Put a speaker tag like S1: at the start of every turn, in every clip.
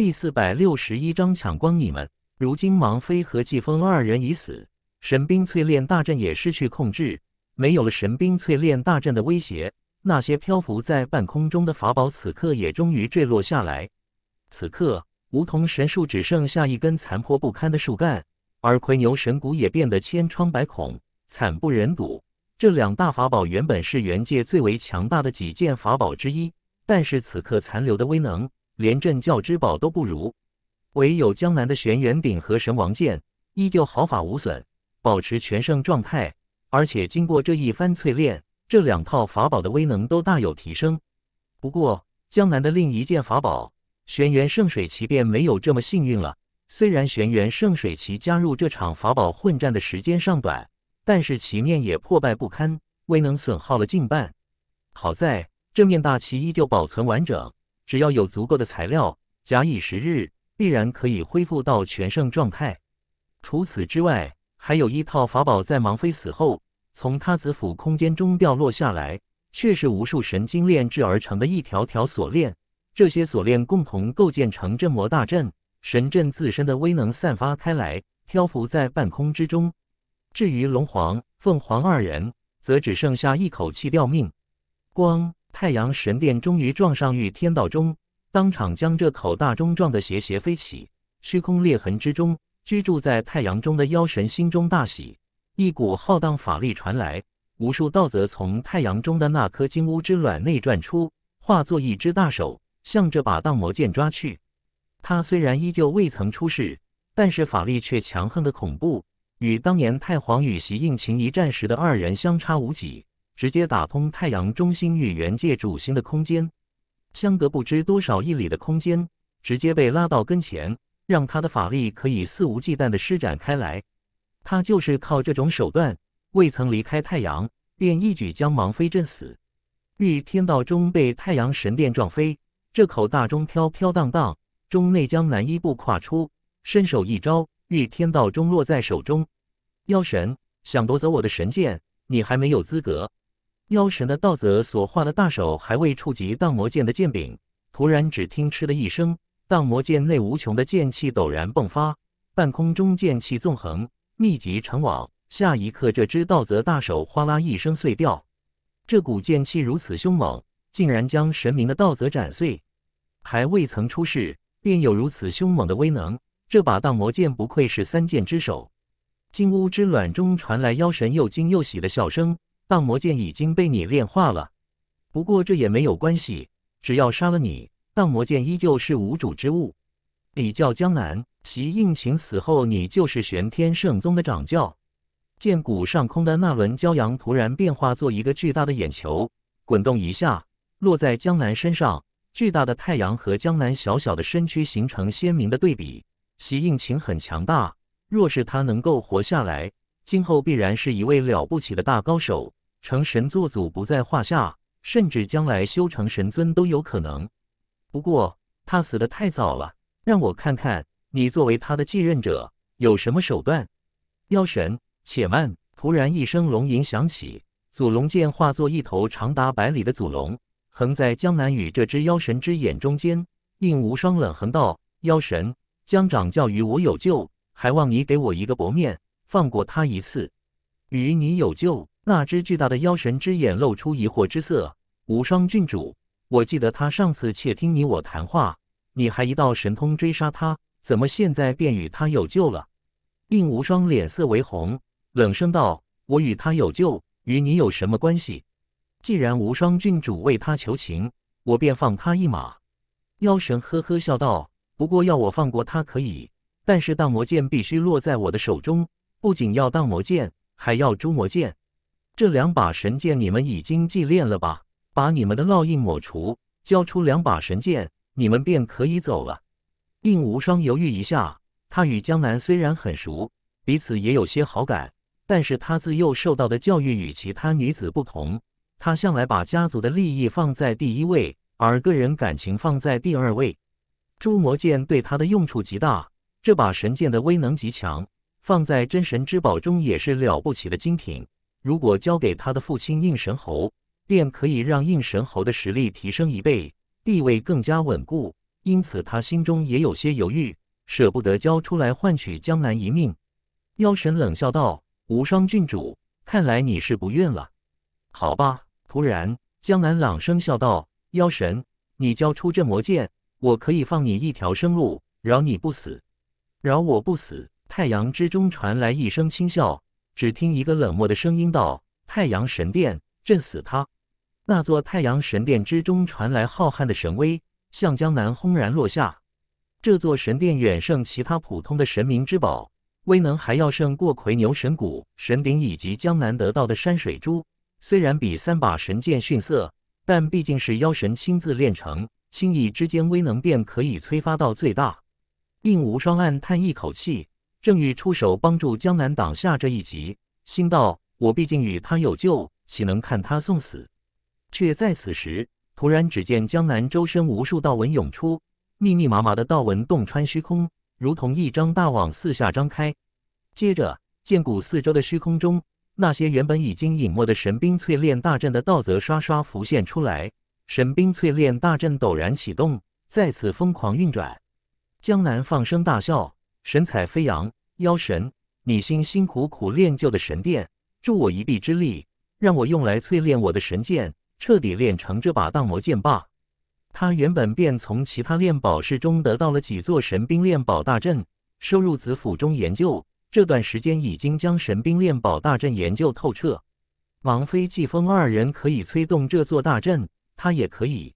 S1: 第四百六十一章抢光你们！如今王飞和季风二人已死，神兵淬炼大阵也失去控制，没有了神兵淬炼大阵的威胁，那些漂浮在半空中的法宝，此刻也终于坠落下来。此刻，梧桐神树只剩下一根残破不堪的树干，而夔牛神谷也变得千疮百孔，惨不忍睹。这两大法宝原本是元界最为强大的几件法宝之一，但是此刻残留的威能。连镇教之宝都不如，唯有江南的玄元鼎和神王剑依旧毫发无损，保持全盛状态。而且经过这一番淬炼，这两套法宝的威能都大有提升。不过，江南的另一件法宝玄元圣水旗便没有这么幸运了。虽然玄元圣水旗加入这场法宝混战的时间尚短，但是旗面也破败不堪，威能损耗了近半。好在这面大旗依旧保存完整。只要有足够的材料，假以时日，必然可以恢复到全盛状态。除此之外，还有一套法宝在王妃死后从他子府空间中掉落下来，却是无数神经炼制而成的一条条锁链。这些锁链共同构建成镇魔大阵，神阵自身的威能散发开来，漂浮在半空之中。至于龙皇、凤凰二人，则只剩下一口气吊命，光。太阳神殿终于撞上御天道钟，当场将这口大钟撞得斜斜飞起。虚空裂痕之中，居住在太阳中的妖神心中大喜，一股浩荡法力传来，无数道则从太阳中的那颗金乌之卵内转出，化作一只大手，向着把荡魔剑抓去。他虽然依旧未曾出世，但是法力却强横的恐怖，与当年太皇与席应秦一战时的二人相差无几。直接打通太阳中心与原界主星的空间，相隔不知多少亿里的空间，直接被拉到跟前，让他的法力可以肆无忌惮地施展开来。他就是靠这种手段，未曾离开太阳，便一举将王飞震死。欲天道钟被太阳神殿撞飞，这口大钟飘飘荡荡，钟内江南一步跨出，伸手一招，欲天道钟落在手中。妖神想夺走我的神剑，你还没有资格。妖神的道泽所画的大手还未触及荡魔剑的剑柄，突然只听嗤的一声，荡魔剑内无穷的剑气陡然迸发，半空中剑气纵横，密集成网。下一刻，这只道泽大手哗啦一声碎掉。这股剑气如此凶猛，竟然将神明的道泽斩碎，还未曾出世便有如此凶猛的威能。这把荡魔剑不愧是三剑之首。金乌之卵中传来妖神又惊又喜的笑声。荡魔剑已经被你炼化了，不过这也没有关系，只要杀了你，荡魔剑依旧是无主之物。你叫江南，席应勤死后，你就是玄天圣宗的掌教。剑骨上空的那轮骄阳突然变化，做一个巨大的眼球，滚动一下，落在江南身上。巨大的太阳和江南小小的身躯形成鲜明的对比。席应勤很强大，若是他能够活下来，今后必然是一位了不起的大高手。成神做祖不在话下，甚至将来修成神尊都有可能。不过他死得太早了，让我看看你作为他的继任者有什么手段。妖神，且慢！突然一声龙吟响起，祖龙剑化作一头长达百里的祖龙，横在江南雨这只妖神之眼中间。应无双冷哼道：“妖神，江掌教于我有救，还望你给我一个薄面，放过他一次，与你有救。”那只巨大的妖神之眼露出疑惑之色。无双郡主，我记得他上次窃听你我谈话，你还一道神通追杀他，怎么现在便与他有救了？令无双脸色微红，冷声道：“我与他有救，与你有什么关系？既然无双郡主为他求情，我便放他一马。”妖神呵呵笑道：“不过要我放过他可以，但是荡魔剑必须落在我的手中。不仅要荡魔剑，还要诛魔剑。”这两把神剑你们已经祭炼了吧？把你们的烙印抹除，交出两把神剑，你们便可以走了。令无双犹豫一下，他与江南虽然很熟，彼此也有些好感，但是他自幼受到的教育与其他女子不同，他向来把家族的利益放在第一位，而个人感情放在第二位。诛魔剑对他的用处极大，这把神剑的威能极强，放在真神之宝中也是了不起的精品。如果交给他的父亲应神侯，便可以让应神侯的实力提升一倍，地位更加稳固。因此，他心中也有些犹豫，舍不得交出来换取江南一命。妖神冷笑道：“无双郡主，看来你是不愿了，好吧。”突然，江南朗声笑道：“妖神，你交出镇魔剑，我可以放你一条生路，饶你不死，饶我不死。”太阳之中传来一声轻笑。只听一个冷漠的声音道：“太阳神殿，震死他！”那座太阳神殿之中传来浩瀚的神威，向江南轰然落下。这座神殿远胜其他普通的神明之宝，威能还要胜过魁牛神谷、神鼎以及江南得到的山水珠。虽然比三把神剑逊色，但毕竟是妖神亲自炼成，轻易之间威能便可以催发到最大。应无双暗叹一口气。正欲出手帮助江南挡下这一击，心道：“我毕竟与他有旧，岂能看他送死？”却在此时，突然只见江南周身无数道纹涌出，密密麻麻的道纹洞穿虚空，如同一张大网四下张开。接着，剑谷四周的虚空中，那些原本已经隐没的神兵淬炼大阵的道则刷刷浮现出来，神兵淬炼大阵陡然启动，再次疯狂运转。江南放声大笑。神采飞扬，妖神，你辛辛苦苦练就的神殿，助我一臂之力，让我用来淬炼我的神剑，彻底炼成这把荡魔剑吧。他原本便从其他炼宝室中得到了几座神兵炼宝大阵，收入子府中研究。这段时间已经将神兵炼宝大阵研究透彻。王妃季风二人可以催动这座大阵，他也可以。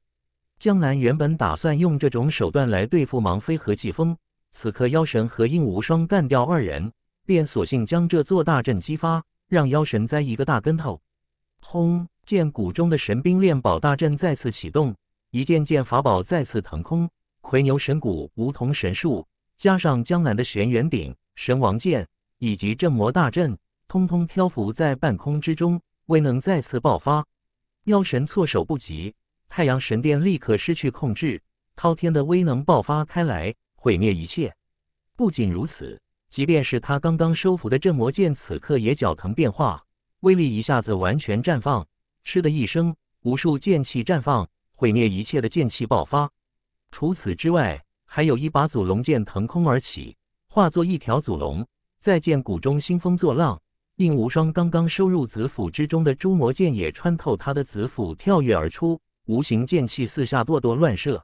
S1: 江南原本打算用这种手段来对付王妃和季风。此刻，妖神和应无双干掉二人，便索性将这座大阵激发，让妖神栽一个大跟头。轰！剑谷中的神兵炼宝大阵再次启动，一件件法宝再次腾空。魁牛神骨、梧桐神树，加上江南的玄元鼎、神王剑以及镇魔大阵，通通漂浮在半空之中，未能再次爆发。妖神措手不及，太阳神殿立刻失去控制，滔天的威能爆发开来。毁灭一切！不仅如此，即便是他刚刚收服的镇魔剑，此刻也脚疼变化，威力一下子完全绽放。嗤的一声，无数剑气绽放，毁灭一切的剑气爆发。除此之外，还有一把祖龙剑腾空而起，化作一条祖龙，在剑骨中兴风作浪。印无双刚刚收入子府之中的诛魔剑也穿透他的子府，跳跃而出，无形剑气四下跺跺乱射。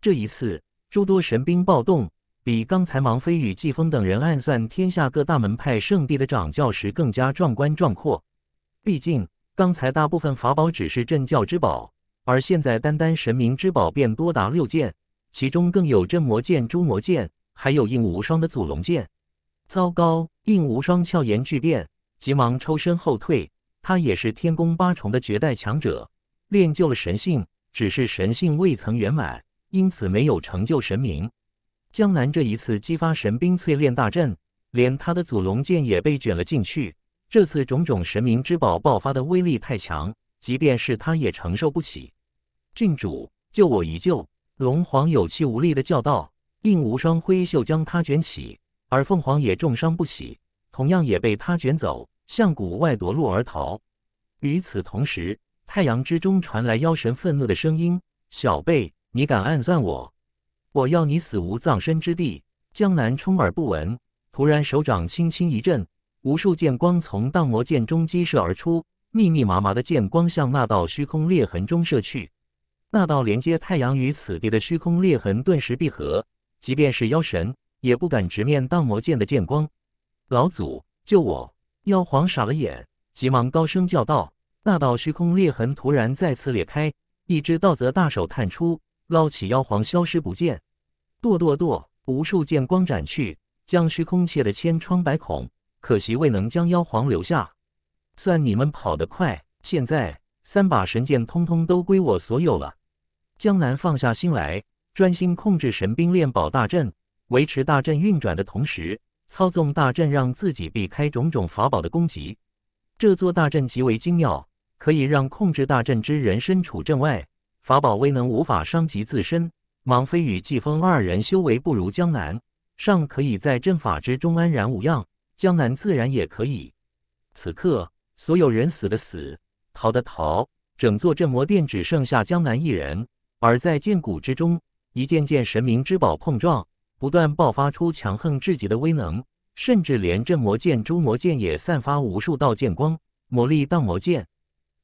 S1: 这一次。诸多神兵暴动，比刚才王飞与季风等人暗算天下各大门派圣地的掌教时更加壮观壮阔。毕竟刚才大部分法宝只是镇教之宝，而现在单单神明之宝便多达六件，其中更有镇魔剑、诛魔剑，还有应无双的祖龙剑。糟糕！应无双俏颜巨变，急忙抽身后退。他也是天宫八重的绝代强者，练就了神性，只是神性未曾圆满。因此没有成就神明。江南这一次激发神兵淬炼大阵，连他的祖龙剑也被卷了进去。这次种种神明之宝爆发的威力太强，即便是他也承受不起。郡主救我一救！龙皇有气无力的叫道。应无双挥袖将他卷起，而凤凰也重伤不起，同样也被他卷走，向谷外夺路而逃。与此同时，太阳之中传来妖神愤怒的声音：“小贝！”你敢暗算我！我要你死无葬身之地！江南充耳不闻，突然手掌轻轻一震，无数剑光从荡魔剑中激射而出，密密麻麻的剑光向那道虚空裂痕中射去。那道连接太阳与此地的虚空裂痕顿时闭合，即便是妖神也不敢直面荡魔剑的剑光。老祖，救我！妖皇傻了眼，急忙高声叫道。那道虚空裂痕突然再次裂开，一只道泽大手探出。捞起妖皇，消失不见。剁剁剁！无数剑光斩去，将虚空切得千疮百孔。可惜未能将妖皇留下。算你们跑得快！现在，三把神剑通通都归我所有了。江南放下心来，专心控制神兵炼宝大阵，维持大阵运转的同时，操纵大阵让自己避开种种法宝的攻击。这座大阵极为精妙，可以让控制大阵之人身处阵外。法宝威能无法伤及自身，莽飞与季风二人修为不如江南，尚可以在阵法之中安然无恙。江南自然也可以。此刻，所有人死的死，逃的逃，整座镇魔殿只剩下江南一人。而在剑谷之中，一件件神明之宝碰撞，不断爆发出强横至极的威能，甚至连镇魔剑、诛魔剑也散发无数道剑光、魔力荡魔剑。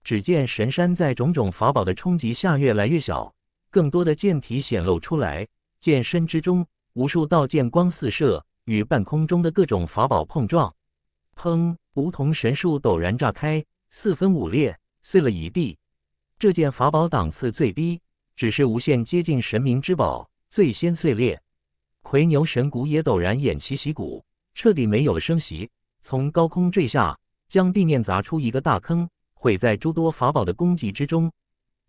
S1: 只见神山在种种法宝的冲击下越来越小，更多的剑体显露出来，剑身之中无数道剑光四射，与半空中的各种法宝碰撞。砰！梧桐神树陡然炸开，四分五裂，碎了一地。这件法宝档次最低，只是无限接近神明之宝，最先碎裂。魁牛神骨也陡然偃旗息鼓，彻底没有了声息，从高空坠下，将地面砸出一个大坑。毁在诸多法宝的攻击之中，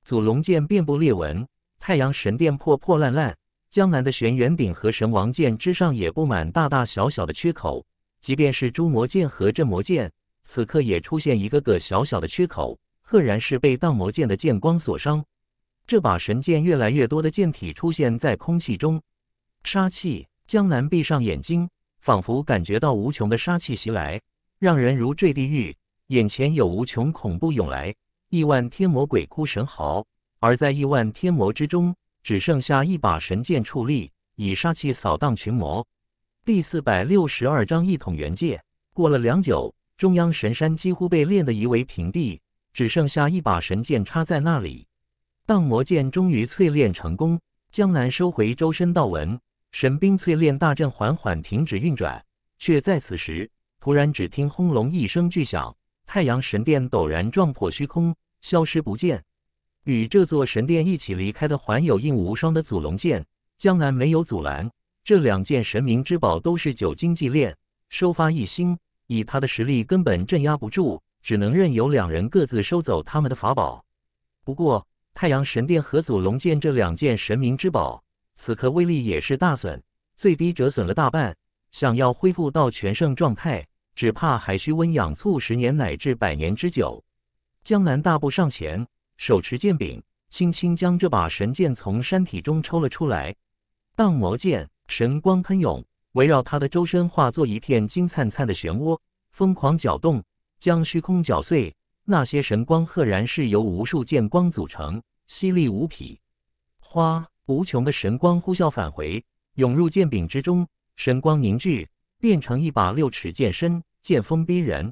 S1: 祖龙剑遍布裂纹，太阳神殿破破烂烂，江南的玄元鼎和神王剑之上也布满大大小小的缺口。即便是诛魔剑和镇魔剑，此刻也出现一个个小小的缺口，赫然是被荡魔剑的剑光所伤。这把神剑越来越多的剑体出现在空气中，杀气。江南闭上眼睛，仿佛感觉到无穷的杀气袭来，让人如坠地狱。眼前有无穷恐怖涌来，亿万天魔鬼哭神嚎，而在亿万天魔之中，只剩下一把神剑矗立，以杀气扫荡群魔。第四百六十二章一统元界。过了良久，中央神山几乎被炼得夷为平地，只剩下一把神剑插在那里。荡魔剑终于淬炼成功，江南收回周身道纹，神兵淬炼大阵缓缓停止运转，却在此时突然只听轰隆一声巨响。太阳神殿陡然撞破虚空，消失不见。与这座神殿一起离开的，还有印无双的祖龙剑。江南没有阻拦，这两件神明之宝都是九经祭炼，收发一星，以他的实力根本镇压不住，只能任由两人各自收走他们的法宝。不过，太阳神殿和祖龙剑这两件神明之宝，此刻威力也是大损，最低折损了大半，想要恢复到全盛状态。只怕还需温养数十年乃至百年之久。江南大步上前，手持剑柄，轻轻将这把神剑从山体中抽了出来。荡魔剑，神光喷涌，围绕他的周身化作一片金灿灿的漩涡，疯狂搅动，将虚空搅碎。那些神光赫然是由无数剑光组成，犀利无匹。花，无穷的神光呼啸返回，涌入剑柄之中，神光凝聚。变成一把六尺剑身，剑锋逼人。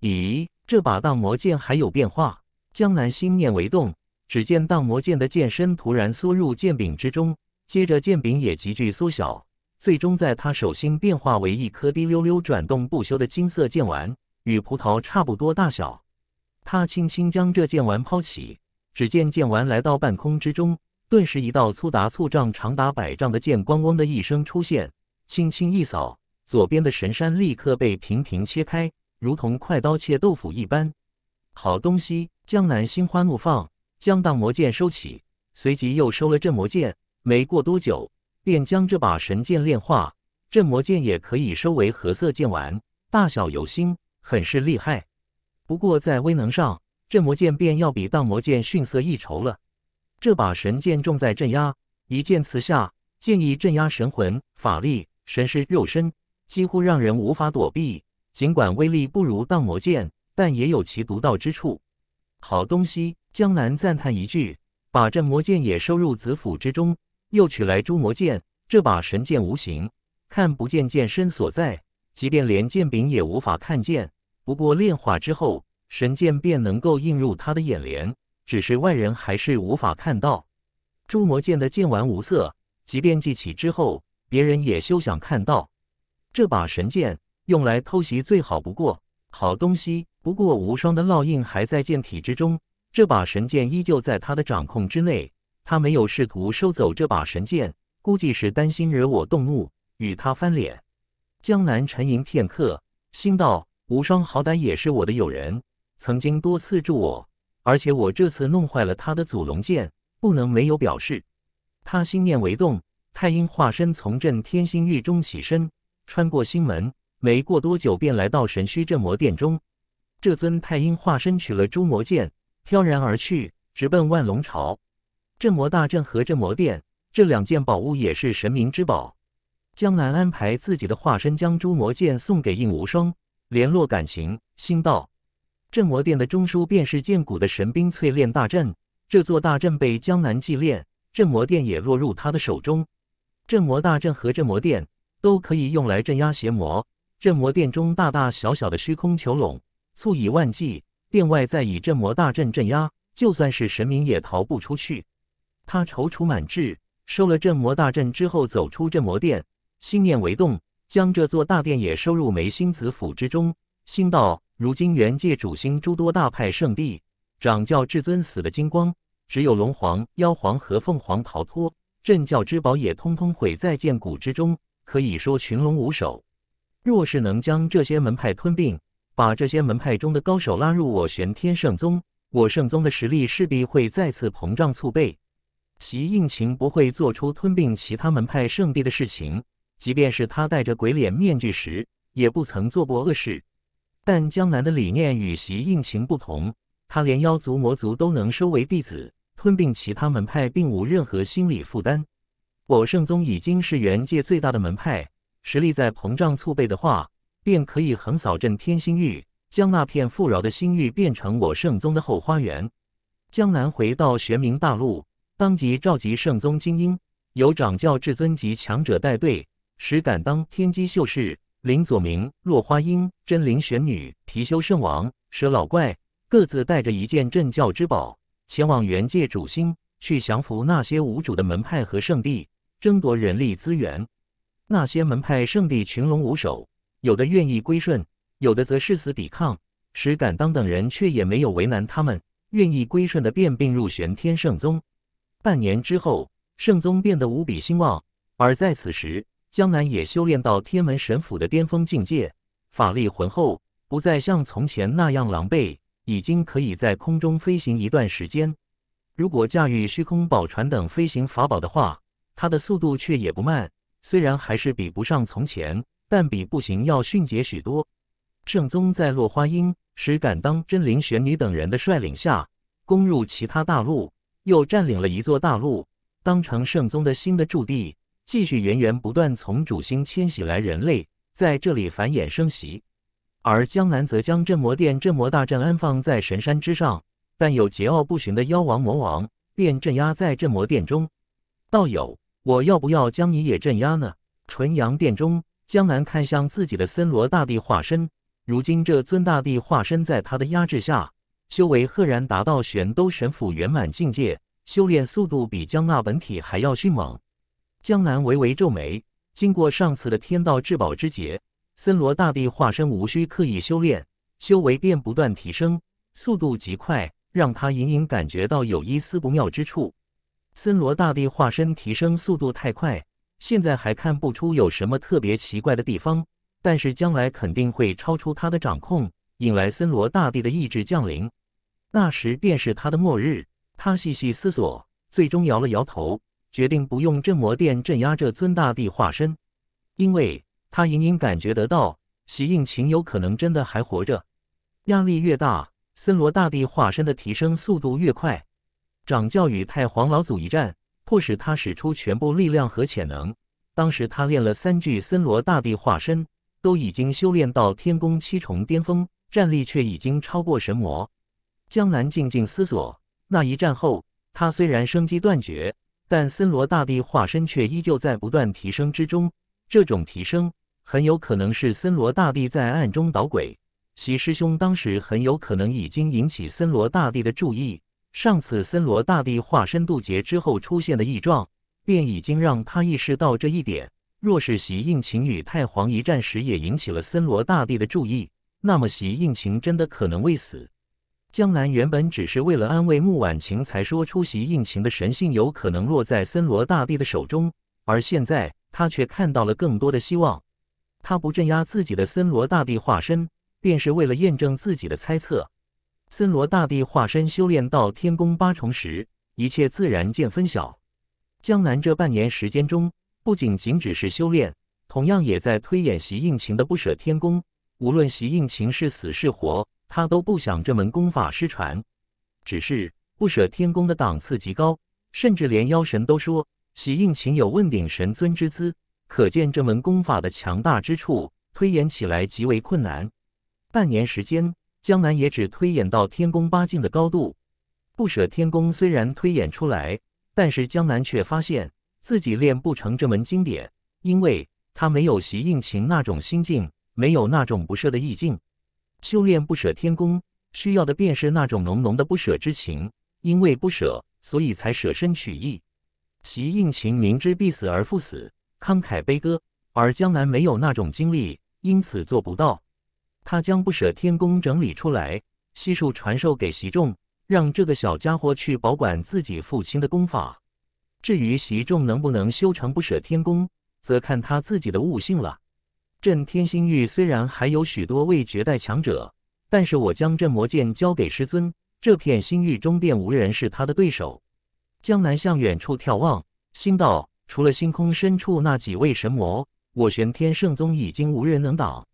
S1: 咦，这把荡魔剑还有变化？江南心念为动，只见荡魔剑的剑身突然缩入剑柄之中，接着剑柄也急剧缩小，最终在他手心变化为一颗滴溜溜转动不休的金色剑丸，与葡萄差不多大小。他轻轻将这剑丸抛起，只见剑丸来到半空之中，顿时一道粗达粗丈、长达百丈的剑咣咣的一声出现，轻轻一扫。左边的神山立刻被平平切开，如同快刀切豆腐一般。好东西，江南心花怒放，将荡魔剑收起，随即又收了镇魔剑。没过多久，便将这把神剑炼化，镇魔剑也可以收为合色剑丸，大小由心，很是厉害。不过在威能上，镇魔剑便要比荡魔剑逊色一筹了。这把神剑重在镇压，一剑刺下，剑意镇压神魂、法力、神识、肉身。几乎让人无法躲避，尽管威力不如荡魔剑，但也有其独到之处。好东西，江南赞叹一句，把这魔剑也收入紫府之中，又取来诛魔剑。这把神剑无形，看不见剑身所在，即便连剑柄也无法看见。不过炼化之后，神剑便能够映入他的眼帘，只是外人还是无法看到。诛魔剑的剑丸无色，即便记起之后，别人也休想看到。这把神剑用来偷袭最好不过，好东西。不过无双的烙印还在剑体之中，这把神剑依旧在他的掌控之内。他没有试图收走这把神剑，估计是担心惹我动怒，与他翻脸。江南沉吟片刻，心道：无双好歹也是我的友人，曾经多次助我，而且我这次弄坏了他的祖龙剑，不能没有表示。他心念为动，太阴化身从震天星域中起身。穿过心门，没过多久便来到神虚镇魔殿中。这尊太阴化身取了诛魔剑，飘然而去，直奔万龙朝。镇魔大阵和镇魔殿这两件宝物也是神明之宝。江南安排自己的化身将诛魔剑送给应无双，联络感情。心道：镇魔殿的中枢便是剑骨的神兵淬炼大阵，这座大阵被江南祭炼，镇魔殿也落入他的手中。镇魔大阵和镇魔殿。都可以用来镇压邪魔。镇魔殿中大大小小的虚空囚笼，数以万计。殿外再以镇魔大阵镇压，就算是神明也逃不出去。他踌躇满志，收了镇魔大阵之后，走出镇魔殿，心念为动，将这座大殿也收入眉心子府之中。心道：如今元界主星诸多大派圣地，掌教至尊死了，金光只有龙皇、妖皇和凤凰逃脱，镇教之宝也通通毁在剑骨之中。可以说群龙无首。若是能将这些门派吞并，把这些门派中的高手拉入我玄天圣宗，我圣宗的实力势必会再次膨胀数倍。席应勤不会做出吞并其他门派圣地的事情，即便是他戴着鬼脸面具时，也不曾做过恶事。但江南的理念与席应勤不同，他连妖族魔族都能收为弟子，吞并其他门派并无任何心理负担。我圣宗已经是元界最大的门派，实力在膨胀储备的话，便可以横扫震天星域，将那片富饶的星域变成我圣宗的后花园。江南回到玄冥大陆，当即召集圣宗精英，由掌教至尊级强者带队。石敢当、天机秀士、林左明、落花英、真灵玄女、貔貅圣王、蛇老怪，各自带着一件镇教之宝，前往元界主星，去降服那些无主的门派和圣地。争夺人力资源，那些门派圣地群龙无首，有的愿意归顺，有的则誓死抵抗。石敢当等人却也没有为难他们，愿意归顺的便并入玄天圣宗。半年之后，圣宗变得无比兴旺。而在此时，江南也修炼到天门神府的巅峰境界，法力浑厚，不再像从前那样狼狈，已经可以在空中飞行一段时间。如果驾驭虚空宝船等飞行法宝的话。他的速度却也不慢，虽然还是比不上从前，但比步行要迅捷许多。圣宗在落花阴，石敢当、真灵玄女等人的率领下，攻入其他大陆，又占领了一座大陆，当成圣宗的新的驻地，继续源源不断从主星迁徙来人类，在这里繁衍生息。而江南则将镇魔殿、镇魔大阵安放在神山之上，但有桀骜不驯的妖王、魔王便镇压在镇魔殿中，道友。我要不要将你也镇压呢？纯阳殿中，江南看向自己的森罗大帝化身。如今这尊大帝化身在他的压制下，修为赫然达到玄都神府圆满境界，修炼速度比江纳本体还要迅猛。江南微微皱眉。经过上次的天道至宝之劫，森罗大帝化身无需刻意修炼，修为便不断提升，速度极快，让他隐隐感觉到有一丝不妙之处。森罗大帝化身提升速度太快，现在还看不出有什么特别奇怪的地方，但是将来肯定会超出他的掌控，引来森罗大帝的意志降临，那时便是他的末日。他细细思索，最终摇了摇头，决定不用镇魔殿镇压这尊大帝化身，因为他隐隐感觉得到，席应晴有可能真的还活着。压力越大，森罗大帝化身的提升速度越快。掌教与太皇老祖一战，迫使他使出全部力量和潜能。当时他练了三具森罗大帝化身，都已经修炼到天宫七重巅峰，战力却已经超过神魔。江南静静思索，那一战后，他虽然生机断绝，但森罗大帝化身却依旧在不断提升之中。这种提升很有可能是森罗大帝在暗中捣鬼。习师兄当时很有可能已经引起森罗大帝的注意。上次森罗大帝化身渡劫之后出现的异状，便已经让他意识到这一点。若是席应勤与太皇一战时也引起了森罗大帝的注意，那么席应勤真的可能未死。江南原本只是为了安慰穆婉晴，才说出席应勤的神性有可能落在森罗大帝的手中，而现在他却看到了更多的希望。他不镇压自己的森罗大帝化身，便是为了验证自己的猜测。森罗大帝化身修炼到天宫八重时，一切自然见分晓。江南这半年时间中，不仅仅只是修炼，同样也在推演席应勤的不舍天宫。无论席应勤是死是活，他都不想这门功法失传。只是不舍天宫的档次极高，甚至连妖神都说席应勤有问鼎神尊之资，可见这门功法的强大之处。推演起来极为困难。半年时间。江南也只推演到天宫八境的高度，不舍天宫虽然推演出来，但是江南却发现自己练不成这门经典，因为他没有习应勤那种心境，没有那种不舍的意境。修炼不舍天宫需要的便是那种浓浓的不舍之情，因为不舍，所以才舍身取义。习应勤明知必死而赴死，慷慨悲歌，而江南没有那种经历，因此做不到。他将不舍天宫整理出来，悉数传授给习仲，让这个小家伙去保管自己父亲的功法。至于习仲能不能修成不舍天宫，则看他自己的悟性了。震天星域虽然还有许多位绝代强者，但是我将镇魔剑交给师尊，这片星域中便无人是他的对手。江南向远处眺望，心道：除了星空深处那几位神魔，我玄天圣宗已经无人能挡。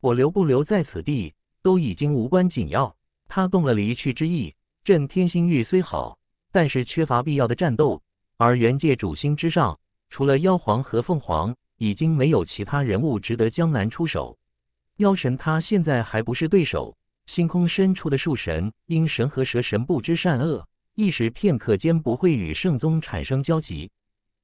S1: 我留不留在此地都已经无关紧要。他动了离去之意。朕天心玉虽好，但是缺乏必要的战斗。而元界主星之上，除了妖皇和凤凰，已经没有其他人物值得江南出手。妖神他现在还不是对手。星空深处的树神、因神和蛇神不知善恶，一时片刻间不会与圣宗产生交集。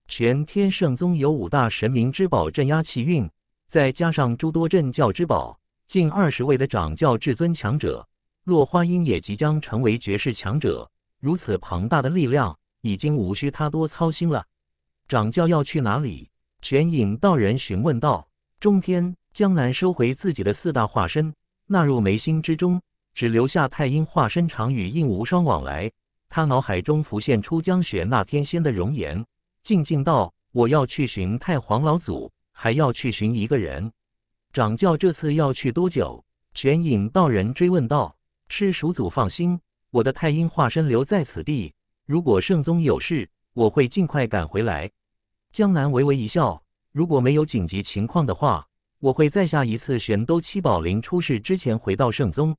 S1: 全天圣宗有五大神明之宝镇压气运。再加上诸多镇教之宝，近二十位的掌教至尊强者，落花音也即将成为绝世强者。如此庞大的力量，已经无需他多操心了。掌教要去哪里？玄影道人询问道。中天江南收回自己的四大化身，纳入眉心之中，只留下太阴化身，常与应无双往来。他脑海中浮现出江雪那天仙的容颜，静静道：“我要去寻太皇老祖。”还要去寻一个人。掌教这次要去多久？玄引道人追问道。师叔祖放心，我的太阴化身留在此地，如果圣宗有事，我会尽快赶回来。江南微微一笑，如果没有紧急情况的话，我会在下一次玄都七宝林出事之前回到圣宗。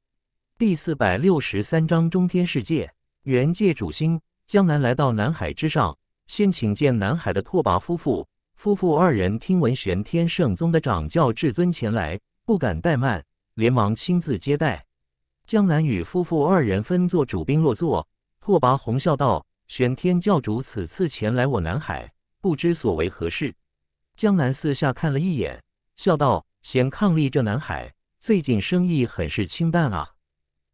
S1: 第四百六十三章中天世界，元界主星江南来到南海之上，先请见南海的拓跋夫妇。夫妇二人听闻玄天圣宗的掌教至尊前来，不敢怠慢，连忙亲自接待。江南与夫妇二人分坐主宾落座。拓跋宏笑道：“玄天教主此次前来我南海，不知所为何事？”江南四下看了一眼，笑道：“贤伉俪这南海最近生意很是清淡啊。”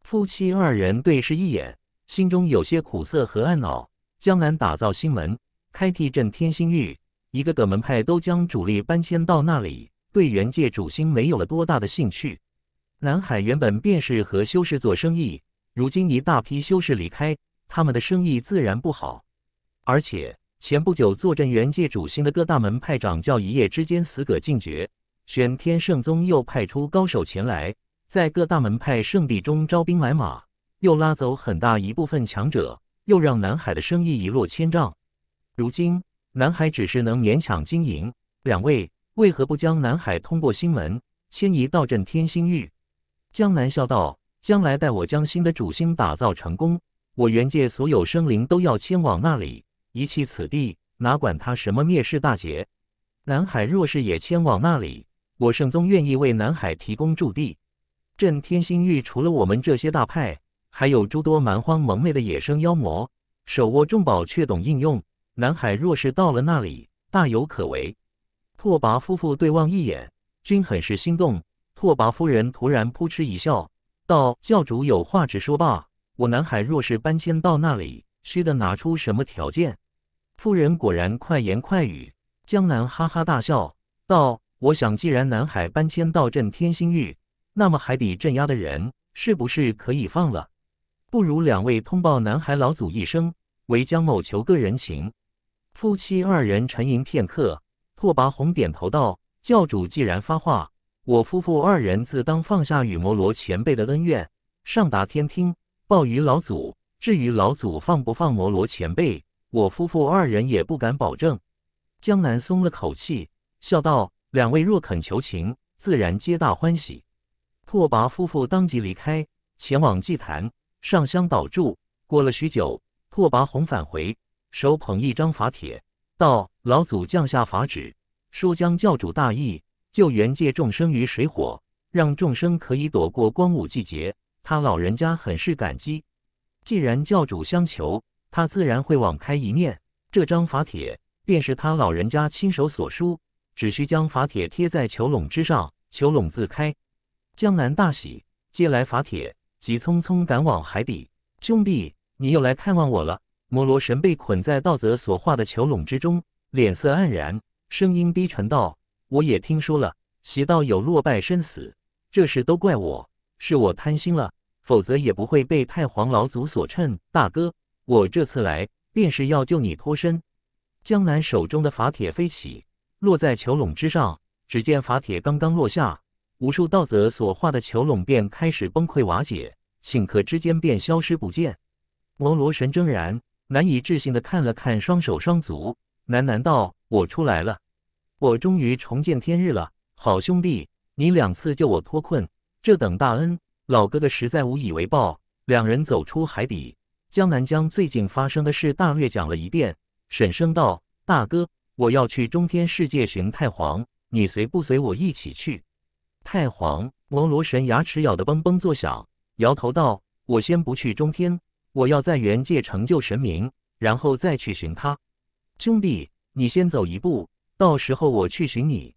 S1: 夫妻二人对视一眼，心中有些苦涩和懊恼。江南打造新门，开辟镇天新域。一个个门派都将主力搬迁到那里，对原界主星没有了多大的兴趣。南海原本便是和修士做生意，如今一大批修士离开，他们的生意自然不好。而且前不久坐镇原界主星的各大门派掌教一夜之间死葛尽绝，玄天圣宗又派出高手前来，在各大门派圣地中招兵买马，又拉走很大一部分强者，又让南海的生意一落千丈。如今。南海只是能勉强经营，两位为何不将南海通过新门迁移到镇天星域？江南笑道：“将来待我将新的主星打造成功，我原界所有生灵都要迁往那里，遗弃此地，哪管他什么灭世大劫。南海若是也迁往那里，我圣宗愿意为南海提供驻地。镇天星域除了我们这些大派，还有诸多蛮荒蒙昧的野生妖魔，手握重宝却懂应用。”南海若是到了那里，大有可为。拓跋夫妇对望一眼，均很是心动。拓跋夫人突然扑哧一笑，道：“教主有话直说吧，我南海若是搬迁到那里，需得拿出什么条件？”夫人果然快言快语。江南哈哈大笑，道：“我想，既然南海搬迁到镇天星域，那么海底镇压的人是不是可以放了？不如两位通报南海老祖一声，为江某求个人情。”夫妻二人沉吟片刻，拓跋宏点头道：“教主既然发话，我夫妇二人自当放下与摩罗前辈的恩怨，上达天听，报于老祖。至于老祖放不放摩罗前辈，我夫妇二人也不敢保证。”江南松了口气，笑道：“两位若肯求情，自然皆大欢喜。”拓跋夫妇当即离开，前往祭坛上香祷祝。过了许久，拓跋宏返回。手捧一张法帖，道：“老祖降下法旨，说将教主大义，救援界众生于水火，让众生可以躲过光武季节。他老人家很是感激。既然教主相求，他自然会网开一面。这张法帖便是他老人家亲手所书，只需将法帖贴在囚笼之上，囚笼自开。”江南大喜，接来法帖，急匆匆赶往海底。兄弟，你又来看望我了。摩罗神被捆在道泽所化的囚笼之中，脸色黯然，声音低沉道：“我也听说了，邪道有落败身死，这事都怪我，是我贪心了，否则也不会被太皇老祖所趁。大哥，我这次来便是要救你脱身。”江南手中的法铁飞起，落在囚笼之上。只见法铁刚刚落下，无数道则所化的囚笼便开始崩溃瓦解，顷刻之间便消失不见。摩罗神怔然。难以置信地看了看双手双足，喃喃道：“我出来了，我终于重见天日了。好兄弟，你两次救我脱困，这等大恩，老哥哥实在无以为报。”两人走出海底，江南将最近发生的事大略讲了一遍。沈声道：“大哥，我要去中天世界寻太皇，你随不随我一起去？”太皇摩罗神牙齿咬得嘣嘣作响，摇头道：“我先不去中天。”我要在原界成就神明，然后再去寻他。兄弟，你先走一步，到时候我去寻你。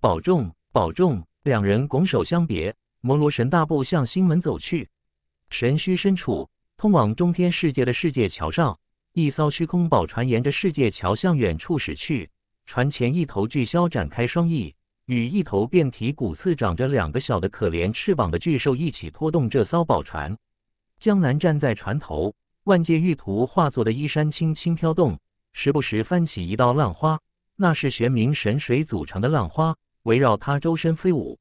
S1: 保重，保重。两人拱手相别。摩罗神大步向星门走去。神墟深处，通往中天世界的世界桥上，一艘虚空宝船沿着世界桥向远处驶去。船前一头巨枭展开双翼，与一头遍体骨刺、长着两个小的可怜翅膀的巨兽一起拖动这艘宝船。江南站在船头，万界玉图化作的衣衫轻轻飘动，时不时翻起一道浪花。那是玄冥神水组成的浪花，围绕他周身飞舞。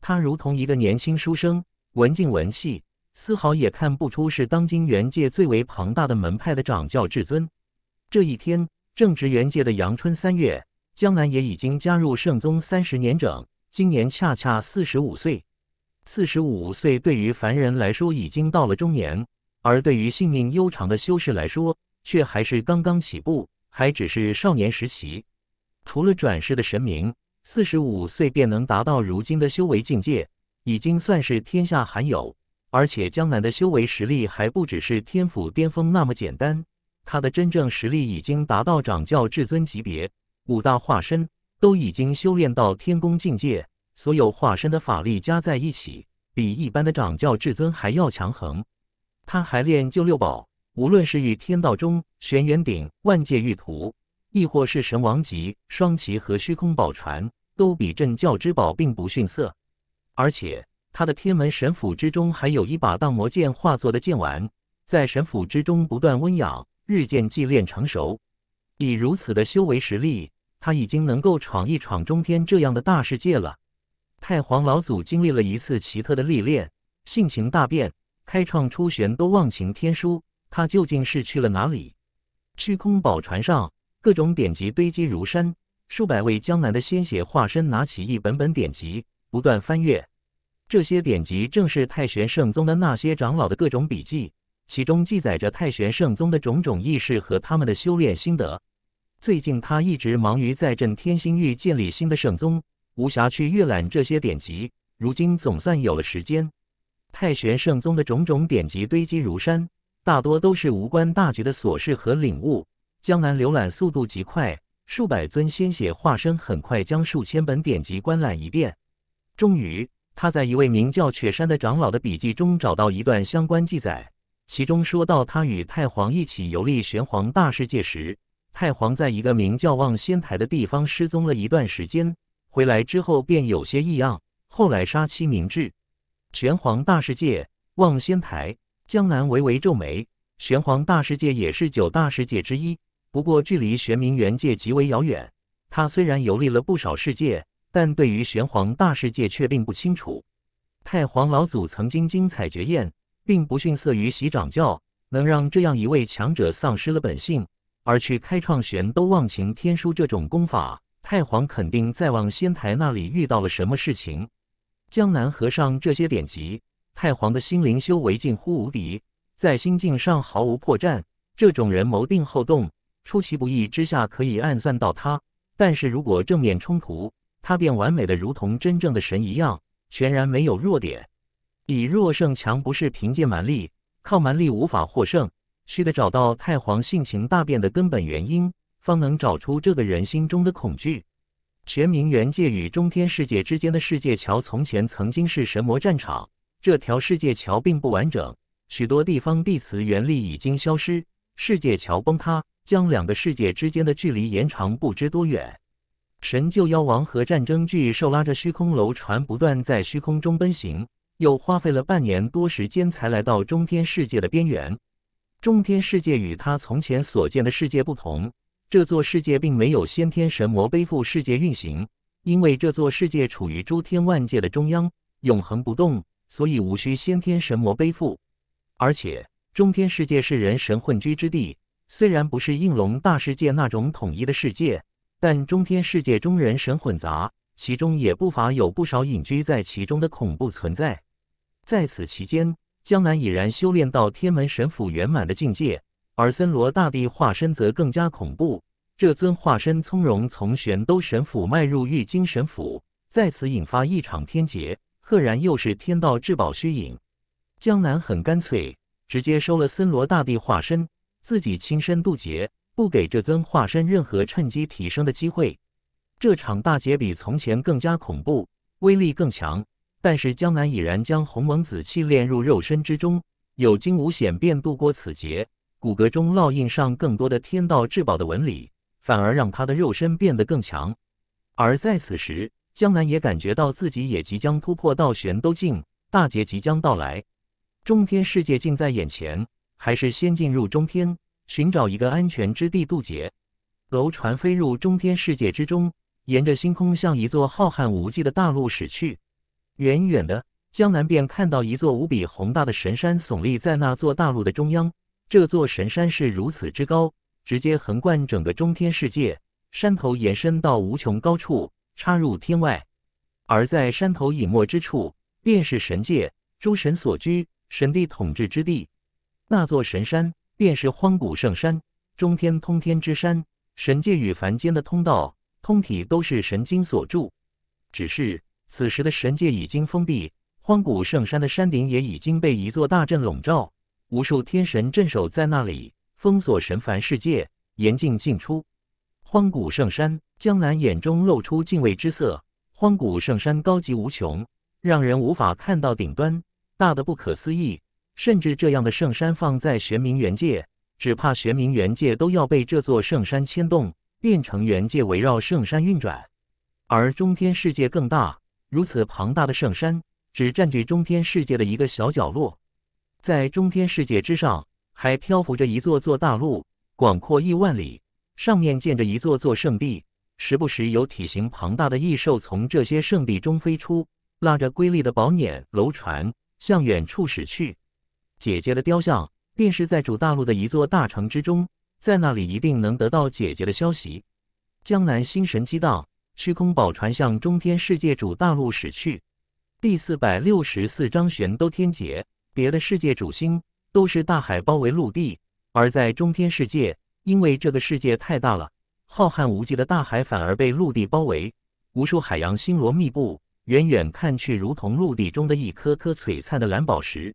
S1: 他如同一个年轻书生，文静文气，丝毫也看不出是当今元界最为庞大的门派的掌教至尊。这一天正值元界的阳春三月，江南也已经加入圣宗三十年整，今年恰恰四十五岁。四十五岁对于凡人来说已经到了中年，而对于性命悠长的修士来说，却还是刚刚起步，还只是少年时期。除了转世的神明，四十五岁便能达到如今的修为境界，已经算是天下罕有。而且江南的修为实力还不只是天府巅峰那么简单，他的真正实力已经达到掌教至尊级别，五大化身都已经修炼到天宫境界。所有化身的法力加在一起，比一般的掌教至尊还要强横。他还练就六宝，无论是与天道中玄元鼎、万界玉图，亦或是神王级双旗和虚空宝船，都比镇教之宝并不逊色。而且他的天门神斧之中，还有一把荡魔剑化作的剑丸，在神斧之中不断温养，日渐祭炼成熟。以如此的修为实力，他已经能够闯一闯中天这样的大世界了。太皇老祖经历了一次奇特的历练，性情大变，开创出玄都忘情天书。他究竟是去了哪里？虚空宝船上，各种典籍堆积如山，数百位江南的仙血化身拿起一本本典籍，不断翻阅。这些典籍正是太玄圣宗的那些长老的各种笔记，其中记载着太玄圣宗的种种意事和他们的修炼心得。最近，他一直忙于在镇天星域建立新的圣宗。无暇去阅览这些典籍，如今总算有了时间。太玄圣宗的种种典籍堆积如山，大多都是无关大局的琐事和领悟。江南浏览速度极快，数百尊鲜血化身很快将数千本典籍观览一遍。终于，他在一位名叫雪山的长老的笔记中找到一段相关记载，其中说到他与太皇一起游历玄黄大世界时，太皇在一个名叫望仙台的地方失踪了一段时间。回来之后便有些异样，后来杀妻明志。玄黄大世界望仙台，江南微微皱眉。玄黄大世界也是九大世界之一，不过距离玄冥元界极为遥远。他虽然游历了不少世界，但对于玄黄大世界却并不清楚。太皇老祖曾经精彩绝艳，并不逊色于习掌教，能让这样一位强者丧失了本性，而去开创玄都忘情天书这种功法。太皇肯定在望仙台那里遇到了什么事情。江南和尚这些典籍，太皇的心灵修为近乎无敌，在心境上毫无破绽。这种人谋定后动，出其不意之下可以暗算到他。但是如果正面冲突，他便完美的如同真正的神一样，全然没有弱点。以弱胜强不是凭借蛮力，靠蛮力无法获胜，需得找到太皇性情大变的根本原因。方能找出这个人心中的恐惧。全民元界与中天世界之间的世界桥，从前曾经是神魔战场。这条世界桥并不完整，许多地方地磁原力已经消失，世界桥崩塌，将两个世界之间的距离延长不知多远。神救妖王和战争巨兽拉着虚空楼船，不断在虚空中奔行，又花费了半年多时间，才来到中天世界的边缘。中天世界与他从前所见的世界不同。这座世界并没有先天神魔背负世界运行，因为这座世界处于诸天万界的中央，永恒不动，所以无需先天神魔背负。而且中天世界是人神混居之地，虽然不是应龙大世界那种统一的世界，但中天世界中人神混杂，其中也不乏有不少隐居在其中的恐怖存在。在此期间，江南已然修炼到天门神府圆满的境界。而森罗大帝化身则更加恐怖，这尊化身从容从玄都神府迈入玉京神府，在此引发一场天劫，赫然又是天道至宝虚影。江南很干脆，直接收了森罗大帝化身，自己亲身渡劫，不给这尊化身任何趁机提升的机会。这场大劫比从前更加恐怖，威力更强，但是江南已然将鸿蒙紫气炼入肉身之中，有惊无险便渡过此劫。骨骼中烙印上更多的天道至宝的纹理，反而让他的肉身变得更强。而在此时，江南也感觉到自己也即将突破到玄都境，大劫即将到来，中天世界近在眼前，还是先进入中天，寻找一个安全之地渡劫。楼船飞入中天世界之中，沿着星空向一座浩瀚无际的大陆驶去。远远的，江南便看到一座无比宏大的神山耸立在那座大陆的中央。这座神山是如此之高，直接横贯整个中天世界，山头延伸到无穷高处，插入天外。而在山头隐没之处，便是神界，诸神所居，神帝统治之地。那座神山便是荒古圣山，中天通天之山，神界与凡间的通道，通体都是神经所铸。只是此时的神界已经封闭，荒古圣山的山顶也已经被一座大阵笼罩。无数天神镇守在那里，封锁神凡世界，严禁进出。荒古圣山，江南眼中露出敬畏之色。荒古圣山高级无穷，让人无法看到顶端，大的不可思议。甚至这样的圣山放在玄冥元界，只怕玄冥元界都要被这座圣山牵动，变成元界围绕圣山运转。而中天世界更大，如此庞大的圣山只占据中天世界的一个小角落。在中天世界之上，还漂浮着一座座大陆，广阔亿万里。上面建着一座座圣地，时不时有体型庞大的异兽从这些圣地中飞出，拉着瑰丽的宝辇楼船向远处驶去。姐姐的雕像便是在主大陆的一座大城之中，在那里一定能得到姐姐的消息。江南心神激荡，虚空宝船向中天世界主大陆驶去。第四百六十四章：玄都天劫。别的世界主星都是大海包围陆地，而在中天世界，因为这个世界太大了，浩瀚无际的大海反而被陆地包围，无数海洋星罗密布，远远看去如同陆地中的一颗颗璀璨的蓝宝石。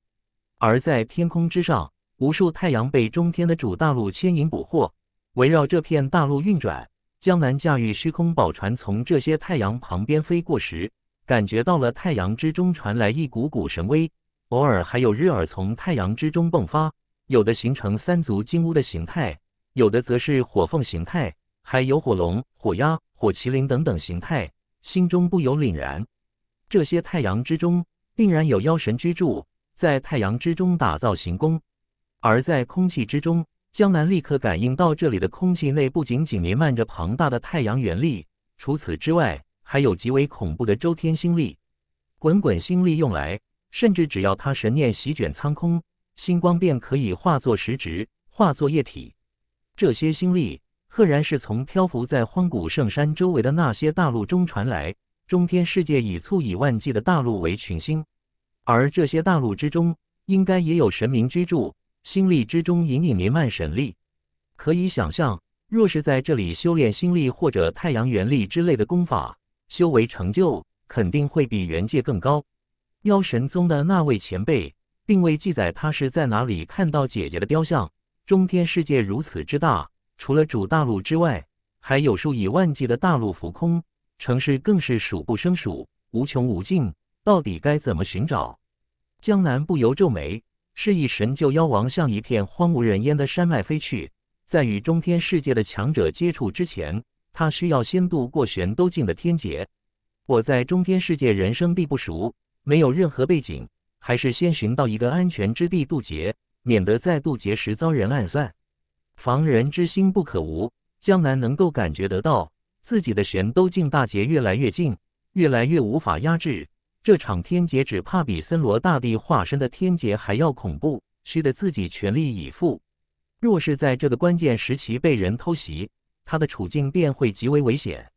S1: 而在天空之上，无数太阳被中天的主大陆牵引捕获，围绕这片大陆运转。江南驾驭虚空宝船从这些太阳旁边飞过时，感觉到了太阳之中传来一股股神威。偶尔还有日耳从太阳之中迸发，有的形成三足金乌的形态，有的则是火凤形态，还有火龙、火鸦、火麒麟等等形态，心中不由凛然。这些太阳之中，定然有妖神居住，在太阳之中打造行宫。而在空气之中，江南立刻感应到这里的空气内不仅仅弥漫着庞大的太阳元力，除此之外，还有极为恐怖的周天星力，滚滚星力用来。甚至只要他神念席卷苍空，星光便可以化作石质，化作液体。这些星力赫然是从漂浮在荒古圣山周围的那些大陆中传来。中天世界以簇以万计的大陆为群星，而这些大陆之中，应该也有神明居住。星力之中隐隐弥漫神力，可以想象，若是在这里修炼星力或者太阳元力之类的功法，修为成就肯定会比原界更高。妖神宗的那位前辈并未记载他是在哪里看到姐姐的雕像。中天世界如此之大，除了主大陆之外，还有数以万计的大陆浮空，城市更是数不胜数，无穷无尽。到底该怎么寻找？江南不由皱眉，示意神鹫妖王向一片荒无人烟的山脉飞去。在与中天世界的强者接触之前，他需要先度过玄都境的天劫。我在中天世界人生地不熟。没有任何背景，还是先寻到一个安全之地渡劫，免得在渡劫时遭人暗算。防人之心不可无。江南能够感觉得到，自己的玄都境大劫越来越近，越来越无法压制。这场天劫只怕比森罗大帝化身的天劫还要恐怖，需得自己全力以赴。若是在这个关键时期被人偷袭，他的处境便会极为危险。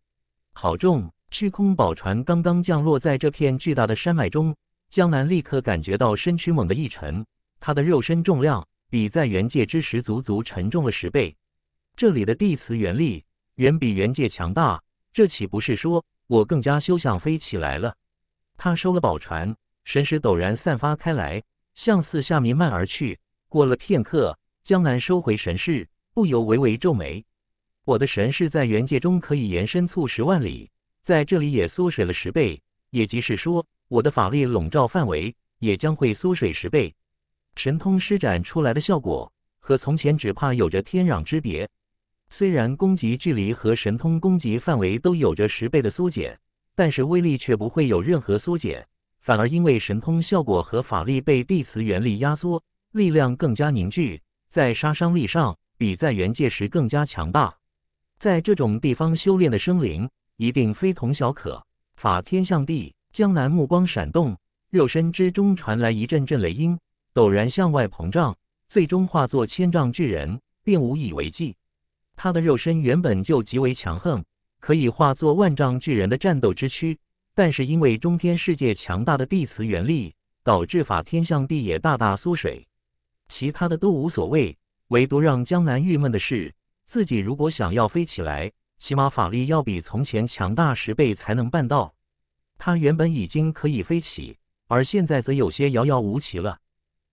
S1: 好重。虚空宝船刚刚降落在这片巨大的山脉中，江南立刻感觉到身躯猛地一沉，他的肉身重量比在原界之时足足沉重了十倍。这里的地磁原力远比原界强大，这岂不是说我更加休想飞起来了？他收了宝船，神识陡然散发开来，向四下弥漫而去。过了片刻，江南收回神识，不由微微皱眉。我的神识在原界中可以延伸出十万里。在这里也缩水了十倍，也即是说，我的法力笼罩范围也将会缩水十倍，神通施展出来的效果和从前只怕有着天壤之别。虽然攻击距离和神通攻击范围都有着十倍的缩减，但是威力却不会有任何缩减，反而因为神通效果和法力被地磁原力压缩，力量更加凝聚，在杀伤力上比在原界时更加强大。在这种地方修炼的生灵。一定非同小可。法天象地，江南目光闪动，肉身之中传来一阵阵雷音，陡然向外膨胀，最终化作千丈巨人，便无以为继。他的肉身原本就极为强横，可以化作万丈巨人的战斗之躯，但是因为中天世界强大的地磁原力，导致法天象地也大大缩水。其他的都无所谓，唯独让江南郁闷的是，自己如果想要飞起来。起码法力要比从前强大十倍才能办到。他原本已经可以飞起，而现在则有些遥遥无期了。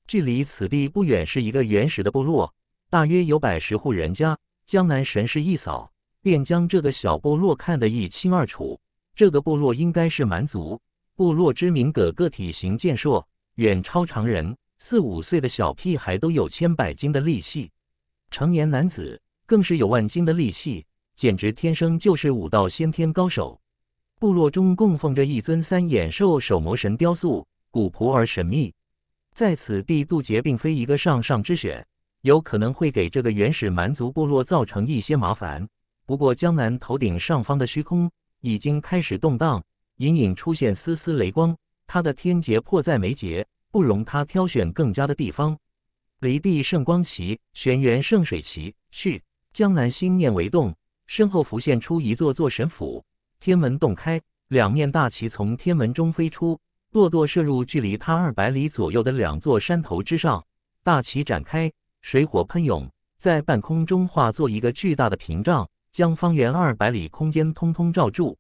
S1: 距离此地不远是一个原始的部落，大约有百十户人家。江南神视一扫，便将这个小部落看得一清二楚。这个部落应该是蛮族。部落之名个个体型健硕，远超常人。四五岁的小屁孩都有千百斤的力气，成年男子更是有万斤的力气。简直天生就是武道先天高手。部落中供奉着一尊三眼兽手魔神雕塑，古朴而神秘。在此地渡劫并非一个上上之选，有可能会给这个原始蛮族部落造成一些麻烦。不过江南头顶上方的虚空已经开始动荡，隐隐出现丝丝雷光，他的天劫迫在眉睫，不容他挑选更加的地方。雷地圣光旗，玄元圣水旗，去！江南心念为动。身后浮现出一座座神府，天门洞开，两面大旗从天门中飞出，落落射入距离他二百里左右的两座山头之上。大旗展开，水火喷涌，在半空中化作一个巨大的屏障，将方圆二百里空间通通罩住。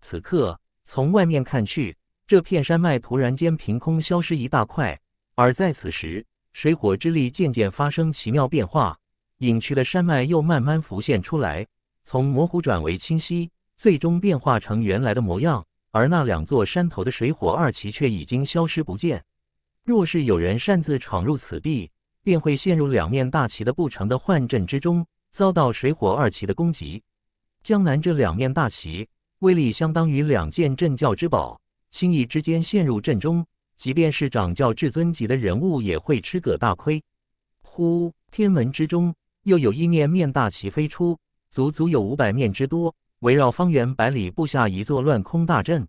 S1: 此刻，从外面看去，这片山脉突然间凭空消失一大块，而在此时，水火之力渐渐发生奇妙变化，隐去的山脉又慢慢浮现出来。从模糊转为清晰，最终变化成原来的模样。而那两座山头的水火二旗却已经消失不见。若是有人擅自闯入此地，便会陷入两面大旗的不成的幻阵之中，遭到水火二旗的攻击。江南这两面大旗威力相当于两件镇教之宝，轻易之间陷入阵中，即便是掌教至尊级的人物也会吃个大亏。呼！天门之中又有一面面大旗飞出。足足有五百面之多，围绕方圆百里布下一座乱空大阵，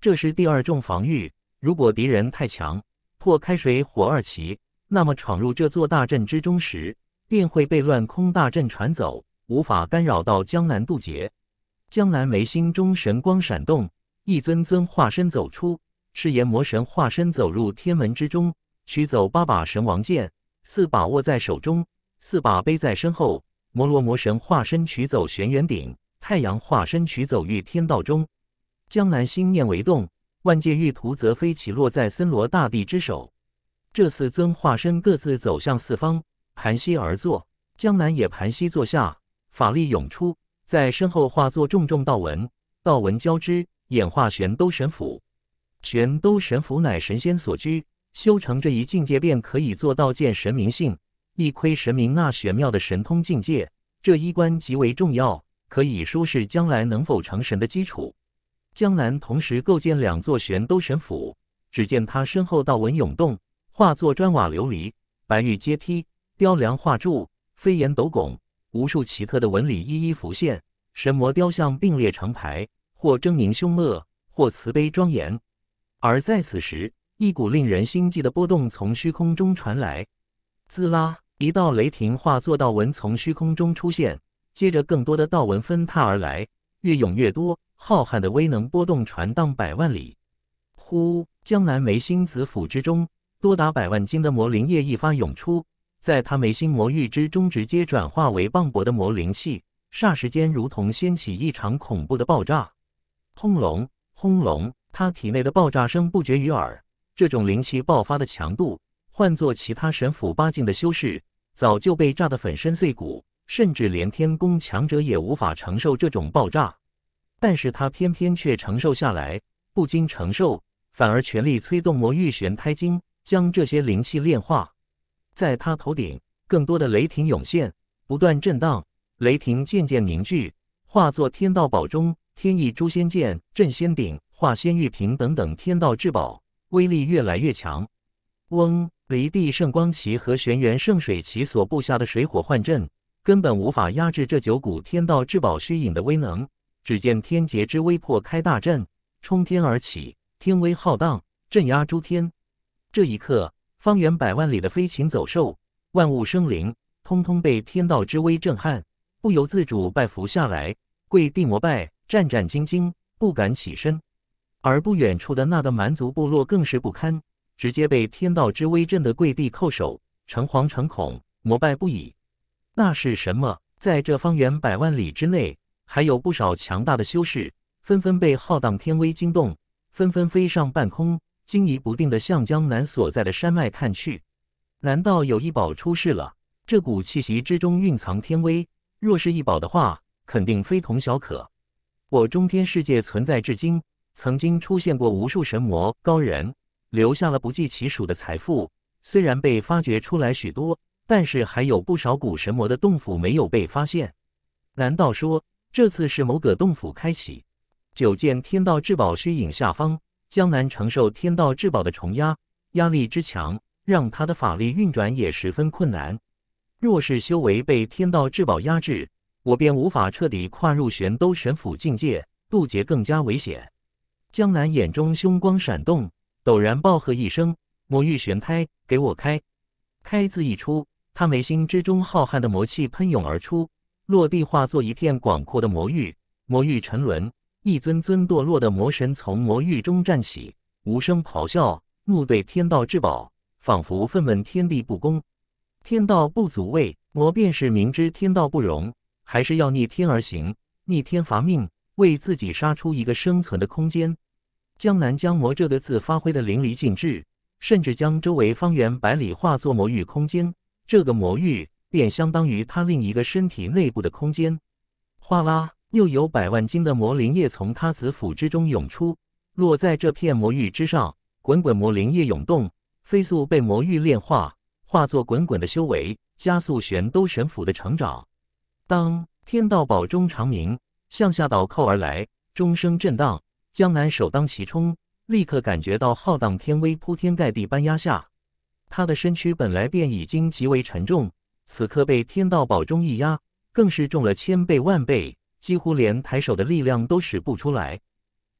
S1: 这是第二重防御。如果敌人太强，破开水火二旗，那么闯入这座大阵之中时，便会被乱空大阵传走，无法干扰到江南渡劫。江南眉心中神光闪动，一尊尊化身走出，赤炎魔神化身走入天门之中，取走八把神王剑，四把握在手中，四把背在身后。摩罗魔神化身取走玄元鼎，太阳化身取走御天道钟，江南心念为动，万界玉图则飞起落在森罗大帝之手。这四尊化身各自走向四方，盘膝而坐。江南也盘膝坐下，法力涌出，在身后化作重重道纹，道纹交织演化玄都神府。玄都神府乃神仙所居，修成这一境界便可以做到见神明性。一窥神明那玄妙的神通境界，这一关极为重要，可以说是将来能否成神的基础。江南同时构建两座玄都神府，只见他身后道纹涌动，化作砖瓦琉璃、白玉阶梯、雕梁画柱、飞檐斗拱，无数奇特的纹理一一浮现。神魔雕像并列成排，或狰狞凶恶，或慈悲庄严。而在此时，一股令人心悸的波动从虚空中传来，滋啦。一道雷霆化作道纹从虚空中出现，接着更多的道纹纷沓而来，越涌越多，浩瀚的威能波动传荡百万里。呼！江南眉心子府之中，多达百万斤的魔灵液一发涌出，在他眉心魔域之中直接转化为磅礴的魔灵气，霎时间如同掀起一场恐怖的爆炸，轰隆轰隆，他体内的爆炸声不绝于耳。这种灵气爆发的强度。换做其他神斧八境的修士，早就被炸得粉身碎骨，甚至连天宫强者也无法承受这种爆炸。但是他偏偏却承受下来，不禁承受，反而全力催动魔域玄胎经，将这些灵气炼化。在他头顶，更多的雷霆涌现，不断震荡，雷霆渐渐凝聚，化作天道宝中天意诛仙剑、镇仙鼎、化仙玉瓶等等天道至宝，威力越来越强。翁离地圣光旗和玄元圣水旗所布下的水火幻阵，根本无法压制这九股天道至宝虚影的威能。只见天劫之威破开大阵，冲天而起，天威浩荡，镇压诸天。这一刻，方圆百万里的飞禽走兽、万物生灵，通通被天道之威震撼，不由自主拜伏下来，跪地膜拜，战战兢兢，不敢起身。而不远处的那个蛮族部落，更是不堪。直接被天道之威震得跪地叩首，诚惶诚恐，膜拜不已。那是什么？在这方圆百万里之内，还有不少强大的修士，纷纷被浩荡天威惊动，纷纷飞上半空，惊疑不定的向江南所在的山脉看去。难道有异宝出世了？这股气息之中蕴藏天威，若是一宝的话，肯定非同小可。我中天世界存在至今，曾经出现过无数神魔高人。留下了不计其数的财富，虽然被发掘出来许多，但是还有不少古神魔的洞府没有被发现。难道说这次是某个洞府开启？九剑天道至宝虚影下方，江南承受天道至宝的重压，压力之强，让他的法力运转也十分困难。若是修为被天道至宝压制，我便无法彻底跨入玄都神府境界，渡劫更加危险。江南眼中凶光闪动。陡然暴喝一声：“魔域玄胎，给我开！”开字一出，他眉心之中浩瀚的魔气喷涌而出，落地化作一片广阔的魔域。魔域沉沦，一尊尊堕落的魔神从魔域中站起，无声咆哮，怒对天道至宝，仿佛愤问天地不公，天道不足畏。魔便是明知天道不容，还是要逆天而行，逆天伐命，为自己杀出一个生存的空间。江南将“魔”这个字发挥得淋漓尽致，甚至将周围方圆百里化作魔域空间。这个魔域便相当于他另一个身体内部的空间。哗啦，又有百万斤的魔灵液从他子府之中涌出，落在这片魔域之上，滚滚魔灵液涌动，飞速被魔域炼化，化作滚滚的修为，加速玄都神府的成长。当天道宝钟长鸣，向下倒扣而来，钟声震荡。江南首当其冲，立刻感觉到浩荡天威铺天盖地般压下。他的身躯本来便已经极为沉重，此刻被天道宝中一压，更是重了千倍万倍，几乎连抬手的力量都使不出来。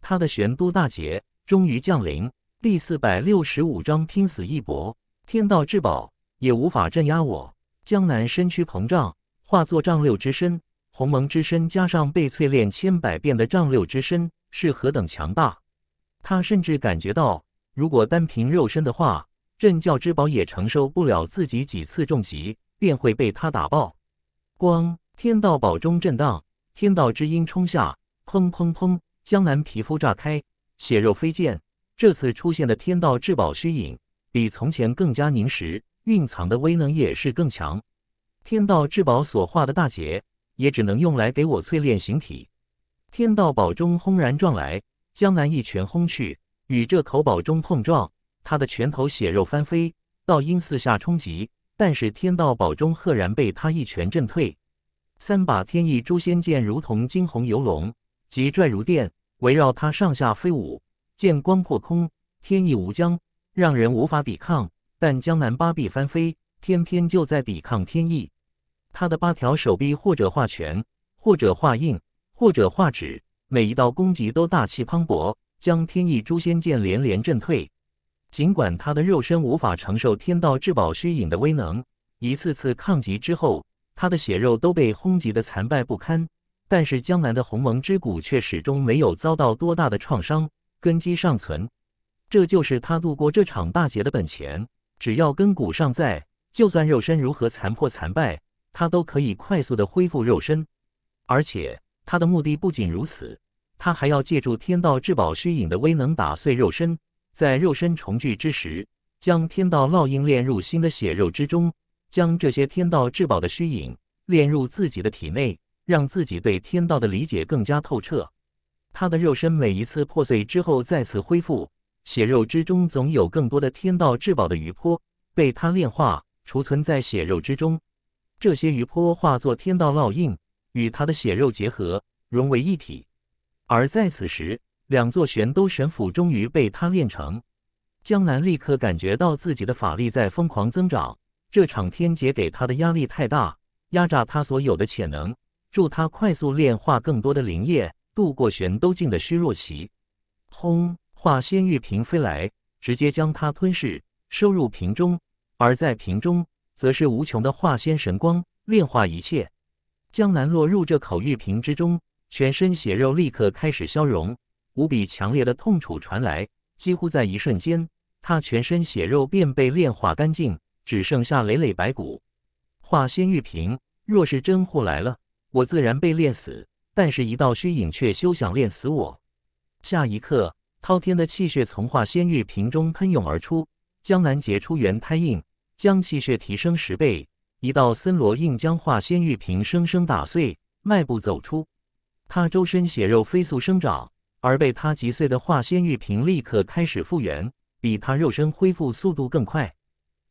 S1: 他的玄都大劫终于降临。第四百六十五章：拼死一搏，天道至宝也无法镇压我。江南身躯膨胀，化作丈六之身、鸿蒙之身，加上被淬炼千百遍的丈六之身。是何等强大！他甚至感觉到，如果单凭肉身的话，镇教之宝也承受不了自己几次重击，便会被他打爆。光天道宝中震荡，天道之音冲下，砰砰砰！江南皮肤炸开，血肉飞溅。这次出现的天道至宝虚影，比从前更加凝实，蕴藏的威能也是更强。天道至宝所化的大劫，也只能用来给我淬炼形体。天道宝钟轰然撞来，江南一拳轰去，与这口宝钟碰撞，他的拳头血肉翻飞，道音四下冲击。但是天道宝钟赫然被他一拳震退。三把天意诛仙剑如同惊鸿游龙，急拽如电，围绕他上下飞舞，剑光破空，天意无疆，让人无法抵抗。但江南八臂翻飞，偏偏就在抵抗天意。他的八条手臂或者化拳，或者化印。或者化指，每一道攻击都大气磅礴，将天意诛仙剑连连震退。尽管他的肉身无法承受天道至宝虚影的威能，一次次抗击之后，他的血肉都被轰击得残败不堪。但是江南的鸿蒙之骨却始终没有遭到多大的创伤，根基尚存。这就是他度过这场大劫的本钱。只要根骨尚在，就算肉身如何残破残败，他都可以快速的恢复肉身，而且。他的目的不仅如此，他还要借助天道至宝虚影的威能打碎肉身，在肉身重聚之时，将天道烙印炼入新的血肉之中，将这些天道至宝的虚影炼入自己的体内，让自己对天道的理解更加透彻。他的肉身每一次破碎之后再次恢复，血肉之中总有更多的天道至宝的余波被他炼化，储存在血肉之中。这些余波化作天道烙印。与他的血肉结合，融为一体。而在此时，两座玄都神府终于被他炼成。江南立刻感觉到自己的法力在疯狂增长。这场天劫给他的压力太大，压榨他所有的潜能，助他快速炼化更多的灵液，渡过玄都境的虚弱期。轰！化仙玉瓶飞来，直接将他吞噬，收入瓶中。而在瓶中，则是无穷的化仙神光，炼化一切。江南落入这口玉瓶之中，全身血肉立刻开始消融，无比强烈的痛楚传来。几乎在一瞬间，他全身血肉便被炼化干净，只剩下累累白骨。化仙玉瓶，若是真护来了，我自然被炼死；但是，一道虚影却休想炼死我。下一刻，滔天的气血从化仙玉瓶中喷涌而出。江南结出元胎印，将气血提升十倍。一道森罗印将化仙玉瓶生生打碎，迈步走出。他周身血肉飞速生长，而被他击碎的化仙玉瓶立刻开始复原，比他肉身恢复速度更快。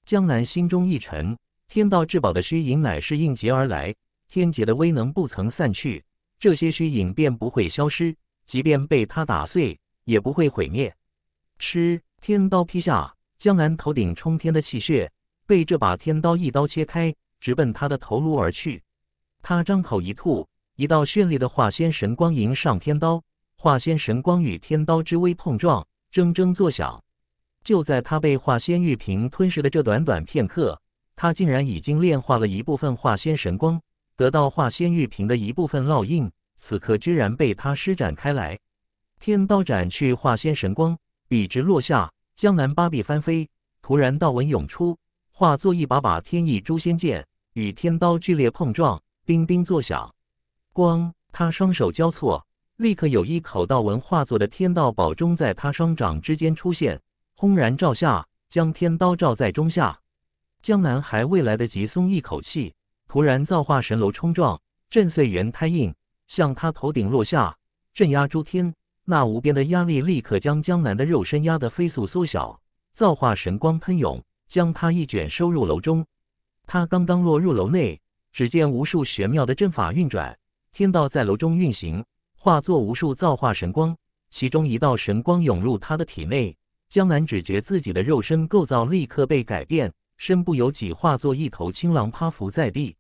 S1: 江南心中一沉，天道至宝的虚影乃是应劫而来，天劫的威能不曾散去，这些虚影便不会消失，即便被他打碎，也不会毁灭。吃！天刀劈下，江南头顶冲天的气血。被这把天刀一刀切开，直奔他的头颅而去。他张口一吐，一道绚丽的化仙神光迎上天刀。化仙神光与天刀之威碰撞，铮铮作响。就在他被化仙玉瓶吞噬的这短短片刻，他竟然已经炼化了一部分化仙神光，得到化仙玉瓶的一部分烙印。此刻居然被他施展开来。天刀斩去化仙神光，笔直落下。江南八臂翻飞，突然道纹涌出。化作一把把天意诛仙剑，与天刀剧烈碰撞，叮叮作响。光，他双手交错，立刻有一口道纹化作的天道宝钟在他双掌之间出现，轰然照下，将天刀照在中下。江南还未来得及松一口气，突然造化神楼冲撞，震碎元胎印，向他头顶落下，镇压诸天。那无边的压力立刻将江南的肉身压得飞速缩小，造化神光喷涌。将他一卷收入楼中。他刚刚落入楼内，只见无数玄妙的阵法运转，天道在楼中运行，化作无数造化神光。其中一道神光涌入他的体内，江南只觉自己的肉身构造立刻被改变，身不由己化作一头青狼趴伏在地。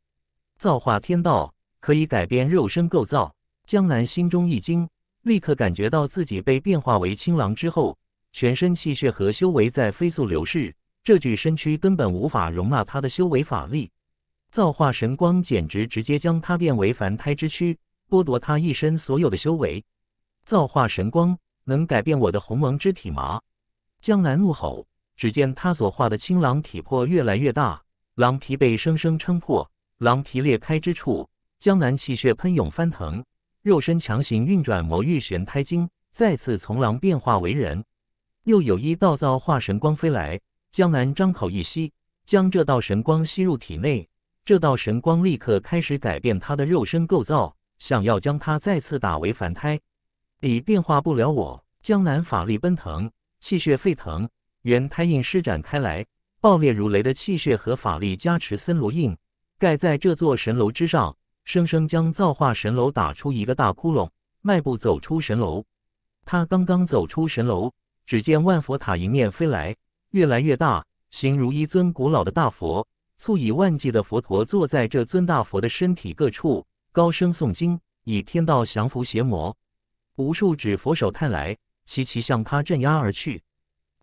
S1: 造化天道可以改变肉身构造，江南心中一惊，立刻感觉到自己被变化为青狼之后，全身气血和修为在飞速流逝。这具身躯根本无法容纳他的修为法力，造化神光简直直接将他变为凡胎之躯，剥夺他一身所有的修为。造化神光能改变我的鸿蒙之体吗？江南怒吼。只见他所化的青狼体魄越来越大，狼皮被生生撑破，狼皮裂开之处，江南气血喷涌翻腾，肉身强行运转魔域玄胎经，再次从狼变化为人。又有一道造化神光飞来。江南张口一吸，将这道神光吸入体内。这道神光立刻开始改变他的肉身构造，想要将他再次打为凡胎。你变化不了我！江南法力奔腾，气血沸腾，元胎印施展开来，爆裂如雷的气血和法力加持森罗印，盖在这座神楼之上，生生将造化神楼打出一个大窟窿。迈步走出神楼，他刚刚走出神楼，只见万佛塔迎面飞来。越来越大，形如一尊古老的大佛，数以万计的佛陀坐在这尊大佛的身体各处，高声诵经，以天道降服邪魔。无数只佛手探来，齐齐向他镇压而去。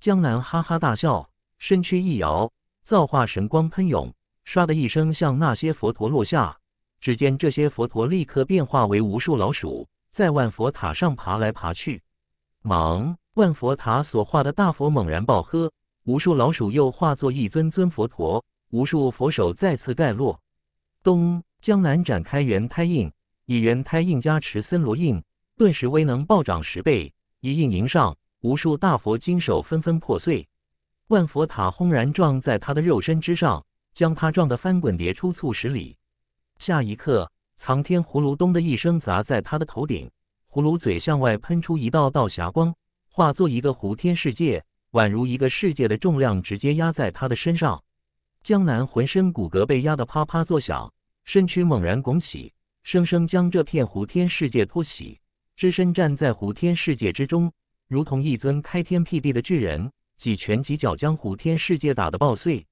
S1: 江南哈哈大笑，身躯一摇，造化神光喷涌，唰的一声向那些佛陀落下。只见这些佛陀立刻变化为无数老鼠，在万佛塔上爬来爬去。猛万佛塔所化的大佛猛然爆喝。无数老鼠又化作一尊尊佛陀，无数佛手再次盖落。咚！江南展开圆胎印，以圆胎印加持森罗印，顿时威能暴涨十倍。一印迎上，无数大佛金手纷纷破碎，万佛塔轰然撞在他的肉身之上，将他撞得翻滚跌出数十里。下一刻，藏天葫芦咚的一声砸在他的头顶，葫芦嘴向外喷出一道道霞光，化作一个胡天世界。宛如一个世界的重量直接压在他的身上，江南浑身骨骼被压得啪啪作响，身躯猛然拱起，生生将这片胡天世界托起。只身站在胡天世界之中，如同一尊开天辟地的巨人，几拳几脚将胡天世界打得爆碎。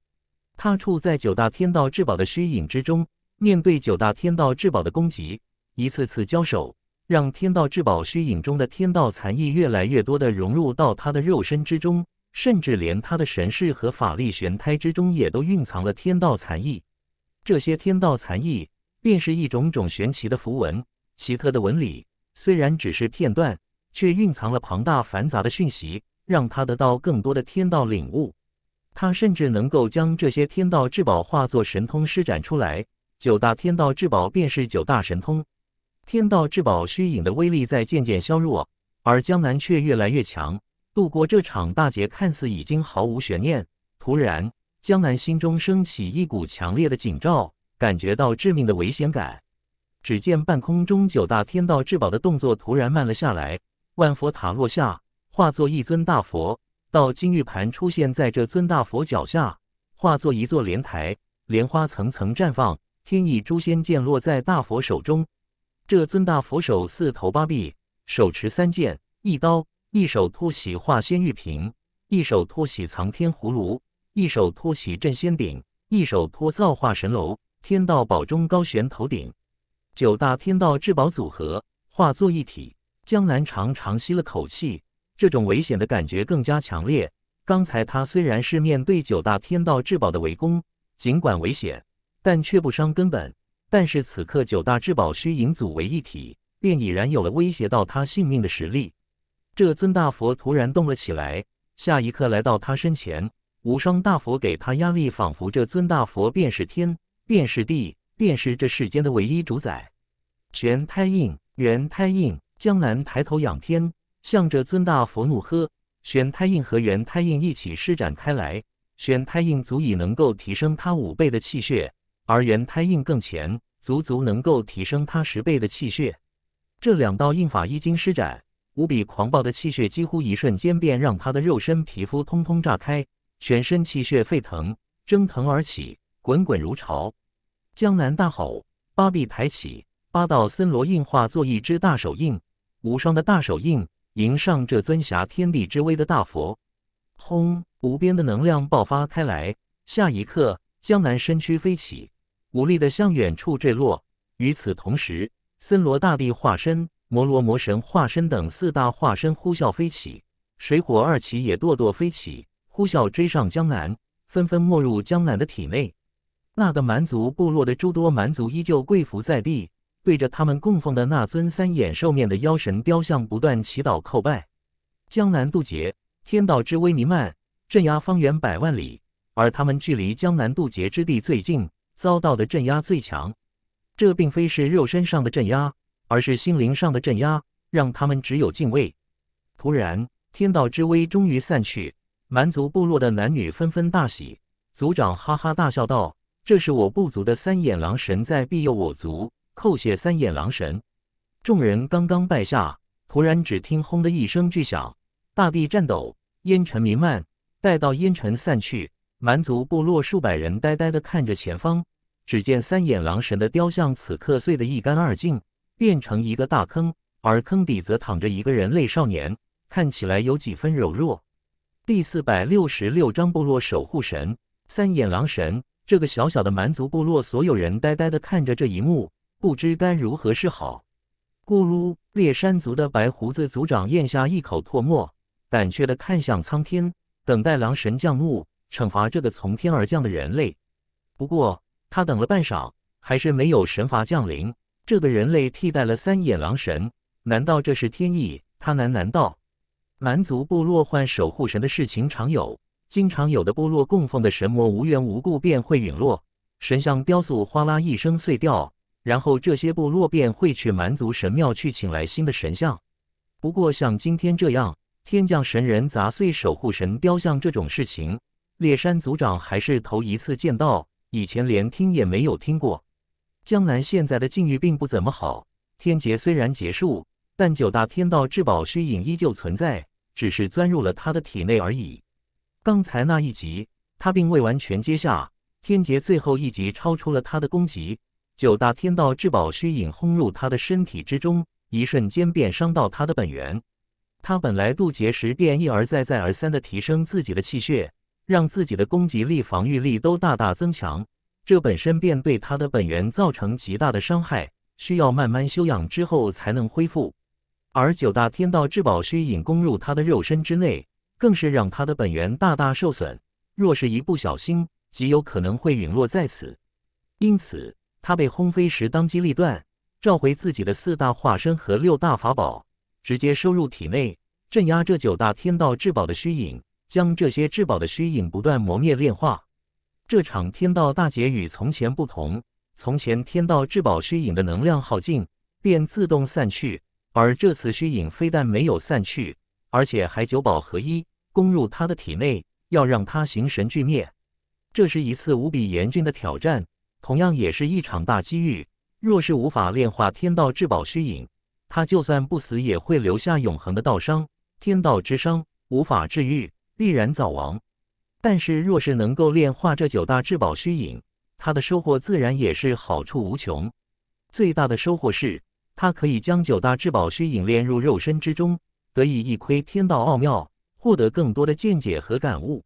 S1: 他处在九大天道至宝的虚影之中，面对九大天道至宝的攻击，一次次交手，让天道至宝虚影中的天道残意越来越多地融入到他的肉身之中。甚至连他的神识和法力玄胎之中，也都蕴藏了天道残意。这些天道残意，便是一种种玄奇的符文、奇特的纹理。虽然只是片段，却蕴藏了庞大繁杂的讯息，让他得到更多的天道领悟。他甚至能够将这些天道至宝化作神通施展出来。九大天道至宝便是九大神通。天道至宝虚影的威力在渐渐削弱，而江南却越来越强。度过这场大劫，看似已经毫无悬念。突然，江南心中升起一股强烈的警兆，感觉到致命的危险感。只见半空中九大天道至宝的动作突然慢了下来，万佛塔落下，化作一尊大佛；到金玉盘出现在这尊大佛脚下，化作一座莲台，莲花层层绽放。天意诛仙剑落在大佛手中，这尊大佛手四头八臂，手持三剑，一刀。一手托起化仙玉瓶，一手托起藏天葫芦，一手托起镇仙鼎，一手托造化神楼，天道宝中高悬头顶，九大天道至宝组合化作一体。江南长长吸了口气，这种危险的感觉更加强烈。刚才他虽然是面对九大天道至宝的围攻，尽管危险，但却不伤根本。但是此刻九大至宝虚影组为一体，便已然有了威胁到他性命的实力。这尊大佛突然动了起来，下一刻来到他身前。无双大佛给他压力，仿佛这尊大佛便是天，便是地，便是这世间的唯一主宰。玄胎印、元胎印，江南抬头仰天，向着尊大佛怒喝：玄胎印和元胎印一起施展开来。玄胎印足以能够提升他五倍的气血，而元胎印更前，足足能够提升他十倍的气血。这两道印法一经施展。无比狂暴的气血几乎一瞬间便让他的肉身皮肤通通炸开，全身气血沸腾蒸腾而起，滚滚如潮。江南大吼，八臂抬起，八道森罗印化作一只大手印，无双的大手印迎上这尊挟天地之威的大佛。轰！无边的能量爆发开来，下一刻，江南身躯飞起，无力的向远处坠落。与此同时，森罗大帝化身。摩罗魔神化身等四大化身呼啸飞起，水火二旗也堕堕飞起，呼啸追上江南，纷纷没入江南的体内。那个蛮族部落的诸多蛮族依旧跪伏在地，对着他们供奉的那尊三眼兽面的妖神雕像不断祈祷叩拜。江南渡劫，天道之威弥漫，镇压方圆百万里。而他们距离江南渡劫之地最近，遭到的镇压最强。这并非是肉身上的镇压。而是心灵上的镇压，让他们只有敬畏。突然，天道之威终于散去，蛮族部落的男女纷纷大喜。族长哈哈大笑道：“这是我部族的三眼狼神在庇佑我族，叩谢三眼狼神！”众人刚刚拜下，突然只听“轰”的一声巨响，大地颤抖，烟尘弥漫。待到烟尘散去，蛮族部落数百人呆呆地看着前方，只见三眼狼神的雕像此刻碎得一干二净。变成一个大坑，而坑底则躺着一个人类少年，看起来有几分柔弱。第四百六十六章部落守护神三眼狼神。这个小小的蛮族部落，所有人呆呆的看着这一幕，不知该如何是好。咕噜，猎山族的白胡子族长咽下一口唾沫，胆怯的看向苍天，等待狼神降怒，惩罚这个从天而降的人类。不过，他等了半晌，还是没有神罚降临。这个人类替代了三眼狼神，难道这是天意？他喃喃道：“蛮族部落换守护神的事情常有，经常有的部落供奉的神魔无缘无故便会陨落，神像雕塑哗啦一声碎掉，然后这些部落便会去蛮族神庙去请来新的神像。不过像今天这样天降神人砸碎守护神雕像这种事情，猎山族长还是头一次见到，以前连听也没有听过。”江南现在的境遇并不怎么好。天劫虽然结束，但九大天道至宝虚影依旧存在，只是钻入了他的体内而已。刚才那一击，他并未完全接下。天劫最后一击超出了他的攻击，九大天道至宝虚影轰入他的身体之中，一瞬间便伤到他的本源。他本来渡劫时便一而再、再而三地提升自己的气血，让自己的攻击力、防御力都大大增强。这本身便对他的本源造成极大的伤害，需要慢慢修养之后才能恢复。而九大天道至宝虚影攻入他的肉身之内，更是让他的本源大大受损。若是一不小心，极有可能会陨落在此。因此，他被轰飞时当机立断，召回自己的四大化身和六大法宝，直接收入体内，镇压这九大天道至宝的虚影，将这些至宝的虚影不断磨灭炼化。这场天道大劫与从前不同，从前天道至宝虚影的能量耗尽便自动散去，而这次虚影非但没有散去，而且还九宝合一，攻入他的体内，要让他形神俱灭。这是一次无比严峻的挑战，同样也是一场大机遇。若是无法炼化天道至宝虚影，他就算不死也会留下永恒的道伤，天道之伤无法治愈，必然早亡。但是，若是能够炼化这九大至宝虚影，他的收获自然也是好处无穷。最大的收获是，他可以将九大至宝虚影炼入肉身之中，得以一窥天道奥妙，获得更多的见解和感悟。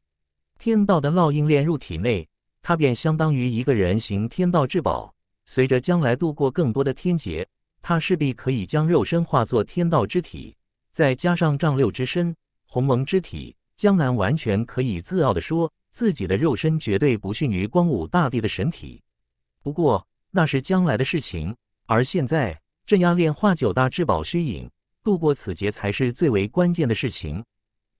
S1: 天道的烙印炼入体内，他便相当于一个人形天道至宝。随着将来度过更多的天劫，他势必可以将肉身化作天道之体，再加上丈六之身、鸿蒙之体。江南完全可以自傲地说，自己的肉身绝对不逊于光武大帝的神体。不过那是将来的事情，而现在镇压炼化九大至宝虚影，度过此劫才是最为关键的事情。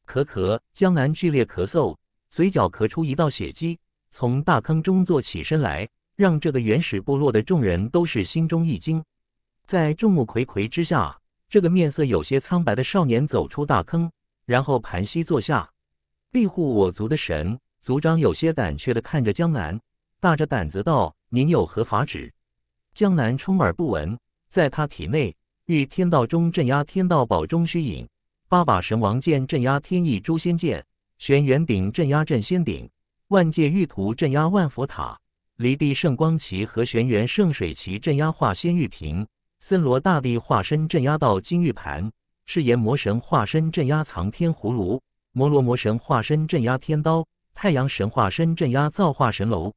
S1: 咳咳，江南剧烈咳嗽，嘴角咳出一道血迹，从大坑中坐起身来，让这个原始部落的众人都是心中一惊。在众目睽睽之下，这个面色有些苍白的少年走出大坑。然后盘膝坐下，庇护我族的神族长有些胆怯的看着江南，大着胆子道：“您有何法旨？”江南充耳不闻，在他体内，欲天道中镇压天道宝中虚影，八把神王剑镇压天意诛仙剑，玄元鼎镇压镇仙鼎，万界玉图镇压万佛塔，离地圣光旗和玄元圣水旗镇压化仙玉瓶，森罗大帝化身镇压到金玉盘。誓言魔神化身镇压藏天葫芦，摩罗魔神化身镇压天刀，太阳神化身镇压造化神楼。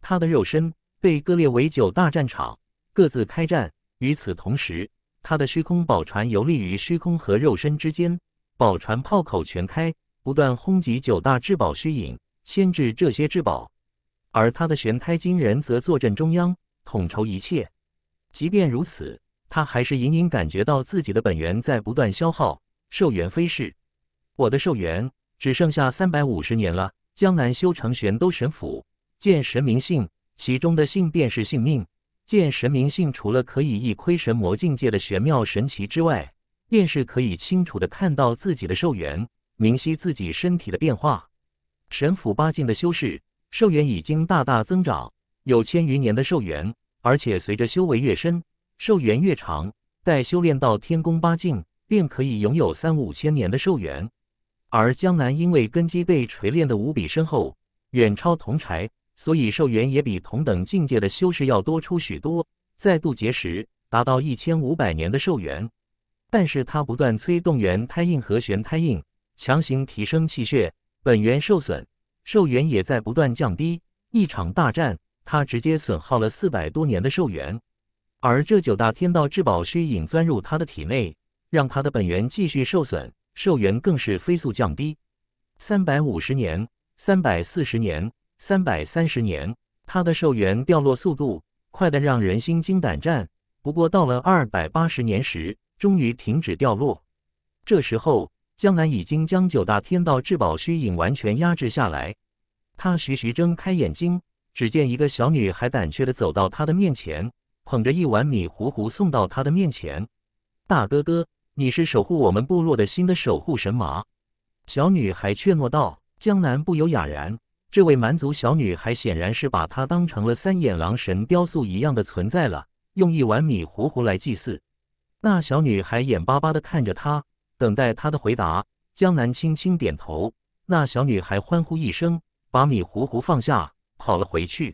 S1: 他的肉身被割裂为九大战场，各自开战。与此同时，他的虚空宝船游历于虚空和肉身之间，宝船炮口全开，不断轰击九大至宝虚影，牵制这些至宝。而他的玄胎金人则坐镇中央，统筹一切。即便如此。他还是隐隐感觉到自己的本源在不断消耗，寿元飞逝。我的寿元只剩下三百五十年了。江南修成玄都神府，见神明性，其中的性便是性命。见神明性，除了可以一窥神魔境界的玄妙神奇之外，便是可以清楚的看到自己的寿元，明晰自己身体的变化。神府八境的修士，寿元已经大大增长，有千余年的寿元，而且随着修为越深。寿元越长，待修炼到天宫八境，便可以拥有三五千年的寿元。而江南因为根基被锤炼得无比深厚，远超同柴，所以寿元也比同等境界的修士要多出许多。再度结识，达到一千五百年的寿元，但是他不断催动元胎印和玄胎印，强行提升气血，本源受损，寿元也在不断降低。一场大战，他直接损耗了四百多年的寿元。而这九大天道至宝虚影钻入他的体内，让他的本源继续受损，寿元更是飞速降低。三百五十年、三百四十年、三百三十年，他的寿元掉落速度快得让人心惊胆战。不过到了二百八十年时，终于停止掉落。这时候，江南已经将九大天道至宝虚影完全压制下来。他徐徐睁开眼睛，只见一个小女孩胆怯地走到他的面前。捧着一碗米糊糊送到他的面前，大哥哥，你是守护我们部落的新的守护神吗？小女孩怯懦道。江南不由哑然，这位蛮族小女孩显然是把他当成了三眼狼神雕塑一样的存在了，用一碗米糊糊来祭祀。那小女孩眼巴巴的看着他，等待他的回答。江南轻轻点头，那小女孩欢呼一声，把米糊糊放下，跑了回去。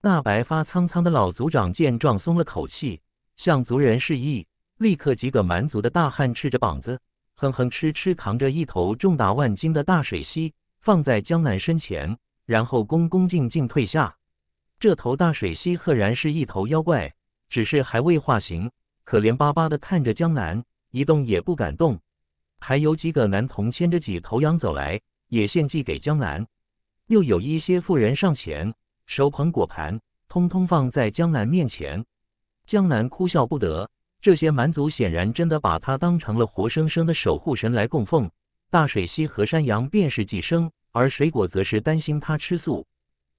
S1: 那白发苍苍的老族长见状松了口气，向族人示意，立刻几个蛮族的大汉赤着膀子，哼哼哧哧扛着一头重达万斤的大水溪，放在江南身前，然后恭恭敬敬退下。这头大水溪赫然是一头妖怪，只是还未化形，可怜巴巴地看着江南，一动也不敢动。还有几个男童牵着几头羊走来，也献祭给江南。又有一些妇人上前。手捧果盘，通通放在江南面前。江南哭笑不得，这些蛮族显然真的把他当成了活生生的守护神来供奉。大水溪和山羊便是寄生，而水果则是担心他吃素。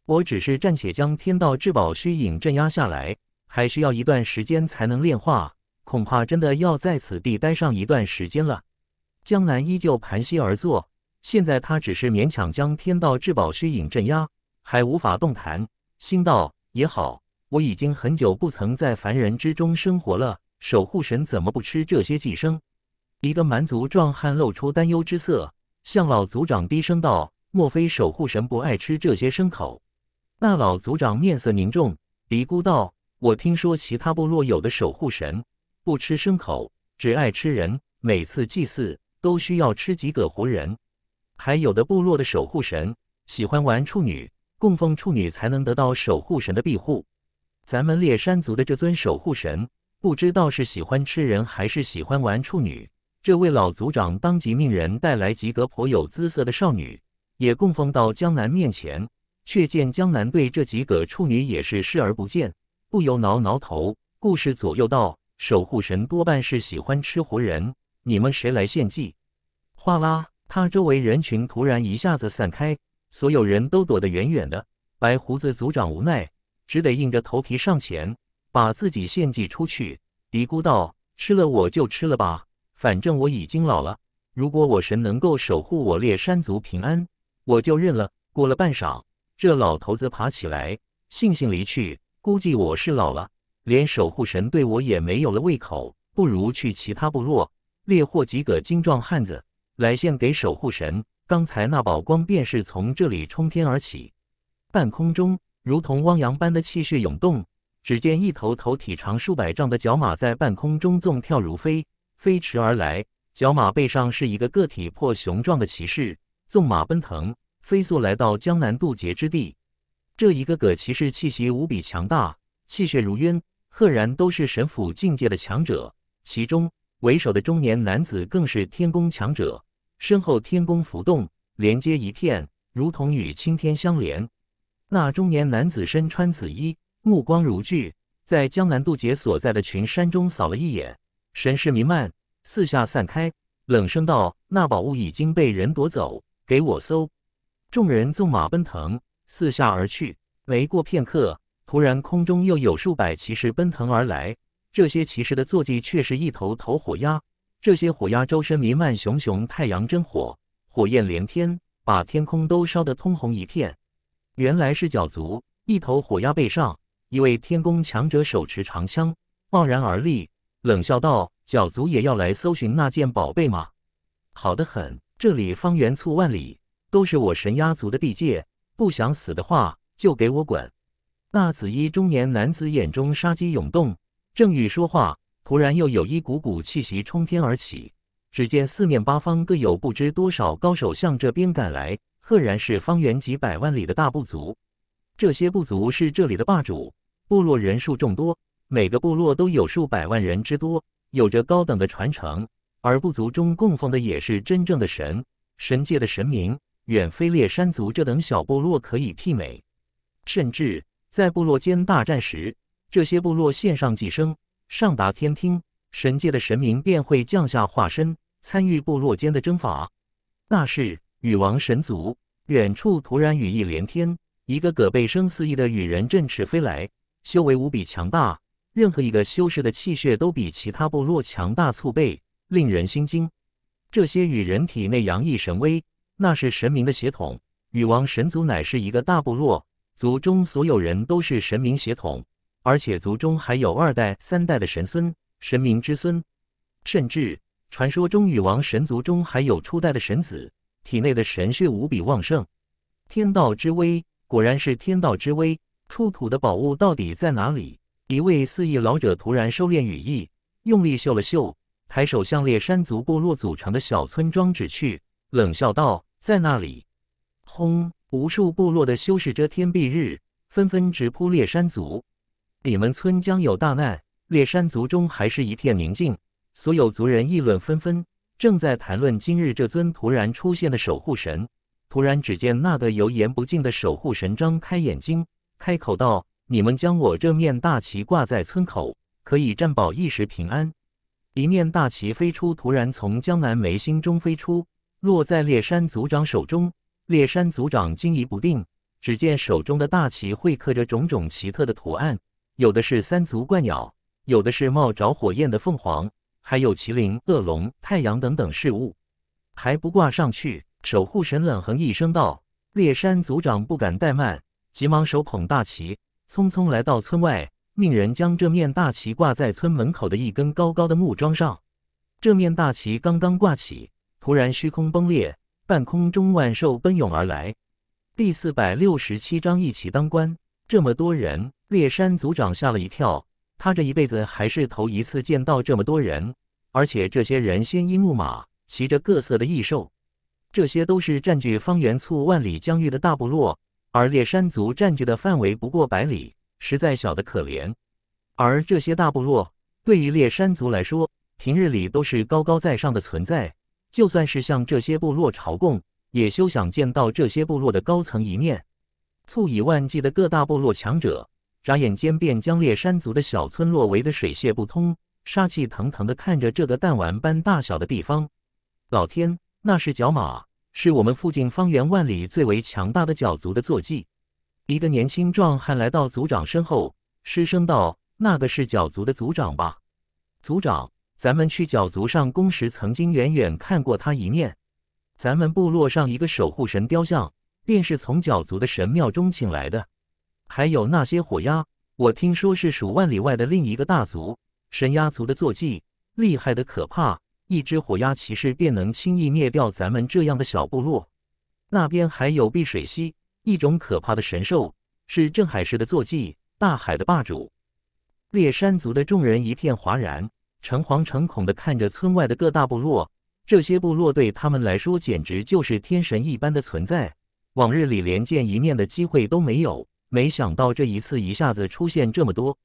S1: 我只是暂且将天道至宝虚影镇压下来，还需要一段时间才能炼化，恐怕真的要在此地待上一段时间了。江南依旧盘膝而坐，现在他只是勉强将天道至宝虚影镇压。还无法动弹，心道也好，我已经很久不曾在凡人之中生活了。守护神怎么不吃这些寄生？一个蛮族壮汉露出担忧之色，向老族长低声道：“莫非守护神不爱吃这些牲口？”那老族长面色凝重，嘀咕道：“我听说其他部落有的守护神不吃牲口，只爱吃人，每次祭祀都需要吃几个活人。还有的部落的守护神喜欢玩处女。”供奉处女才能得到守护神的庇护，咱们猎山族的这尊守护神不知道是喜欢吃人还是喜欢玩处女。这位老族长当即命人带来几个颇有姿色的少女，也供奉到江南面前。却见江南对这几个处女也是视而不见，不由挠挠头，故事左右道：“守护神多半是喜欢吃活人，你们谁来献祭？”哗啦，他周围人群突然一下子散开。所有人都躲得远远的，白胡子族长无奈，只得硬着头皮上前，把自己献祭出去，嘀咕道：“吃了我就吃了吧，反正我已经老了。如果我神能够守护我猎山族平安，我就认了。”过了半晌，这老头子爬起来，悻悻离去。估计我是老了，连守护神对我也没有了胃口，不如去其他部落猎获几个精壮汉子来献给守护神。刚才那宝光便是从这里冲天而起，半空中如同汪洋般的气血涌动。只见一头头体长数百丈的角马在半空中纵跳如飞，飞驰而来。角马背上是一个个体魄雄壮的骑士，纵马奔腾，飞速来到江南渡劫之地。这一个个骑士气息无比强大，气血如渊，赫然都是神府境界的强者。其中为首的中年男子更是天宫强者。身后天宫浮动，连接一片，如同与青天相连。那中年男子身穿紫衣，目光如炬，在江南渡劫所在的群山中扫了一眼，神识弥漫，四下散开，冷声道：“那宝物已经被人夺走，给我搜！”众人纵马奔腾，四下而去。没过片刻，突然空中又有数百骑士奔腾而来，这些骑士的坐骑却是一头头火鸭，这些火鸦周身弥漫熊熊太阳真火，火焰连天，把天空都烧得通红一片。原来是角族，一头火鸦背上，一位天宫强者手持长枪，傲然而立，冷笑道：“角族也要来搜寻那件宝贝吗？”“好得很，这里方圆促万里都是我神鸦族的地界，不想死的话就给我滚！”那紫衣中年男子眼中杀机涌动，正欲说话。突然，又有一股股气息冲天而起。只见四面八方各有不知多少高手向这边赶来，赫然是方圆几百万里的大部族。这些部族是这里的霸主，部落人数众多，每个部落都有数百万人之多，有着高等的传承，而部族中供奉的也是真正的神，神界的神明，远非烈山族这等小部落可以媲美。甚至在部落间大战时，这些部落献上祭牲。上达天听，神界的神明便会降下化身参与部落间的征伐。那是羽王神族，远处突然羽翼连天，一个葛背生四翼的羽人振翅飞来，修为无比强大，任何一个修士的气血都比其他部落强大数倍，令人心惊。这些羽人体内洋溢神威，那是神明的血统。羽王神族乃是一个大部落，族中所有人都是神明血统。而且族中还有二代、三代的神孙、神明之孙，甚至传说中禹王神族中还有初代的神子，体内的神血无比旺盛。天道之威，果然是天道之威！出土的宝物到底在哪里？一位四翼老者突然收敛羽翼，用力嗅了嗅，抬手向烈山族部落组成的小村庄指去，冷笑道：“在那里！”轰！无数部落的修士遮天蔽日，纷纷直扑烈山族。你们村将有大难！烈山族中还是一片宁静，所有族人议论纷纷，正在谈论今日这尊突然出现的守护神。突然，只见那个油盐不进的守护神张开眼睛，开口道：“你们将我这面大旗挂在村口，可以占保一时平安。”一面大旗飞出，突然从江南眉心中飞出，落在烈山族长手中。烈山族长惊疑不定，只见手中的大旗会刻着种种奇特的图案。有的是三足怪鸟，有的是冒着火焰的凤凰，还有麒麟、恶龙、太阳等等事物，还不挂上去！守护神冷哼一声道：“猎山族长不敢怠慢，急忙手捧大旗，匆匆来到村外，命人将这面大旗挂在村门口的一根高高的木桩上。这面大旗刚刚挂起，突然虚空崩裂，半空中万兽奔涌而来。”第四百六十七章一起当官，这么多人。烈山族长吓了一跳，他这一辈子还是头一次见到这么多人，而且这些人鲜衣怒马，骑着各色的异兽。这些都是占据方圆数万里疆域的大部落，而烈山族占据的范围不过百里，实在小得可怜。而这些大部落对于烈山族来说，平日里都是高高在上的存在，就算是向这些部落朝贡，也休想见到这些部落的高层一面。数以万计的各大部落强者。眨眼间便将猎山族的小村落围得水泄不通，杀气腾腾的看着这个弹丸般大小的地方。老天，那是角马，是我们附近方圆万里最为强大的角族的坐骑。一个年轻壮汉来到族长身后，失声道：“那个是角族的族长吧？族长，咱们去角族上宫时，曾经远远看过他一面。咱们部落上一个守护神雕像，便是从角族的神庙中请来的。”还有那些火鸦，我听说是数万里外的另一个大族神鸦族的坐骑，厉害的可怕，一只火鸦骑士便能轻易灭掉咱们这样的小部落。那边还有碧水溪，一种可怕的神兽，是镇海市的坐骑，大海的霸主。猎山族的众人一片哗然，诚惶诚恐地看着村外的各大部落，这些部落对他们来说简直就是天神一般的存在，往日里连见一面的机会都没有。没想到这一次一下子出现这么多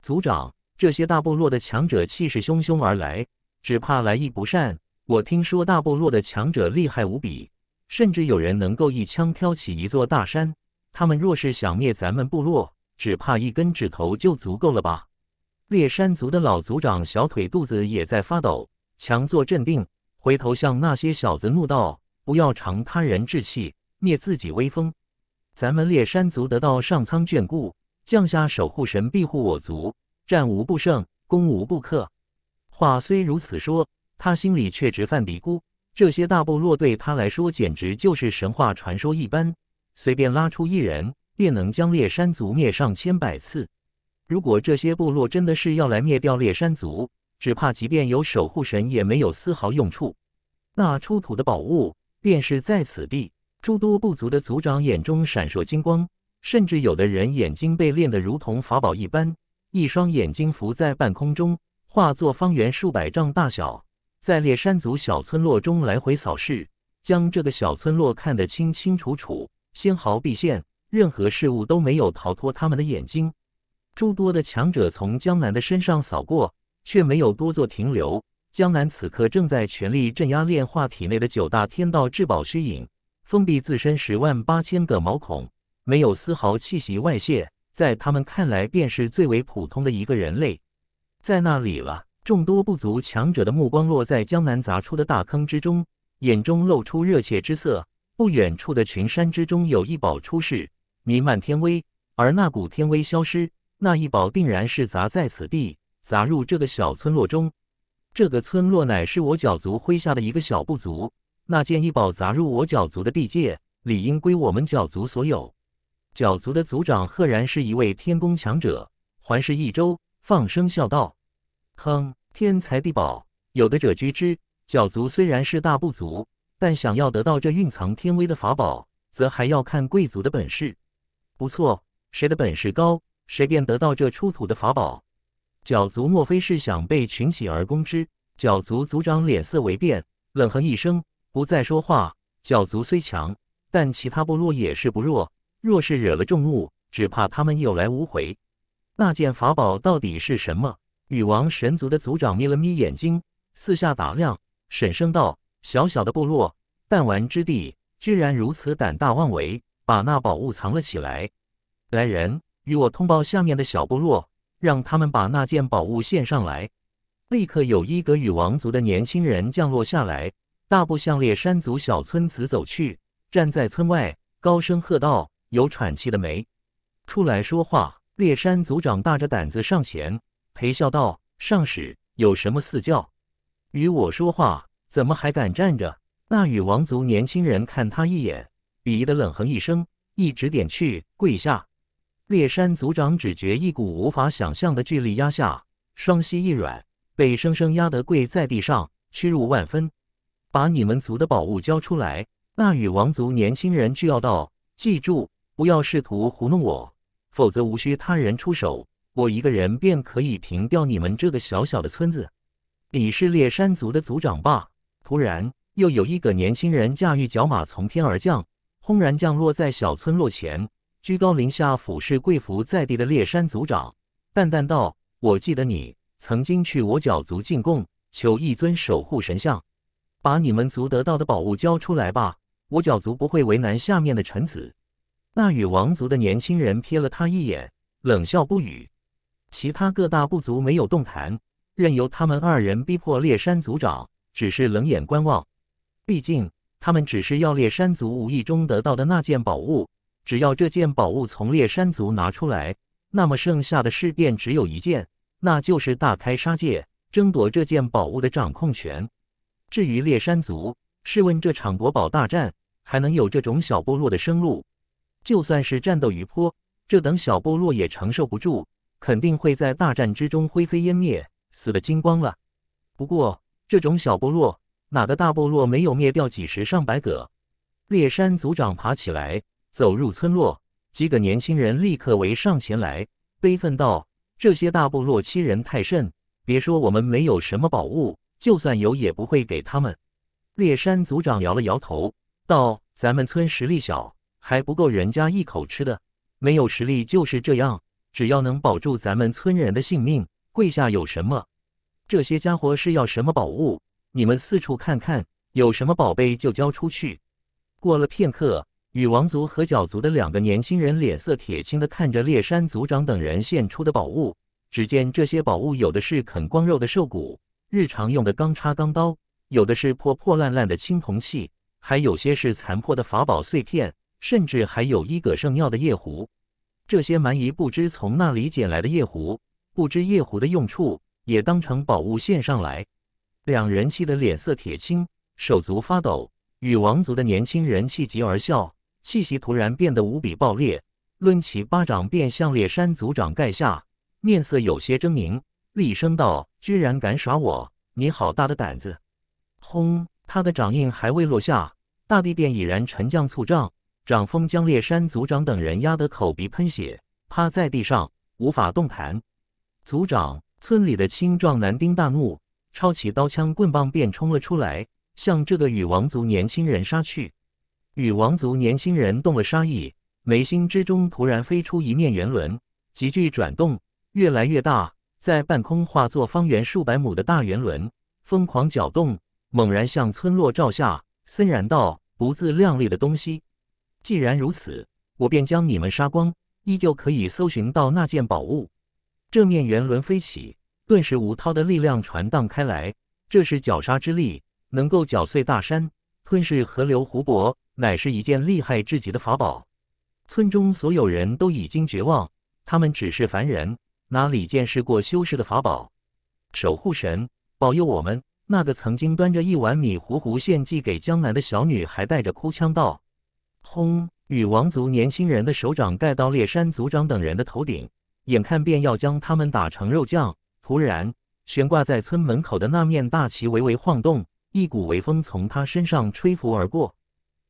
S1: 族长，这些大部落的强者气势汹汹而来，只怕来意不善。我听说大部落的强者厉害无比，甚至有人能够一枪挑起一座大山。他们若是想灭咱们部落，只怕一根指头就足够了吧？猎山族的老族长小腿肚子也在发抖，强作镇定，回头向那些小子怒道：“不要长他人志气，灭自己威风。”咱们烈山族得到上苍眷顾，降下守护神庇护我族，战无不胜，攻无不克。话虽如此说，他心里却直犯嘀咕：这些大部落对他来说，简直就是神话传说一般。随便拉出一人，便能将烈山族灭上千百次。如果这些部落真的是要来灭掉烈山族，只怕即便有守护神，也没有丝毫用处。那出土的宝物，便是在此地。诸多部族的族长眼中闪烁金光，甚至有的人眼睛被炼得如同法宝一般，一双眼睛浮在半空中，化作方圆数百丈大小，在烈山族小村落中来回扫视，将这个小村落看得清清楚楚，纤毫毕现，任何事物都没有逃脱他们的眼睛。诸多的强者从江南的身上扫过，却没有多做停留。江南此刻正在全力镇压炼化体内的九大天道至宝虚影。封闭自身十万八千个毛孔，没有丝毫气息外泄，在他们看来便是最为普通的一个人类，在那里了。众多部族强者的目光落在江南砸出的大坑之中，眼中露出热切之色。不远处的群山之中有一宝出世，弥漫天威，而那股天威消失，那一宝定然是砸在此地，砸入这个小村落中。这个村落乃是我角族麾下的一个小部族。那件异宝砸入我角族的地界，理应归我们角族所有。角族的族长赫然是一位天宫强者，环视一周，放声笑道：“哼，天才地宝，有的者居之。角族虽然是大部族，但想要得到这蕴藏天威的法宝，则还要看贵族的本事。不错，谁的本事高，谁便得到这出土的法宝。角族莫非是想被群起而攻之？”角族族长脸色为变，冷哼一声。不再说话。小族虽强，但其他部落也是不弱。若是惹了众怒，只怕他们有来无回。那件法宝到底是什么？禹王神族的族长眯了眯眼睛，四下打量，沈声道：“小小的部落，弹丸之地，居然如此胆大妄为，把那宝物藏了起来。来人，与我通报下面的小部落，让他们把那件宝物献上来。”立刻有一格禹王族的年轻人降落下来。大步向烈山族小村子走去，站在村外高声喝道：“有喘气的没？出来说话！”烈山族长大着胆子上前，陪笑道：“上使有什么赐教？与我说话，怎么还敢站着？”那禹王族年轻人看他一眼，鄙夷的冷哼一声，一指点去，跪下。烈山族长只觉一股无法想象的巨力压下，双膝一软，被生生压得跪在地上，屈辱万分。把你们族的宝物交出来！那羽王族年轻人倨傲道：“记住，不要试图糊弄我，否则无需他人出手，我一个人便可以平掉你们这个小小的村子。”你是猎山族的族长吧？突然，又有一个年轻人驾驭角马从天而降，轰然降落在小村落前，居高临下俯视跪伏在地的猎山族长，淡淡道：“我记得你曾经去我角族进贡，求一尊守护神像。”把你们族得到的宝物交出来吧！五角族不会为难下面的臣子。那羽王族的年轻人瞥了他一眼，冷笑不语。其他各大部族没有动弹，任由他们二人逼迫猎山族长，只是冷眼观望。毕竟他们只是要猎山族无意中得到的那件宝物，只要这件宝物从猎山族拿出来，那么剩下的事便只有一件，那就是大开杀戒，争夺这件宝物的掌控权。至于猎山族，试问这场夺宝大战还能有这种小部落的生路？就算是战斗余波，这等小部落也承受不住，肯定会在大战之中灰飞烟灭，死得精光了。不过，这种小部落，哪个大部落没有灭掉几十上百个？猎山族长爬起来，走入村落，几个年轻人立刻围上前来，悲愤道：“这些大部落欺人太甚！别说我们没有什么宝物。”就算有，也不会给他们。烈山族长摇了摇头，道：“咱们村实力小，还不够人家一口吃的。没有实力就是这样，只要能保住咱们村人的性命，跪下有什么？这些家伙是要什么宝物？你们四处看看，有什么宝贝就交出去。”过了片刻，禹王族和角族的两个年轻人脸色铁青地看着烈山族长等人献出的宝物。只见这些宝物，有的是啃光肉的兽骨。日常用的钢叉、钢刀，有的是破破烂烂的青铜器，还有些是残破的法宝碎片，甚至还有一葛圣药的夜壶。这些蛮夷不知从哪里捡来的夜壶，不知夜壶的用处，也当成宝物献上来。两人气得脸色铁青，手足发抖。禹王族的年轻人气急而笑，气息突然变得无比暴烈，抡起巴掌便向烈山族长盖下，面色有些狰狞。厉声道：“居然敢耍我！你好大的胆子！”轰！他的掌印还未落下，大地便已然沉降促胀，掌风将烈山族长等人压得口鼻喷血，趴在地上无法动弹。族长村里的青壮男丁大怒，抄起刀枪棍棒便冲了出来，向这个禹王族年轻人杀去。禹王族年轻人动了杀意，眉心之中突然飞出一面圆轮，急剧转动，越来越大。在半空化作方圆数百亩的大圆轮，疯狂搅动，猛然向村落照下，森然道：“不自量力的东西！既然如此，我便将你们杀光，依旧可以搜寻到那件宝物。”正面圆轮飞起，顿时吴涛的力量传荡开来。这是绞杀之力，能够绞碎大山，吞噬河流湖泊，乃是一件厉害至极的法宝。村中所有人都已经绝望，他们只是凡人。哪里见识过修士的法宝？守护神保佑我们！那个曾经端着一碗米糊糊献祭给江南的小女孩带着哭腔道：“轰！”羽王族年轻人的手掌盖到猎山族长等人的头顶，眼看便要将他们打成肉酱。突然，悬挂在村门口的那面大旗微微晃动，一股微风从他身上吹拂而过。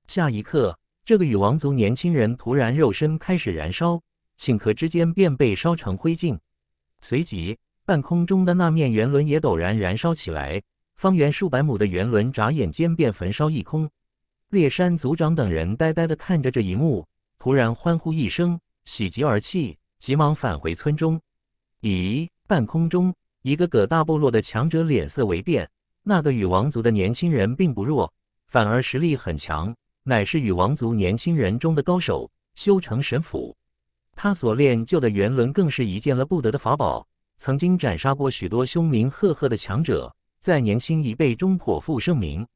S1: 下一刻，这个羽王族年轻人突然肉身开始燃烧，顷刻之间便被烧成灰烬。随即，半空中的那面圆轮也陡然燃烧起来，方圆数百亩的圆轮眨眼间便焚烧一空。烈山族长等人呆呆地看着这一幕，突然欢呼一声，喜极而泣，急忙返回村中。咦，半空中一个葛大部落的强者脸色微变，那个禹王族的年轻人并不弱，反而实力很强，乃是禹王族年轻人中的高手，修成神斧。他所练就的圆轮更是一件了不得的法宝，曾经斩杀过许多凶名赫赫的强者，在年轻一辈中颇负盛名。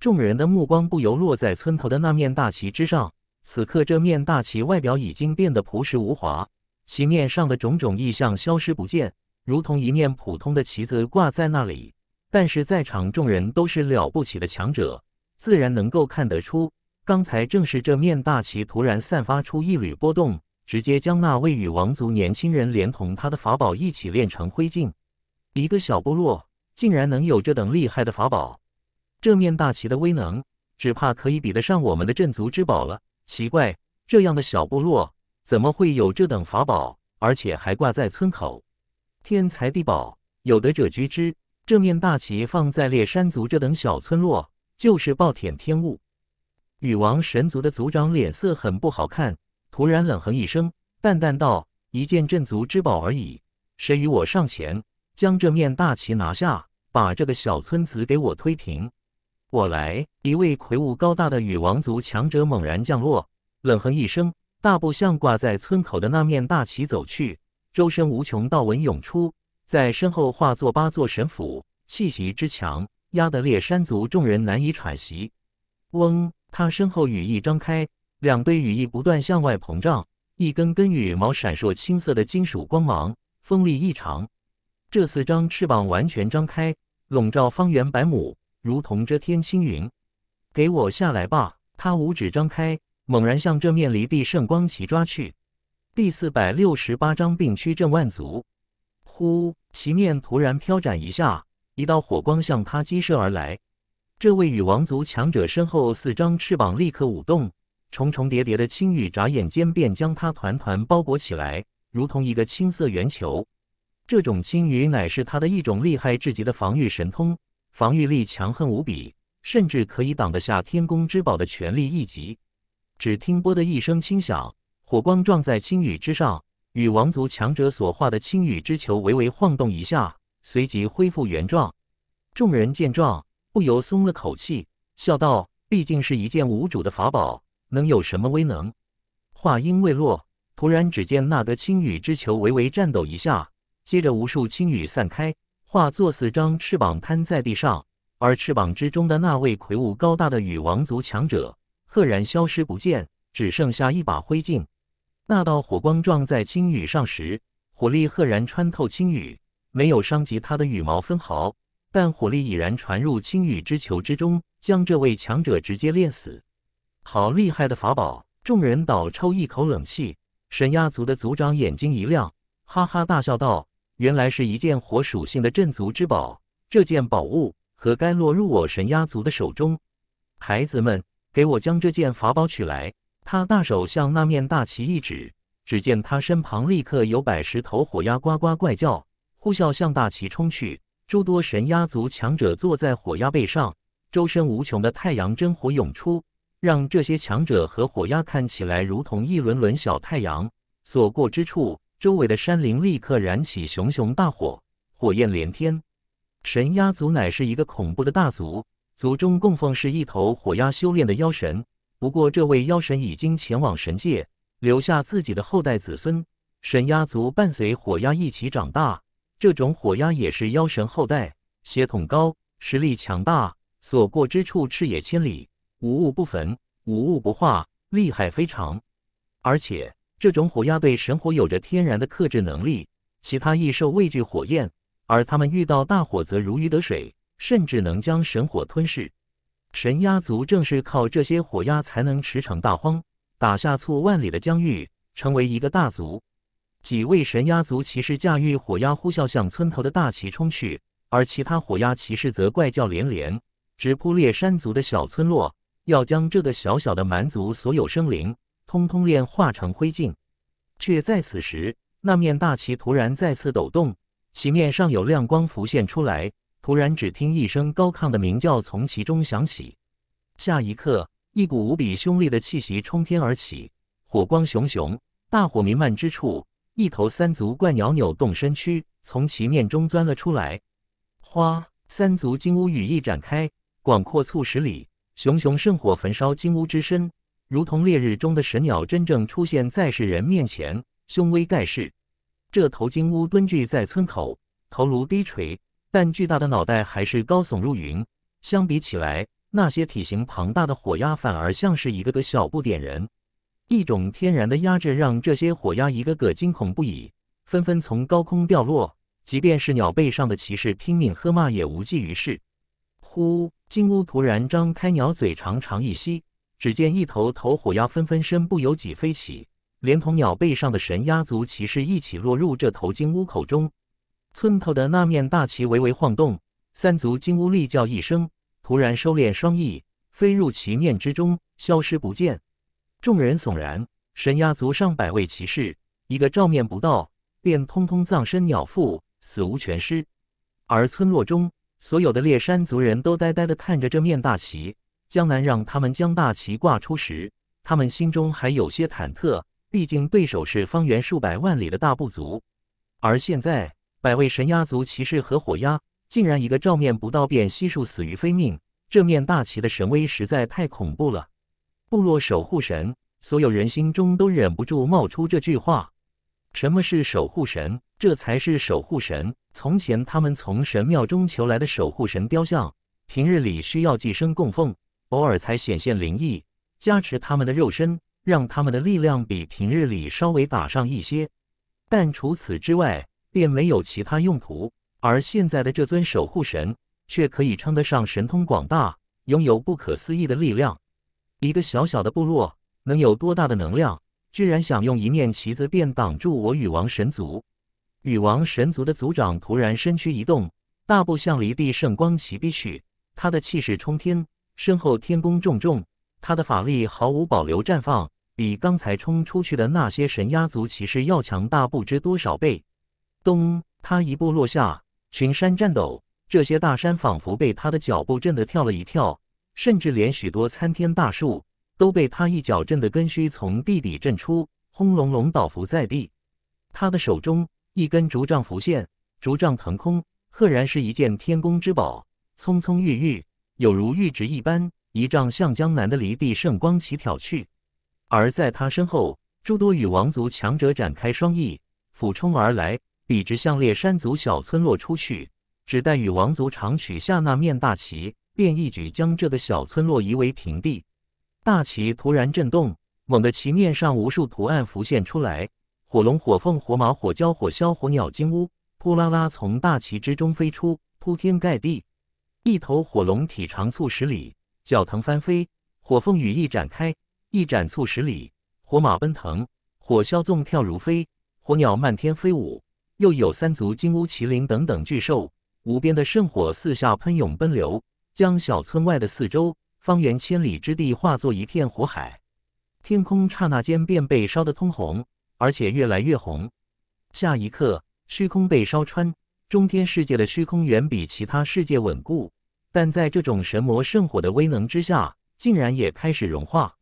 S1: 众人的目光不由落在村头的那面大旗之上。此刻，这面大旗外表已经变得朴实无华，旗面上的种种意象消失不见，如同一面普通的旗子挂在那里。但是在场众人都是了不起的强者，自然能够看得出，刚才正是这面大旗突然散发出一缕波动。直接将那位禹王族年轻人连同他的法宝一起炼成灰烬。一个小部落竟然能有这等厉害的法宝，这面大旗的威能，只怕可以比得上我们的镇族之宝了。奇怪，这样的小部落怎么会有这等法宝，而且还挂在村口？天才地宝，有德者居之。这面大旗放在猎山族这等小村落，就是暴殄天物。禹王神族的族长脸色很不好看。突然冷哼一声，淡淡道：“一件镇族之宝而已，谁与我上前将这面大旗拿下，把这个小村子给我推平？我来！”一位魁梧高大的羽王族强者猛然降落，冷哼一声，大步向挂在村口的那面大旗走去，周身无穷道纹涌出，在身后化作八座神斧，气息之强，压得烈山族众人难以喘息。嗡，他身后羽翼张开。两对羽翼不断向外膨胀，一根根羽毛闪烁青色的金属光芒，锋利异常。这四张翅膀完全张开，笼罩方圆百亩，如同遮天青云。给我下来吧！他五指张开，猛然向这面离地圣光旗抓去。第四百六十八章病躯镇万族。呼！旗面突然飘展一下，一道火光向他激射而来。这位羽王族强者身后四张翅膀立刻舞动。重重叠叠的青羽眨眼间便将它团团包裹起来，如同一个青色圆球。这种青雨乃是他的一种厉害至极的防御神通，防御力强横无比，甚至可以挡得下天宫之宝的全力一击。只听“啵”的一声轻响，火光撞在青羽之上，与王族强者所化的青羽之球微微晃动一下，随即恢复原状。众人见状，不由松了口气，笑道：“毕竟是一件无主的法宝。”能有什么威能？话音未落，突然只见那个青羽之球微微颤抖一下，接着无数青羽散开，化作四张翅膀摊在地上。而翅膀之中的那位魁梧高大的羽王族强者，赫然消失不见，只剩下一把灰烬。那道火光撞在青羽上时，火力赫然穿透青羽，没有伤及他的羽毛分毫，但火力已然传入青羽之球之中，将这位强者直接炼死。好厉害的法宝！众人倒抽一口冷气。神压族的族长眼睛一亮，哈哈大笑道：“原来是一件火属性的镇族之宝。这件宝物，何该落入我神压族的手中？”孩子们，给我将这件法宝取来！他大手向那面大旗一指，只见他身旁立刻有百十头火鸦呱呱怪叫，呼啸向大旗冲去。诸多神鸦族强者坐在火鸦背上，周身无穷的太阳真火涌出。让这些强者和火鸦看起来如同一轮轮小太阳，所过之处，周围的山林立刻燃起熊熊大火，火焰连天。神鸦族乃是一个恐怖的大族，族中供奉是一头火鸦修炼的妖神。不过，这位妖神已经前往神界，留下自己的后代子孙。神鸦族伴随火鸦一起长大，这种火鸦也是妖神后代，血统高，实力强大，所过之处赤野千里。五物不焚，五物不化，厉害非常。而且这种火鸦对神火有着天然的克制能力，其他异兽畏惧火焰，而它们遇到大火则如鱼得水，甚至能将神火吞噬。神鸦族正是靠这些火鸦才能驰骋大荒，打下错万里的疆域，成为一个大族。几位神鸦族骑士驾驭火鸦，呼啸向村头的大旗冲去，而其他火鸦骑士则怪叫连连，直扑烈山族的小村落。要将这个小小的蛮族所有生灵，通通炼化成灰烬，却在此时，那面大旗突然再次抖动，旗面上有亮光浮现出来。突然，只听一声高亢的鸣叫从其中响起，下一刻，一股无比凶厉的气息冲天而起，火光熊熊，大火弥漫之处，一头三足怪鸟扭动身躯，从其面中钻了出来。哗，三足金乌羽翼展开，广阔促十里。熊熊圣火焚烧金乌之身，如同烈日中的神鸟真正出现在世人面前，凶威盖世。这头金乌蹲踞在村口，头颅低垂，但巨大的脑袋还是高耸入云。相比起来，那些体型庞大的火鸦反而像是一个个小不点人。一种天然的压制让这些火鸦一个个惊恐不已，纷纷从高空掉落。即便是鸟背上的骑士拼命喝骂，也无济于事。忽，金乌突然张开鸟嘴，长长一吸，只见一头头火鸦纷纷身不由己飞起，连同鸟背上的神鸦族骑士一起落入这头金乌口中。村头的那面大旗微微晃动，三足金乌厉叫一声，突然收敛双翼，飞入旗面之中，消失不见。众人悚然，神鸦族上百位骑士，一个照面不到，便通通葬身鸟腹，死无全尸。而村落中。所有的猎山族人都呆呆地看着这面大旗。江南让他们将大旗挂出时，他们心中还有些忐忑，毕竟对手是方圆数百万里的大部族。而现在，百位神鸦族骑士和火鸦竟然一个照面不到便悉数死于非命，这面大旗的神威实在太恐怖了。部落守护神，所有人心中都忍不住冒出这句话：什么是守护神？这才是守护神。从前他们从神庙中求来的守护神雕像，平日里需要寄生供奉，偶尔才显现灵异，加持他们的肉身，让他们的力量比平日里稍微打上一些。但除此之外，便没有其他用途。而现在的这尊守护神，却可以称得上神通广大，拥有不可思议的力量。一个小小的部落能有多大的能量？居然想用一面旗子便挡住我与王神族！禹王神族的族长突然身躯一动，大步向离地圣光骑逼去。他的气势冲天，身后天宫重重。他的法力毫无保留绽放，比刚才冲出去的那些神压族骑士要强大不知多少倍。咚！他一步落下，群山颤抖。这些大山仿佛被他的脚步震得跳了一跳，甚至连许多参天大树都被他一脚震得根须从地底震出，轰隆隆倒伏在地。他的手中。一根竹杖浮现，竹杖腾空，赫然是一件天宫之宝，葱葱郁郁，有如玉质一般。一丈向江南的离地圣光旗挑去，而在他身后，诸多羽王族强者展开双翼，俯冲而来，笔直向烈山族小村落出去。只待羽王族长取下那面大旗，便一举将这个小村落夷为平地。大旗突然震动，猛地旗面上无数图案浮现出来。火龙、火凤、火马、火蛟、火枭、火鸟、金乌，扑啦啦从大旗之中飞出，铺天盖地。一头火龙体长促十里，脚腾翻飞；火凤羽翼展开，翼展促十里；火马奔腾，火枭纵跳如飞；火鸟漫天飞舞。又有三足金乌、麒麟等等巨兽，无边的圣火四下喷涌奔流，将小村外的四周方圆千里之地化作一片火海，天空刹那间便被烧得通红。而且越来越红，下一刻虚空被烧穿，中天世界的虚空远比其他世界稳固，但在这种神魔圣火的威能之下，竟然也开始融化。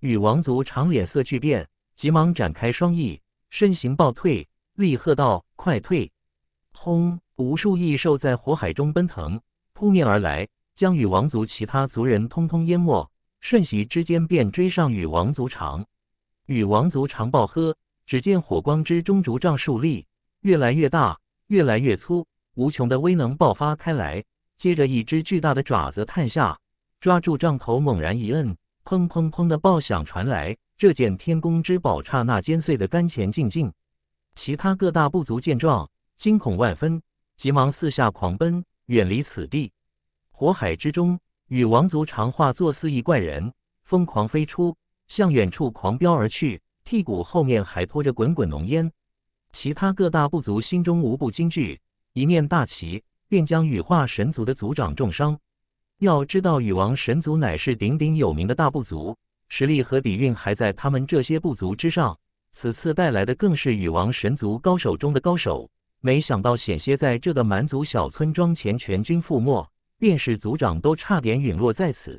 S1: 禹王族长脸色巨变，急忙展开双翼，身形暴退，厉喝道：“快退！”轰，无数异兽在火海中奔腾，扑面而来，将禹王族其他族人通通淹没。瞬息之间便追上禹王族长，禹王族长暴喝。只见火光之中，竹杖竖立，越来越大，越来越粗，无穷的威能爆发开来。接着，一只巨大的爪子探下，抓住杖头，猛然一摁，砰砰砰的爆响传来。这件天宫之宝刹那间碎得干干净净。其他各大部族见状，惊恐万分，急忙四下狂奔，远离此地。火海之中，禹王族常化作四翼怪人，疯狂飞出，向远处狂飙而去。屁股后面还拖着滚滚浓烟，其他各大部族心中无不惊惧。一面大旗便将羽化神族的族长重伤。要知道，羽王神族乃是鼎鼎有名的大部族，实力和底蕴还在他们这些部族之上。此次带来的更是羽王神族高手中的高手。没想到，险些在这个蛮族小村庄前全军覆没，便是族长都差点陨落在此。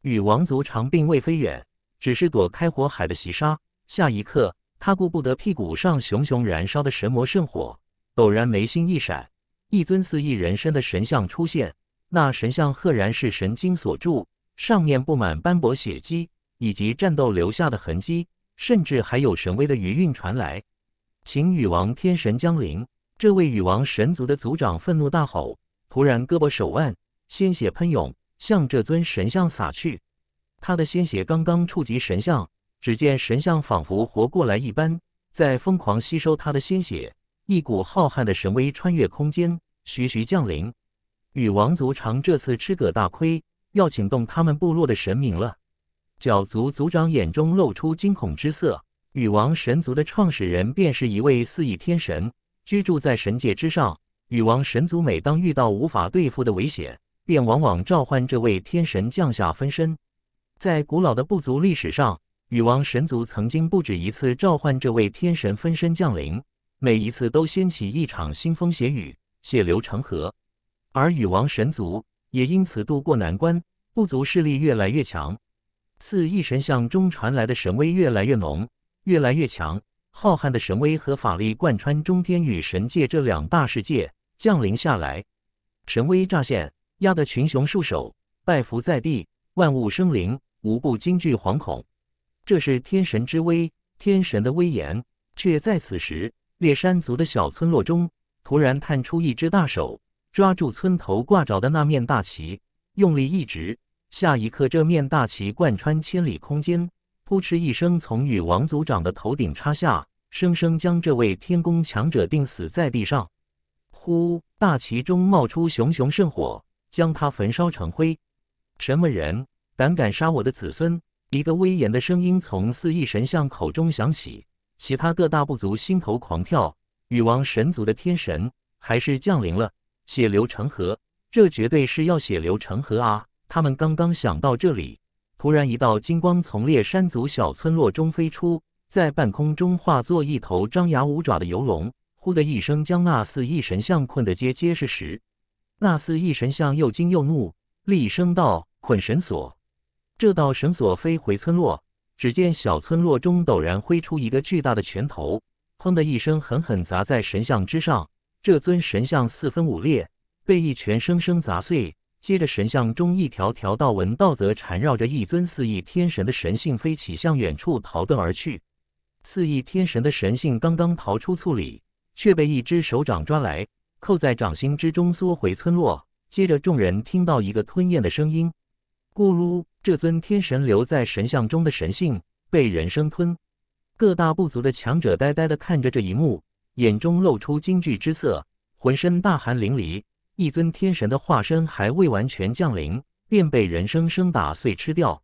S1: 羽王族长并未飞远，只是躲开火海的袭杀。下一刻，他顾不得屁股上熊熊燃烧的神魔圣火，陡然眉心一闪，一尊肆意人身的神像出现。那神像赫然是神经所铸，上面布满斑驳血迹以及战斗留下的痕迹，甚至还有神威的余韵传来。秦禹王天神降临，这位禹王神族的族长愤怒大吼，突然胳膊手腕鲜血喷涌，向这尊神像洒去。他的鲜血刚刚触及神像。只见神像仿佛活过来一般，在疯狂吸收他的鲜血。一股浩瀚的神威穿越空间，徐徐降临。禹王族长这次吃个大亏，要请动他们部落的神明了。角族族长眼中露出惊恐之色。禹王神族的创始人便是一位四翼天神，居住在神界之上。禹王神族每当遇到无法对付的危险，便往往召唤这位天神降下分身。在古老的部族历史上。禹王神族曾经不止一次召唤这位天神分身降临，每一次都掀起一场腥风血雨，血流成河，而禹王神族也因此度过难关，部族势力越来越强。四翼神像中传来的神威越来越浓，越来越强，浩瀚的神威和法力贯穿中天与神界这两大世界，降临下来，神威乍现，压得群雄束手，拜伏在地，万物生灵无不惊惧惶恐。这是天神之威，天神的威严，却在此时，猎山族的小村落中，突然探出一只大手，抓住村头挂着的那面大旗，用力一指，下一刻，这面大旗贯穿千里空间，扑哧一声，从禹王族长的头顶插下，生生将这位天宫强者钉死在地上。呼！大旗中冒出熊熊圣火，将他焚烧成灰。什么人胆敢杀我的子孙？一个威严的声音从四翼神像口中响起，其他各大部族心头狂跳。禹王神族的天神还是降临了，血流成河，这绝对是要血流成河啊！他们刚刚想到这里，突然一道金光从烈山族小村落中飞出，在半空中化作一头张牙舞爪的游龙，呼的一声将那四翼神像困得结结实实。那四翼神像又惊又怒，厉声道：“捆神索！”这道绳索飞回村落，只见小村落中陡然挥出一个巨大的拳头，砰的一声，狠狠砸在神像之上。这尊神像四分五裂，被一拳生生砸碎。接着，神像中一条条道纹道则缠绕着一尊四翼天神的神性飞起，向远处逃遁而去。四翼天神的神性刚刚逃出村里，却被一只手掌抓来，扣在掌心之中，缩回村落。接着，众人听到一个吞咽的声音。咕噜！这尊天神留在神像中的神性被人生吞。各大部族的强者呆呆地看着这一幕，眼中露出惊惧之色，浑身大汗淋漓。一尊天神的化身还未完全降临，便被人生生打碎吃掉。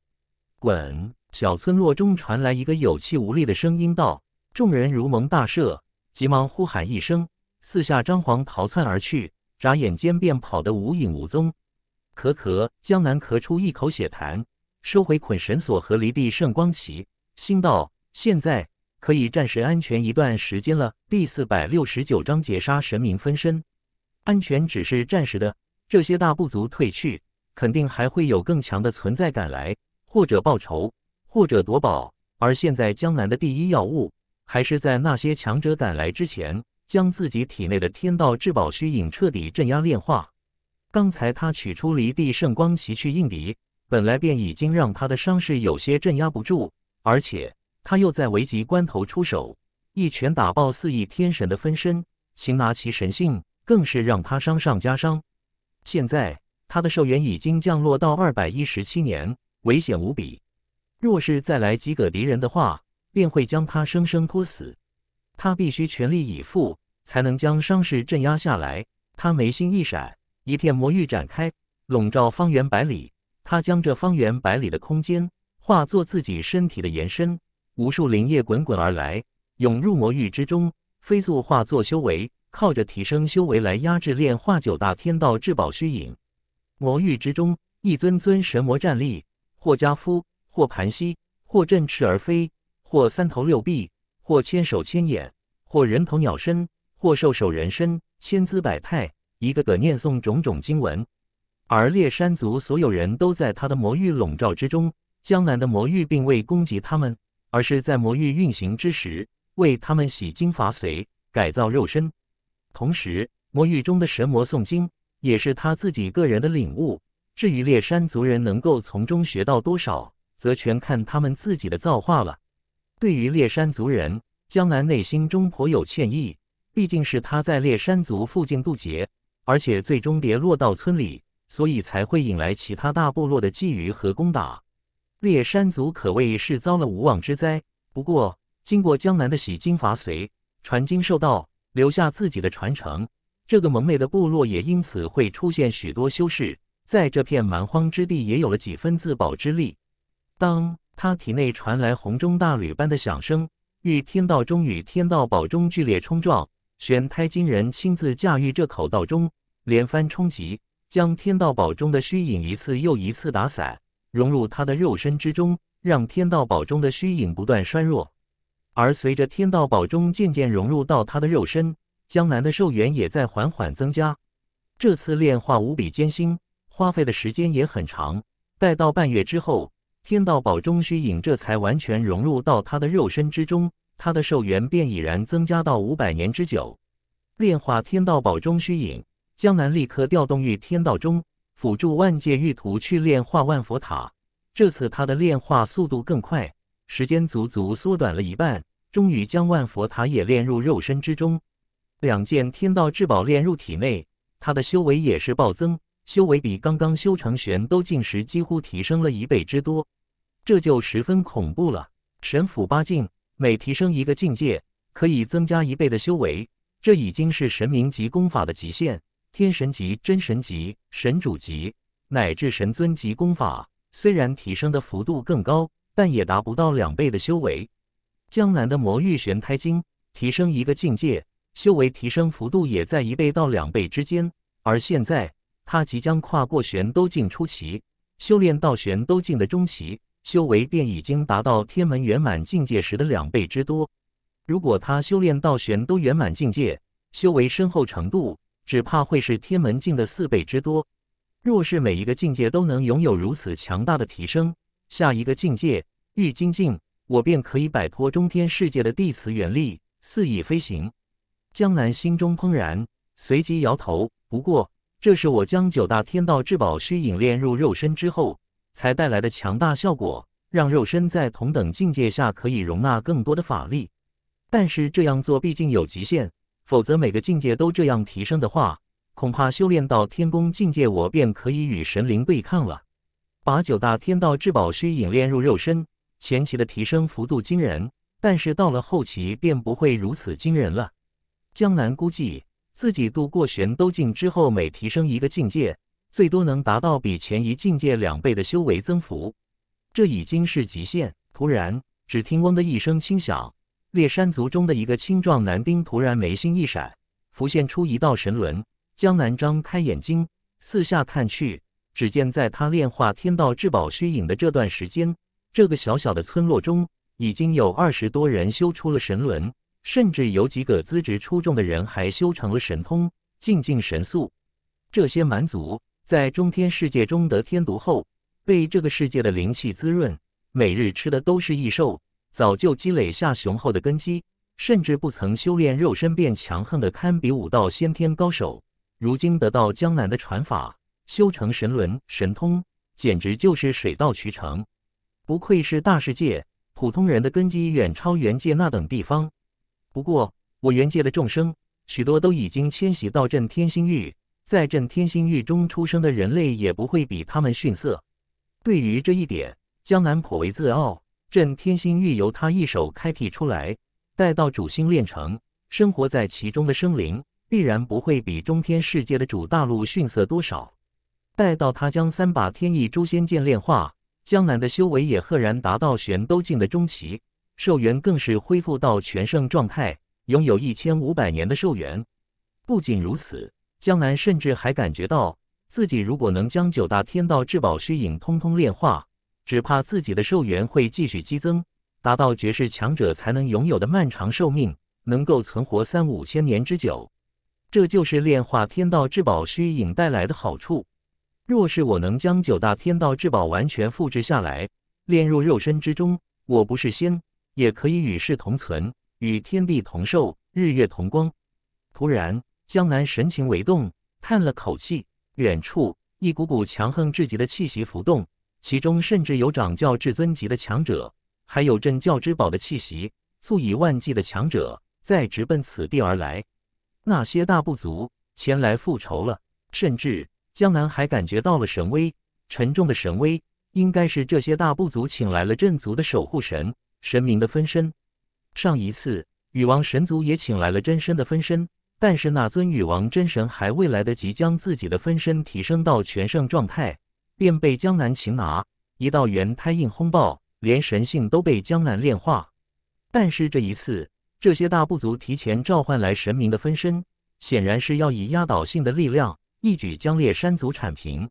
S1: 滚！小村落中传来一个有气无力的声音道：“众人如蒙大赦，急忙呼喊一声，四下张皇逃窜而去，眨眼间便跑得无影无踪。”咳咳，江南咳出一口血痰，收回捆绳索和离地圣光旗，心道：现在可以暂时安全一段时间了。第四百六十九章劫杀神明分身，安全只是暂时的。这些大部族退去，肯定还会有更强的存在赶来，或者报仇，或者夺宝。而现在，江南的第一要务，还是在那些强者赶来之前，将自己体内的天道至宝虚影彻底镇压炼化。刚才他取出离地圣光旗去应敌，本来便已经让他的伤势有些镇压不住，而且他又在危急关头出手，一拳打爆四翼天神的分身，擒拿其神性，更是让他伤上加伤。现在他的寿元已经降落到二百一十七年，危险无比。若是再来几个敌人的话，便会将他生生拖死。他必须全力以赴，才能将伤势镇压下来。他眉心一闪。一片魔域展开，笼罩方圆百里。他将这方圆百里的空间化作自己身体的延伸，无数灵液滚滚而来，涌入魔域之中，飞速化作修为。靠着提升修为来压制炼化九大天道至宝虚影。魔域之中，一尊尊神魔站立，或加夫，或盘膝，或振翅而飞，或三头六臂，或千手千眼，或人头鸟身，或兽首人身，千姿百态。一个个念诵种种经文，而猎山族所有人都在他的魔域笼罩之中。江南的魔域并未攻击他们，而是在魔域运行之时为他们洗精伐髓、改造肉身。同时，魔域中的神魔诵经也是他自己个人的领悟。至于猎山族人能够从中学到多少，则全看他们自己的造化了。对于猎山族人，江南内心中颇有歉意，毕竟是他在猎山族附近渡劫。而且最终跌落到村里，所以才会引来其他大部落的觊觎和攻打。猎山族可谓是遭了无妄之灾。不过，经过江南的洗金伐髓、传经授道，留下自己的传承，这个蒙昧的部落也因此会出现许多修士，在这片蛮荒之地也有了几分自保之力。当他体内传来洪钟大吕般的响声，与天道中与天道宝中剧烈冲撞。玄胎金人亲自驾驭这口道钟，连番冲击，将天道宝钟的虚影一次又一次打散，融入他的肉身之中，让天道宝钟的虚影不断衰弱。而随着天道宝钟渐渐融入到他的肉身，江南的寿元也在缓缓增加。这次炼化无比艰辛，花费的时间也很长。待到半月之后，天道宝钟虚影这才完全融入到他的肉身之中。他的寿元便已然增加到五百年之久。炼化天道宝中虚影，江南立刻调动玉天道中，辅助万界玉图去炼化万佛塔。这次他的炼化速度更快，时间足足缩短了一半，终于将万佛塔也炼入肉身之中。两件天道至宝炼入体内，他的修为也是暴增，修为比刚刚修成玄都境时几乎提升了一倍之多，这就十分恐怖了。神斧八境。每提升一个境界，可以增加一倍的修为，这已经是神明级功法的极限。天神级、真神级、神主级乃至神尊级功法，虽然提升的幅度更高，但也达不到两倍的修为。江南的魔域玄胎经，提升一个境界，修为提升幅度也在一倍到两倍之间。而现在，他即将跨过玄都境初期，修炼到玄都境的中期。修为便已经达到天门圆满境界时的两倍之多。如果他修炼到玄都圆满境界，修为深厚程度只怕会是天门境的四倍之多。若是每一个境界都能拥有如此强大的提升，下一个境界玉晶境，我便可以摆脱中天世界的地磁原力，肆意飞行。江南心中怦然，随即摇头。不过，这是我将九大天道至宝虚影炼入肉身之后。才带来的强大效果，让肉身在同等境界下可以容纳更多的法力。但是这样做毕竟有极限，否则每个境界都这样提升的话，恐怕修炼到天宫境界，我便可以与神灵对抗了。把九大天道至宝虚影炼入肉身，前期的提升幅度惊人，但是到了后期便不会如此惊人了。江南估计自己度过玄都境之后，每提升一个境界。最多能达到比前一境界两倍的修为增幅，这已经是极限。突然，只听“嗡”的一声轻响，烈山族中的一个青壮男丁突然眉心一闪，浮现出一道神轮。江南张开眼睛，四下看去，只见在他炼化天道至宝虚影的这段时间，这个小小的村落中已经有二十多人修出了神轮，甚至有几个资质出众的人还修成了神通，进境神速。这些蛮族。在中天世界中得天独厚，被这个世界的灵气滋润，每日吃的都是异兽，早就积累下雄厚的根基，甚至不曾修炼肉身变强横的堪比武道先天高手。如今得到江南的传法，修成神轮神通，简直就是水到渠成。不愧是大世界，普通人的根基远超元界那等地方。不过我元界的众生，许多都已经迁徙到震天星域。在震天星域中出生的人类也不会比他们逊色。对于这一点，江南颇为自傲。震天星域由他一手开辟出来，待到主星炼成，生活在其中的生灵必然不会比中天世界的主大陆逊色多少。待到他将三把天意诛仙剑炼化，江南的修为也赫然达到玄都境的中期，寿元更是恢复到全盛状态，拥有一千五百年的寿元。不仅如此。江南甚至还感觉到，自己如果能将九大天道至宝虚影通通炼化，只怕自己的寿元会继续激增，达到绝世强者才能拥有的漫长寿命，能够存活三五千年之久。这就是炼化天道至宝虚影带来的好处。若是我能将九大天道至宝完全复制下来，炼入肉身之中，我不是仙也可以与世同存，与天地同寿，日月同光。突然。江南神情微动，叹了口气。远处一股股强横至极的气息浮动，其中甚至有掌教至尊级的强者，还有镇教之宝的气息，数以万计的强者在直奔此地而来。那些大部族前来复仇了，甚至江南还感觉到了神威，沉重的神威，应该是这些大部族请来了镇族的守护神，神明的分身。上一次禹王神族也请来了真身的分身。但是那尊女王真神还未来得及将自己的分身提升到全盛状态，便被江南擒拿。一道元胎印轰爆，连神性都被江南炼化。但是这一次，这些大部族提前召唤来神明的分身，显然是要以压倒性的力量，一举将烈山族铲平。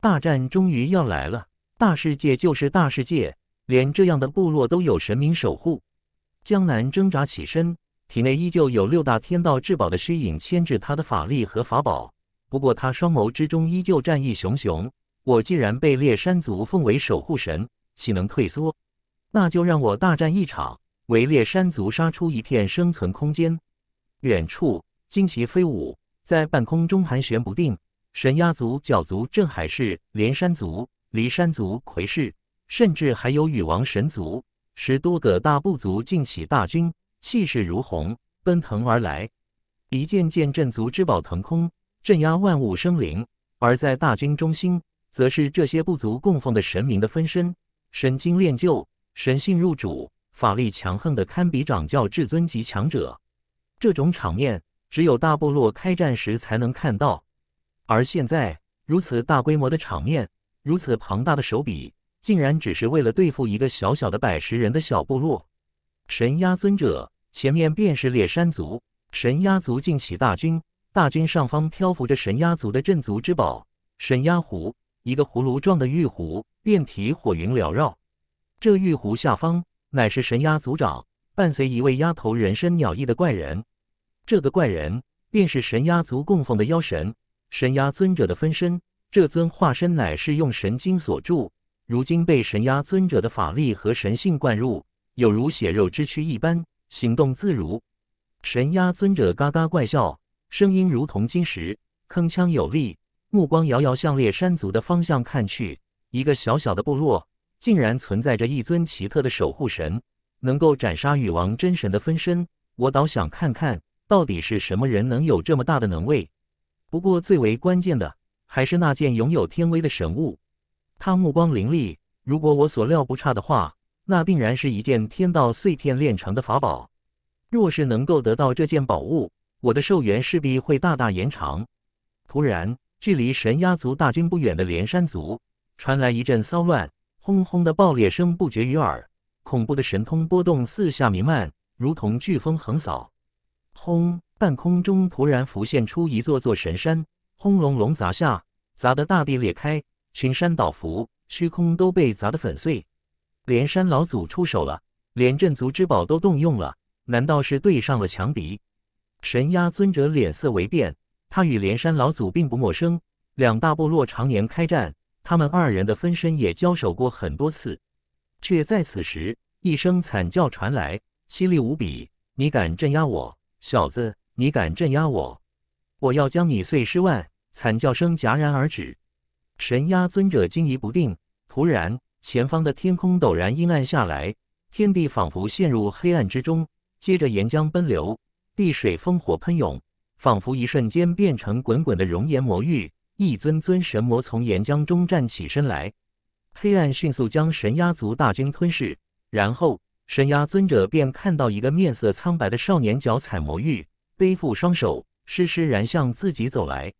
S1: 大战终于要来了！大世界就是大世界，连这样的部落都有神明守护。江南挣扎起身。体内依旧有六大天道至宝的虚影牵制他的法力和法宝，不过他双眸之中依旧战意熊熊。我既然被猎山族奉为守护神，岂能退缩？那就让我大战一场，为猎山族杀出一片生存空间。远处旌旗飞舞，在半空中盘旋不定。神鸦族、角族、镇海氏、连山族、离山族、魁氏，甚至还有禹王神族，十多个大部族尽起大军。气势如虹，奔腾而来，一件件镇族之宝腾空，镇压万物生灵。而在大军中心，则是这些部族供奉的神明的分身，神精炼就，神性入主，法力强横的堪比掌教至尊级强者。这种场面，只有大部落开战时才能看到。而现在，如此大规模的场面，如此庞大的手笔，竟然只是为了对付一个小小的百十人的小部落，神压尊者。前面便是烈山族、神鸦族竟起大军，大军上方漂浮着神鸦族的镇族之宝——神鸦壶，一个葫芦状的玉壶，遍体火云缭绕。这玉壶下方乃是神鸦族长，伴随一位丫头人身、鸟翼的怪人。这个怪人便是神鸦族供奉的妖神——神鸦尊者的分身。这尊化身乃是用神经所铸，如今被神鸦尊者的法力和神性灌入，有如血肉之躯一般。行动自如，神鸦尊者嘎嘎怪笑，声音如同金石，铿锵有力。目光遥遥向烈山族的方向看去，一个小小的部落，竟然存在着一尊奇特的守护神，能够斩杀禹王真神的分身。我倒想看看，到底是什么人能有这么大的能为？不过最为关键的，还是那件拥有天威的神物。他目光凌厉，如果我所料不差的话。那定然是一件天道碎片炼成的法宝。若是能够得到这件宝物，我的寿元势必会大大延长。突然，距离神鸦族大军不远的连山族传来一阵骚乱，轰轰的爆裂声不绝于耳，恐怖的神通波动四下弥漫，如同飓风横扫。轰！半空中突然浮现出一座座神山，轰隆隆砸下，砸得大地裂开，群山倒伏，虚空都被砸得粉碎。连山老祖出手了，连镇族之宝都动用了，难道是对上了强敌？神压尊者脸色微变，他与连山老祖并不陌生，两大部落常年开战，他们二人的分身也交手过很多次。却在此时，一声惨叫传来，犀利无比：“你敢镇压我，小子！你敢镇压我，我要将你碎尸万！”惨叫声戛然而止，神压尊者惊疑不定，突然。前方的天空陡然阴暗下来，天地仿佛陷入黑暗之中。接着，岩浆奔流，地水烽火喷涌，仿佛一瞬间变成滚滚的熔岩魔域。一尊尊神魔从岩浆中站起身来，黑暗迅速将神鸦族大军吞噬。然后，神鸦尊者便看到一个面色苍白的少年脚踩魔域，背负双手，施施然向自己走来。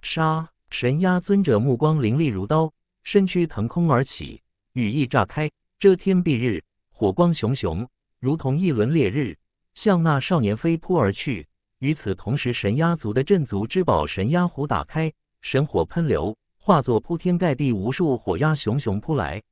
S1: 杀！神鸦尊者目光凌厉如刀，身躯腾空而起。羽翼炸开，遮天蔽日，火光熊熊，如同一轮烈日，向那少年飞扑而去。与此同时，神鸦族的镇族之宝神鸦虎打开，神火喷流，化作铺天盖地无数火鸦熊熊扑来。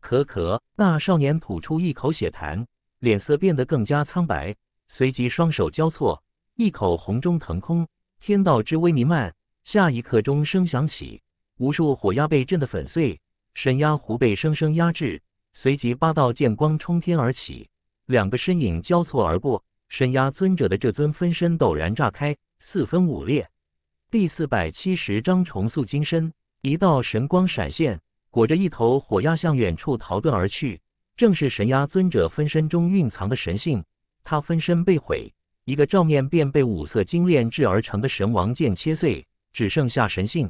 S1: 咳咳，那少年吐出一口血痰，脸色变得更加苍白，随即双手交错，一口红中腾空，天道之威弥漫。下一刻钟声响起，无数火鸦被震得粉碎。神压湖被生生压制，随即八道剑光冲天而起，两个身影交错而过。神压尊者的这尊分身陡然炸开，四分五裂。第四百七十章重塑金身，一道神光闪现，裹着一头火鸦向远处逃遁而去。正是神压尊者分身中蕴藏的神性。他分身被毁，一个照面便被五色金炼制而成的神王剑切碎，只剩下神性。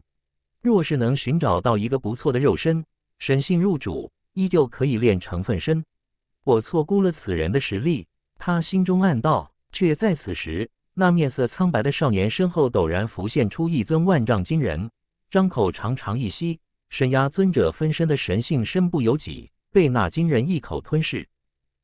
S1: 若是能寻找到一个不错的肉身，神性入主，依旧可以炼成分身。我错估了此人的实力，他心中暗道，却在此时，那面色苍白的少年身后陡然浮现出一尊万丈金人，张口长长一吸，神压尊者分身的神性身不由己，被那金人一口吞噬。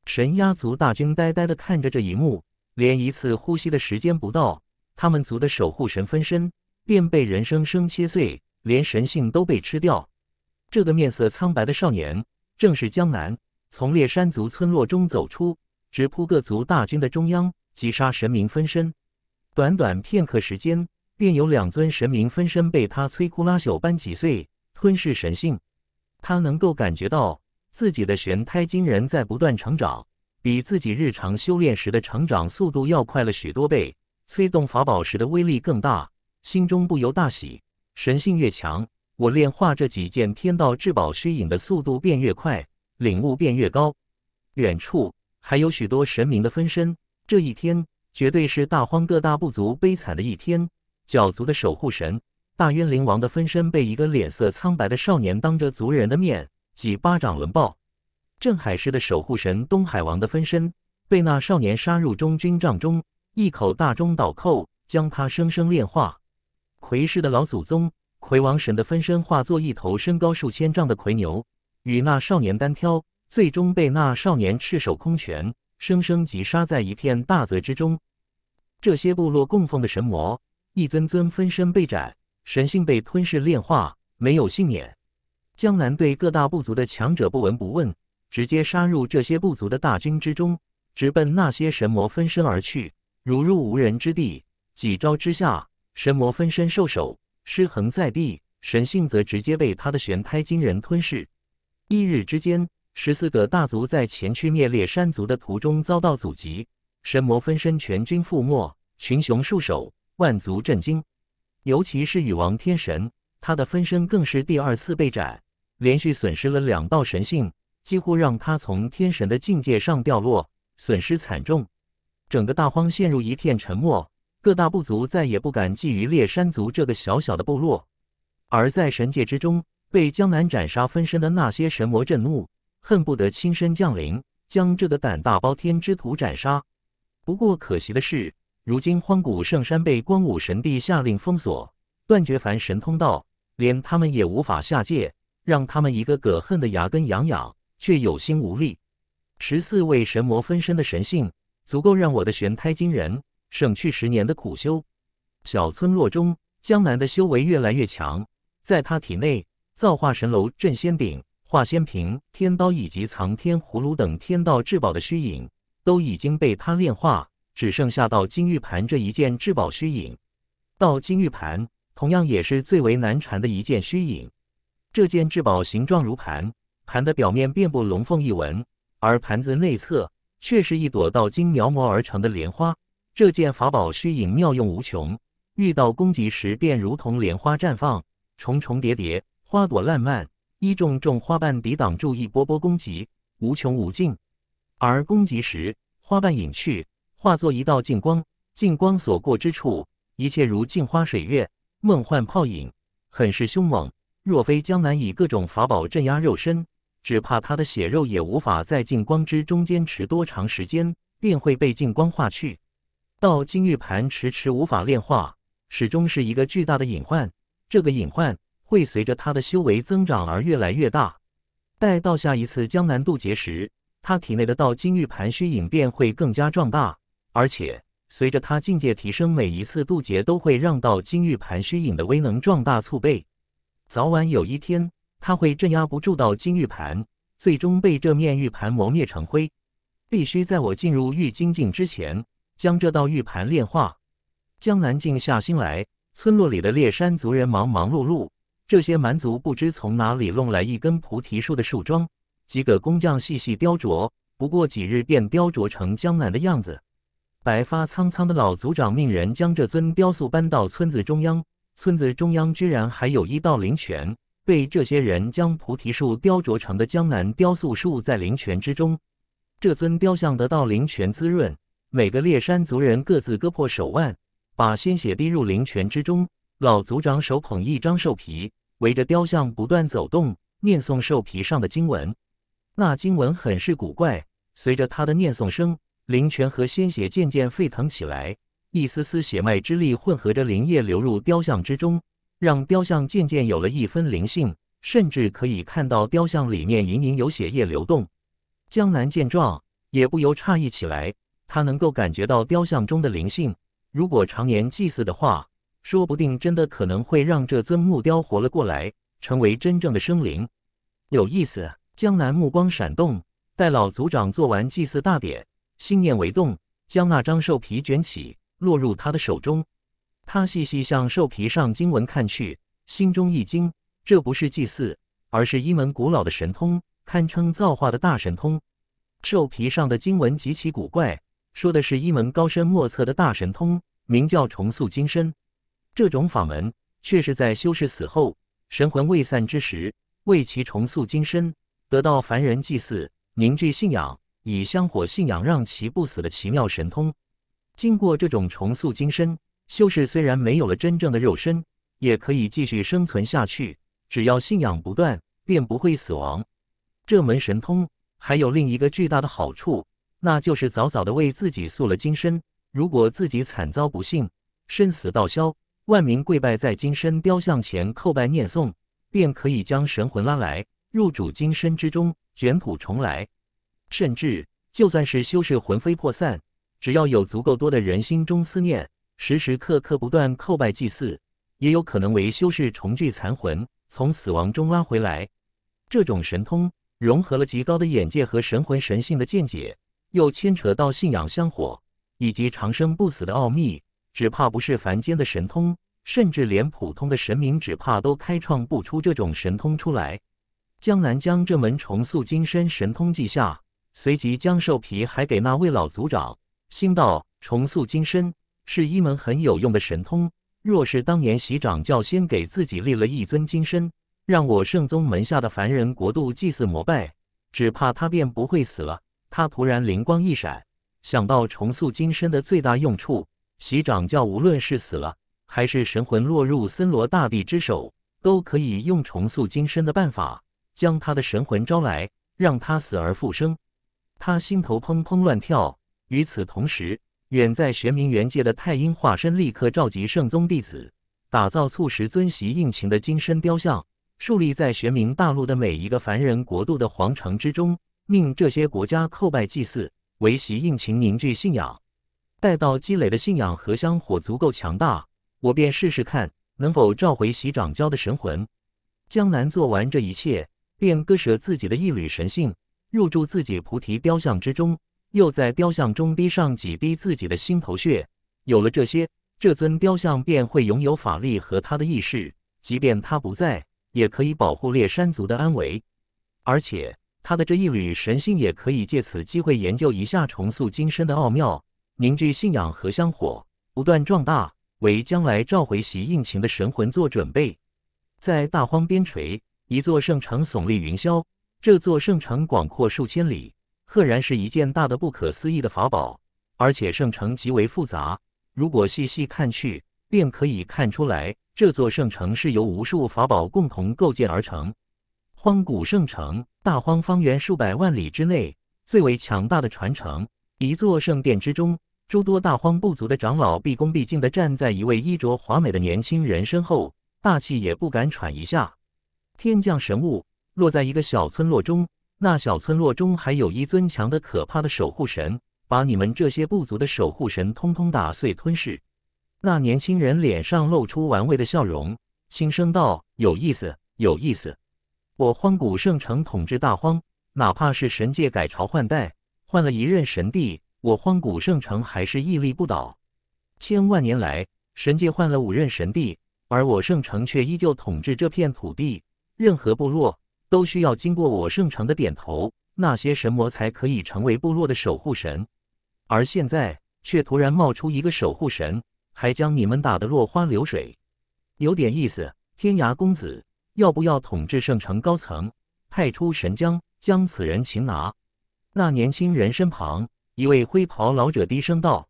S1: 神压族大军呆呆地看着这一幕，连一次呼吸的时间不到，他们族的守护神分身便被人生生切碎，连神性都被吃掉。这个面色苍白的少年，正是江南。从烈山族村落中走出，直扑各族大军的中央，击杀神明分身。短短片刻时间，便有两尊神明分身被他摧枯拉朽般击碎，吞噬神性。他能够感觉到自己的玄胎金人在不断成长，比自己日常修炼时的成长速度要快了许多倍，催动法宝时的威力更大，心中不由大喜。神性越强。我炼化这几件天道至宝虚影的速度变越快，领悟变越高。远处还有许多神明的分身。这一天绝对是大荒各大部族悲惨的一天。角族的守护神大渊灵王的分身被一个脸色苍白的少年当着族人的面几巴掌轮爆。镇海市的守护神东海王的分身被那少年杀入中军帐中，一口大钟倒扣将他生生炼化。魁氏的老祖宗。魁王神的分身化作一头身高数千丈的魁牛，与那少年单挑，最终被那少年赤手空拳生生击杀在一片大泽之中。这些部落供奉的神魔，一尊尊分身被斩，神性被吞噬炼化，没有信念。江南对各大部族的强者不闻不问，直接杀入这些部族的大军之中，直奔那些神魔分身而去，如入无人之地。几招之下，神魔分身受首。尸横在地，神性则直接被他的玄胎金人吞噬。一日之间，十四个大族在前去灭猎山族的途中遭到阻击，神魔分身全军覆没，群雄束手，万族震惊。尤其是禹王天神，他的分身更是第二次被斩，连续损失了两道神性，几乎让他从天神的境界上掉落，损失惨重。整个大荒陷入一片沉默。各大部族再也不敢觊觎烈山族这个小小的部落，而在神界之中，被江南斩杀分身的那些神魔震怒，恨不得亲身降临，将这个胆大包天之徒斩杀。不过可惜的是，如今荒古圣山被光武神帝下令封锁，断绝凡神通道，连他们也无法下界，让他们一个个恨得牙根痒痒，却有心无力。十四位神魔分身的神性，足够让我的玄胎金人。省去十年的苦修，小村落中，江南的修为越来越强。在他体内，造化神楼、镇仙鼎、化仙瓶、天刀以及藏天葫芦等天道至宝的虚影，都已经被他炼化，只剩下道金玉盘这一件至宝虚影。道金玉盘同样也是最为难缠的一件虚影。这件至宝形状如盘，盘的表面遍布龙凤一纹，而盘子内侧却是一朵道金描摹而成的莲花。这件法宝虚影妙用无穷，遇到攻击时便如同莲花绽放，重重叠叠，花朵烂漫，一重重花瓣抵挡住一波波攻击，无穷无尽。而攻击时，花瓣隐去，化作一道净光，净光所过之处，一切如镜花水月，梦幻泡影，很是凶猛。若非江南以各种法宝镇压肉身，只怕他的血肉也无法在劲光之中坚持多长时间，便会被劲光化去。到金玉盘迟迟无法炼化，始终是一个巨大的隐患。这个隐患会随着他的修为增长而越来越大。待到下一次江南渡劫时，他体内的道金玉盘虚影便会更加壮大。而且随着他境界提升，每一次渡劫都会让道金玉盘虚影的威能壮大数倍。早晚有一天，他会镇压不住道金玉盘，最终被这面玉盘磨灭成灰。必须在我进入玉精境之前。将这道玉盘炼化，江南静下心来。村落里的猎山族人忙忙碌碌，这些蛮族不知从哪里弄来一根菩提树的树桩，几个工匠细细雕琢，不过几日便雕琢成江南的样子。白发苍苍的老族长命人将这尊雕塑搬到村子中央。村子中央居然还有一道灵泉，被这些人将菩提树雕琢成的江南雕塑树在灵泉之中，这尊雕像得到灵泉滋润。每个猎山族人各自割破手腕，把鲜血滴入灵泉之中。老族长手捧一张兽皮，围着雕像不断走动，念诵兽皮上的经文。那经文很是古怪，随着他的念诵声，灵泉和鲜血渐渐沸腾起来。一丝丝血脉之力混合着灵液流入雕像之中，让雕像渐渐有了一分灵性，甚至可以看到雕像里面隐隐有血液流动。江南见状，也不由诧异起来。他能够感觉到雕像中的灵性，如果常年祭祀的话，说不定真的可能会让这尊木雕活了过来，成为真正的生灵。有意思，江南目光闪动，待老族长做完祭祀大典，心念未动，将那张兽皮卷起，落入他的手中。他细细向兽皮上经文看去，心中一惊，这不是祭祀，而是一门古老的神通，堪称造化的大神通。兽皮上的经文极其古怪。说的是一门高深莫测的大神通，名叫重塑金身。这种法门却是在修士死后神魂未散之时，为其重塑金身，得到凡人祭祀凝聚信仰，以香火信仰让其不死的奇妙神通。经过这种重塑金身，修士虽然没有了真正的肉身，也可以继续生存下去，只要信仰不断，便不会死亡。这门神通还有另一个巨大的好处。那就是早早的为自己塑了金身，如果自己惨遭不幸，身死道消，万民跪拜在金身雕像前叩拜念诵，便可以将神魂拉来入主金身之中，卷土重来。甚至就算是修士魂飞魄散，只要有足够多的人心中思念，时时刻刻不断叩拜祭祀，也有可能为修士重聚残魂，从死亡中拉回来。这种神通融合了极高的眼界和神魂神性的见解。又牵扯到信仰香火以及长生不死的奥秘，只怕不是凡间的神通，甚至连普通的神明，只怕都开创不出这种神通出来。江南将这门重塑金身神通记下，随即将兽皮还给那位老族长，心道：重塑金身是一门很有用的神通。若是当年席掌教先给自己立了一尊金身，让我圣宗门下的凡人国度祭祀膜拜，只怕他便不会死了。他突然灵光一闪，想到重塑金身的最大用处：席掌教无论是死了，还是神魂落入森罗大帝之手，都可以用重塑金身的办法将他的神魂招来，让他死而复生。他心头砰砰乱跳。与此同时，远在玄冥元界的太阴化身立刻召集圣宗弟子，打造促使尊席应情的金身雕像，树立在玄冥大陆的每一个凡人国度的皇城之中。命这些国家叩拜祭祀，为习应勤凝聚信仰。待到积累的信仰和香火足够强大，我便试试看能否召回习掌教的神魂。江南做完这一切，便割舍自己的一缕神性，入住自己菩提雕像之中，又在雕像中逼上几滴自己的心头血。有了这些，这尊雕像便会拥有法力和他的意识，即便他不在，也可以保护烈山族的安危。而且。他的这一缕神性也可以借此机会研究一下重塑金身的奥妙，凝聚信仰和香火，不断壮大，为将来召回习应勤的神魂做准备。在大荒边陲，一座圣城耸立云霄。这座圣城广阔数千里，赫然是一件大的不可思议的法宝，而且圣城极为复杂。如果细细看去，便可以看出来，这座圣城是由无数法宝共同构建而成。荒古圣城，大荒方圆数百万里之内最为强大的传承，一座圣殿之中，诸多大荒部族的长老毕恭毕敬地站在一位衣着华美的年轻人身后，大气也不敢喘一下。天降神物落在一个小村落中，那小村落中还有一尊强的可怕的守护神，把你们这些部族的守护神通通打碎吞噬。那年轻人脸上露出玩味的笑容，轻声道：“有意思，有意思。”我荒古圣城统治大荒，哪怕是神界改朝换代，换了一任神帝，我荒古圣城还是屹立不倒。千万年来，神界换了五任神帝，而我圣城却依旧统治这片土地。任何部落都需要经过我圣城的点头，那些神魔才可以成为部落的守护神。而现在，却突然冒出一个守护神，还将你们打得落花流水，有点意思，天涯公子。要不要统治圣城高层派出神将将此人擒拿？那年轻人身旁一位灰袍老者低声道：“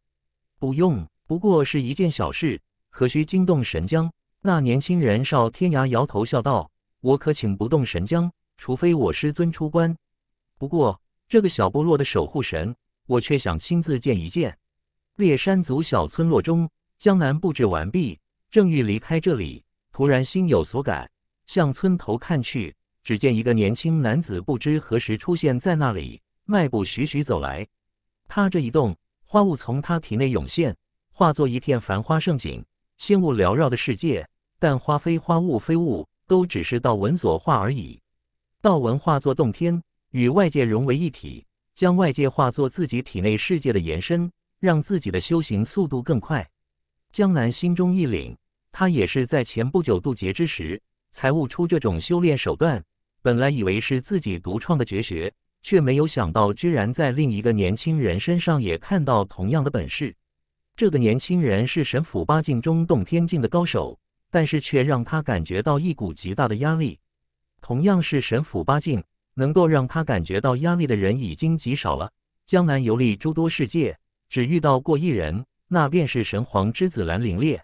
S1: 不用，不过是一件小事，何须惊动神将？”那年轻人少天涯摇头笑道：“我可请不动神将，除非我师尊出关。不过这个小部落的守护神，我却想亲自见一见。”烈山族小村落中，江南布置完毕，正欲离开这里，突然心有所感。向村头看去，只见一个年轻男子不知何时出现在那里，迈步徐徐走来。他这一动，花雾从他体内涌现，化作一片繁花盛景，仙雾缭绕的世界。但花非花，雾非雾，都只是道文所化而已。道文化作洞天，与外界融为一体，将外界化作自己体内世界的延伸，让自己的修行速度更快。江南心中一凛，他也是在前不久渡劫之时。才悟出这种修炼手段，本来以为是自己独创的绝学，却没有想到居然在另一个年轻人身上也看到同样的本事。这个年轻人是神府八境中洞天境的高手，但是却让他感觉到一股极大的压力。同样是神府八境，能够让他感觉到压力的人已经极少了。江南游历诸多世界，只遇到过一人，那便是神皇之子蓝灵烈。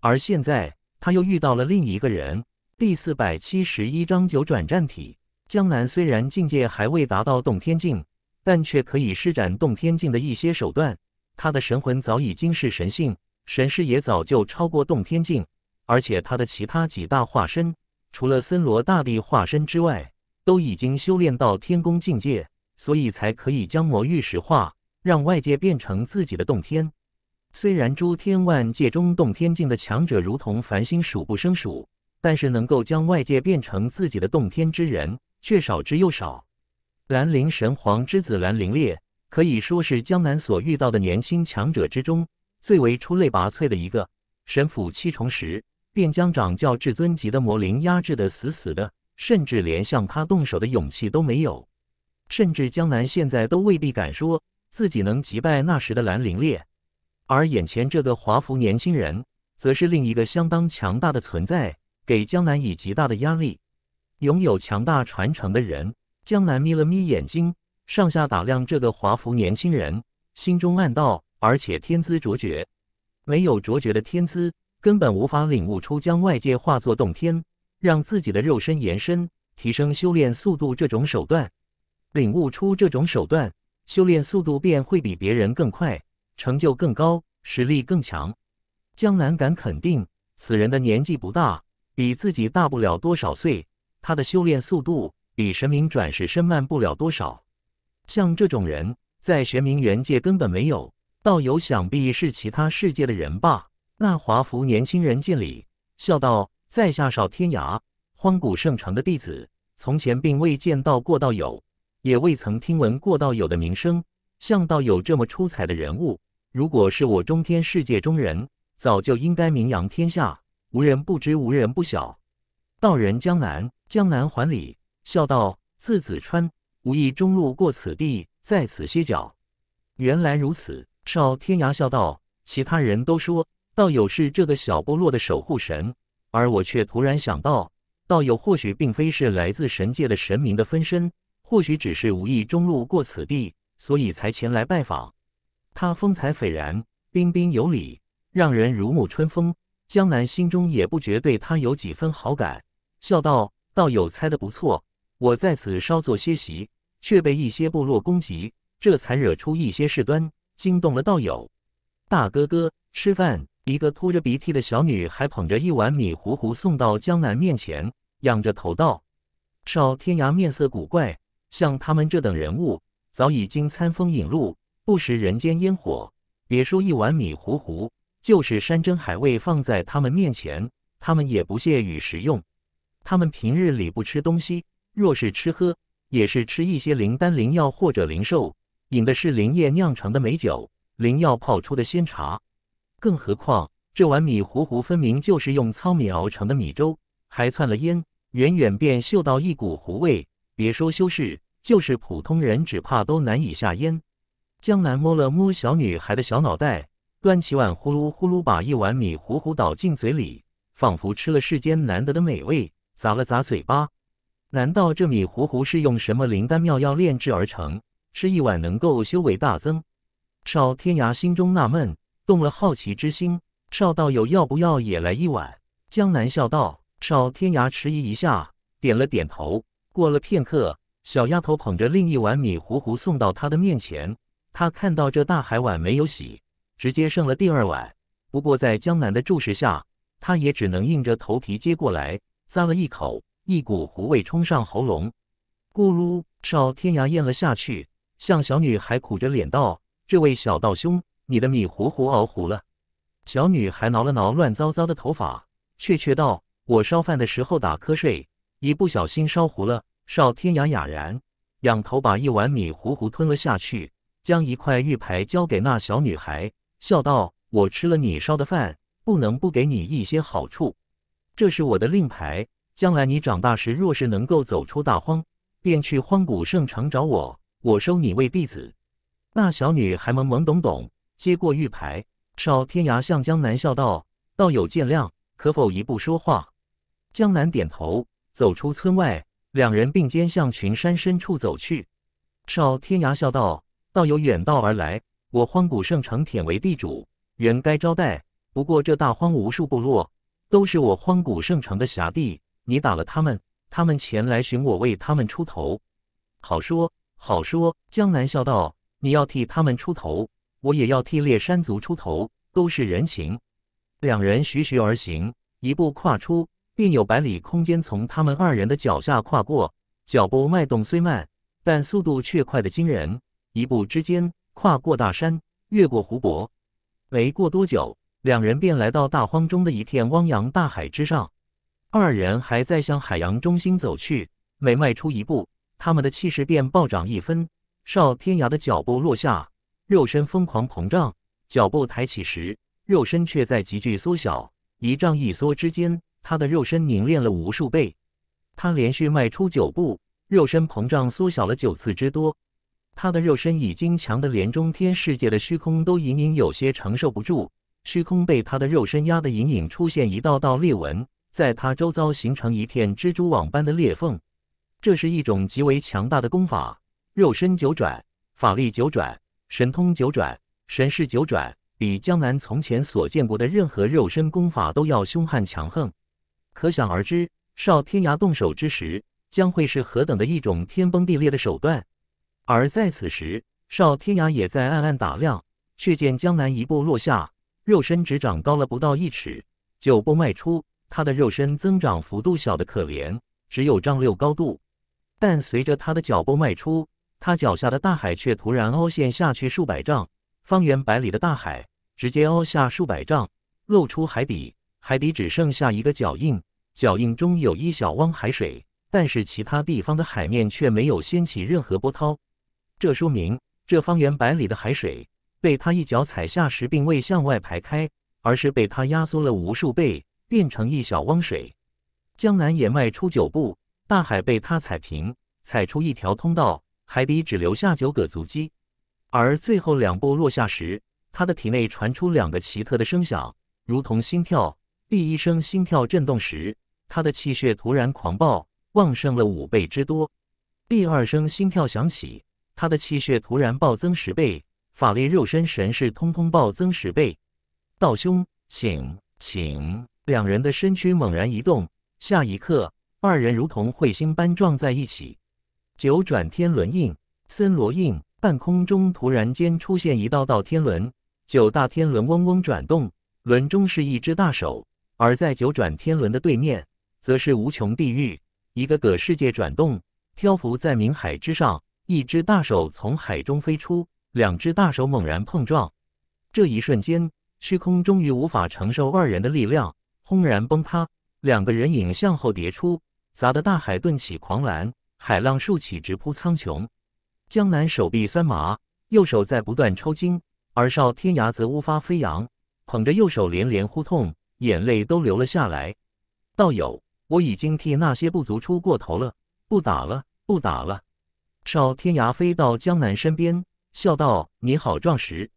S1: 而现在他又遇到了另一个人。第四百七十一章九转战体。江南虽然境界还未达到洞天境，但却可以施展洞天境的一些手段。他的神魂早已经是神性，神识也早就超过洞天境。而且他的其他几大化身，除了森罗大帝化身之外，都已经修炼到天宫境界，所以才可以将魔域石化，让外界变成自己的洞天。虽然诸天万界中洞天境的强者如同繁星，数不胜数。但是能够将外界变成自己的洞天之人却少之又少。兰陵神皇之子兰陵烈可以说是江南所遇到的年轻强者之中最为出类拔萃的一个，神斧七重时便将掌教至尊级的魔灵压制得死死的，甚至连向他动手的勇气都没有。甚至江南现在都未必敢说自己能击败那时的兰陵烈，而眼前这个华服年轻人则是另一个相当强大的存在。给江南以极大的压力。拥有强大传承的人，江南眯了眯眼睛，上下打量这个华服年轻人，心中暗道：而且天资卓绝。没有卓绝的天资，根本无法领悟出将外界化作洞天，让自己的肉身延伸，提升修炼速度这种手段。领悟出这种手段，修炼速度便会比别人更快，成就更高，实力更强。江南敢肯定，此人的年纪不大。比自己大不了多少岁，他的修炼速度比神明转世身慢不了多少。像这种人，在玄冥元界根本没有。道友想必是其他世界的人吧？那华服年轻人见礼，笑道：“在下少天涯，荒古圣城的弟子。从前并未见到过道友，也未曾听闻过道友的名声。像道友这么出彩的人物，如果是我中天世界中人，早就应该名扬天下。”无人不知，无人不晓。道人江南，江南还礼，笑道：“字子川，无意中路过此地，在此歇脚。”原来如此，少天涯笑道：“其他人都说道友是这个小部落的守护神，而我却突然想到，道友或许并非是来自神界的神明的分身，或许只是无意中路过此地，所以才前来拜访。”他风采斐然，彬彬有礼，让人如沐春风。江南心中也不觉对他有几分好感，笑道：“道友猜得不错，我在此稍作歇息，却被一些部落攻击，这才惹出一些事端，惊动了道友。”大哥哥，吃饭！一个拖着鼻涕的小女孩捧着一碗米糊糊送到江南面前，仰着头道：“少天涯，面色古怪，像他们这等人物，早已经餐风饮露，不食人间烟火，别说一碗米糊糊。”就是山珍海味放在他们面前，他们也不屑于食用。他们平日里不吃东西，若是吃喝，也是吃一些灵丹灵药或者灵兽，饮的是灵液酿成的美酒，灵药泡出的仙茶。更何况这碗米糊糊分明就是用糙米熬成的米粥，还窜了烟，远远便嗅到一股糊味。别说修士，就是普通人，只怕都难以下咽。江南摸了摸小女孩的小脑袋。端起碗，呼噜呼噜把一碗米糊糊倒进嘴里，仿佛吃了世间难得的美味，咂了咂嘴巴。难道这米糊糊是用什么灵丹妙药炼制而成？吃一碗能够修为大增？少天涯心中纳闷，动了好奇之心。少道友要不要也来一碗？江南笑道。少天涯迟疑一下，点了点头。过了片刻，小丫头捧着另一碗米糊糊送到他的面前。他看到这大海碗没有洗。直接剩了第二碗，不过在江南的注视下，他也只能硬着头皮接过来，咂了一口，一股糊味冲上喉咙，咕噜。邵天涯咽了下去，向小女孩苦着脸道：“这位小道兄，你的米糊糊熬糊了。”小女孩挠了挠乱糟糟的头发，怯怯道：“我烧饭的时候打瞌睡，一不小心烧糊了。”少天涯哑然，仰头把一碗米糊糊吞了下去，将一块玉牌交给那小女孩。笑道：“我吃了你烧的饭，不能不给你一些好处。这是我的令牌，将来你长大时，若是能够走出大荒，便去荒古圣城找我，我收你为弟子。”那小女还懵懵懂懂，接过玉牌。少天涯向江南笑道：“道友见谅，可否一步说话？”江南点头，走出村外，两人并肩向群山深处走去。少天涯笑道：“道友远道而来。”我荒古圣城舔为地主，原该招待。不过这大荒无数部落，都是我荒古圣城的辖地。你打了他们，他们前来寻我为他们出头，好说好说。江南笑道：“你要替他们出头，我也要替猎山族出头，都是人情。”两人徐徐而行，一步跨出，便有百里空间从他们二人的脚下跨过。脚步迈动虽慢，但速度却快得惊人，一步之间。跨过大山，越过湖泊，没过多久，两人便来到大荒中的一片汪洋大海之上。二人还在向海洋中心走去，每迈出一步，他们的气势便暴涨一分。少天涯的脚步落下，肉身疯狂膨胀；脚步抬起时，肉身却在急剧缩小。一丈一缩之间，他的肉身凝练了无数倍。他连续迈出九步，肉身膨胀缩小了九次之多。他的肉身已经强得连中天世界的虚空都隐隐有些承受不住，虚空被他的肉身压得隐隐出现一道道裂纹，在他周遭形成一片蜘蛛网般的裂缝。这是一种极为强大的功法，肉身九转，法力九转，神通九转，神识九转，比江南从前所见过的任何肉身功法都要凶悍强横。可想而知，少天涯动手之时，将会是何等的一种天崩地裂的手段。而在此时，少天涯也在暗暗打量，却见江南一步落下，肉身只长高了不到一尺。脚步迈出，他的肉身增长幅度小得可怜，只有丈六高度。但随着他的脚步迈出，他脚下的大海却突然凹陷下去数百丈，方圆百里的大海直接凹下数百丈，露出海底。海底只剩下一个脚印，脚印中有一小汪海水，但是其他地方的海面却没有掀起任何波涛。这说明，这方圆百里的海水被他一脚踩下时，并未向外排开，而是被他压缩了无数倍，变成一小汪水。江南也迈出九步，大海被他踩平，踩出一条通道，海底只留下九个足迹。而最后两步落下时，他的体内传出两个奇特的声响，如同心跳。第一声心跳震动时，他的气血突然狂暴，旺盛了五倍之多。第二声心跳响起。他的气血突然暴增十倍，法力、肉身、神识通通暴增十倍。道兄，请请！两人的身躯猛然一动，下一刻，二人如同彗星般撞在一起。九转天轮印、森罗印，半空中突然间出现一道道天轮，九大天轮嗡嗡转动，轮中是一只大手，而在九转天轮的对面，则是无穷地狱，一个个世界转动，漂浮在冥海之上。一只大手从海中飞出，两只大手猛然碰撞。这一瞬间，虚空终于无法承受二人的力量，轰然崩塌。两个人影向后跌出，砸得大海顿起狂澜，海浪竖起直扑苍穹。江南手臂酸麻，右手在不断抽筋；而少天涯则乌发飞扬，捧着右手连连呼痛，眼泪都流了下来。道友，我已经替那些不足出过头了，不打了，不打了。少天涯飞到江南身边，笑道：“你好壮实，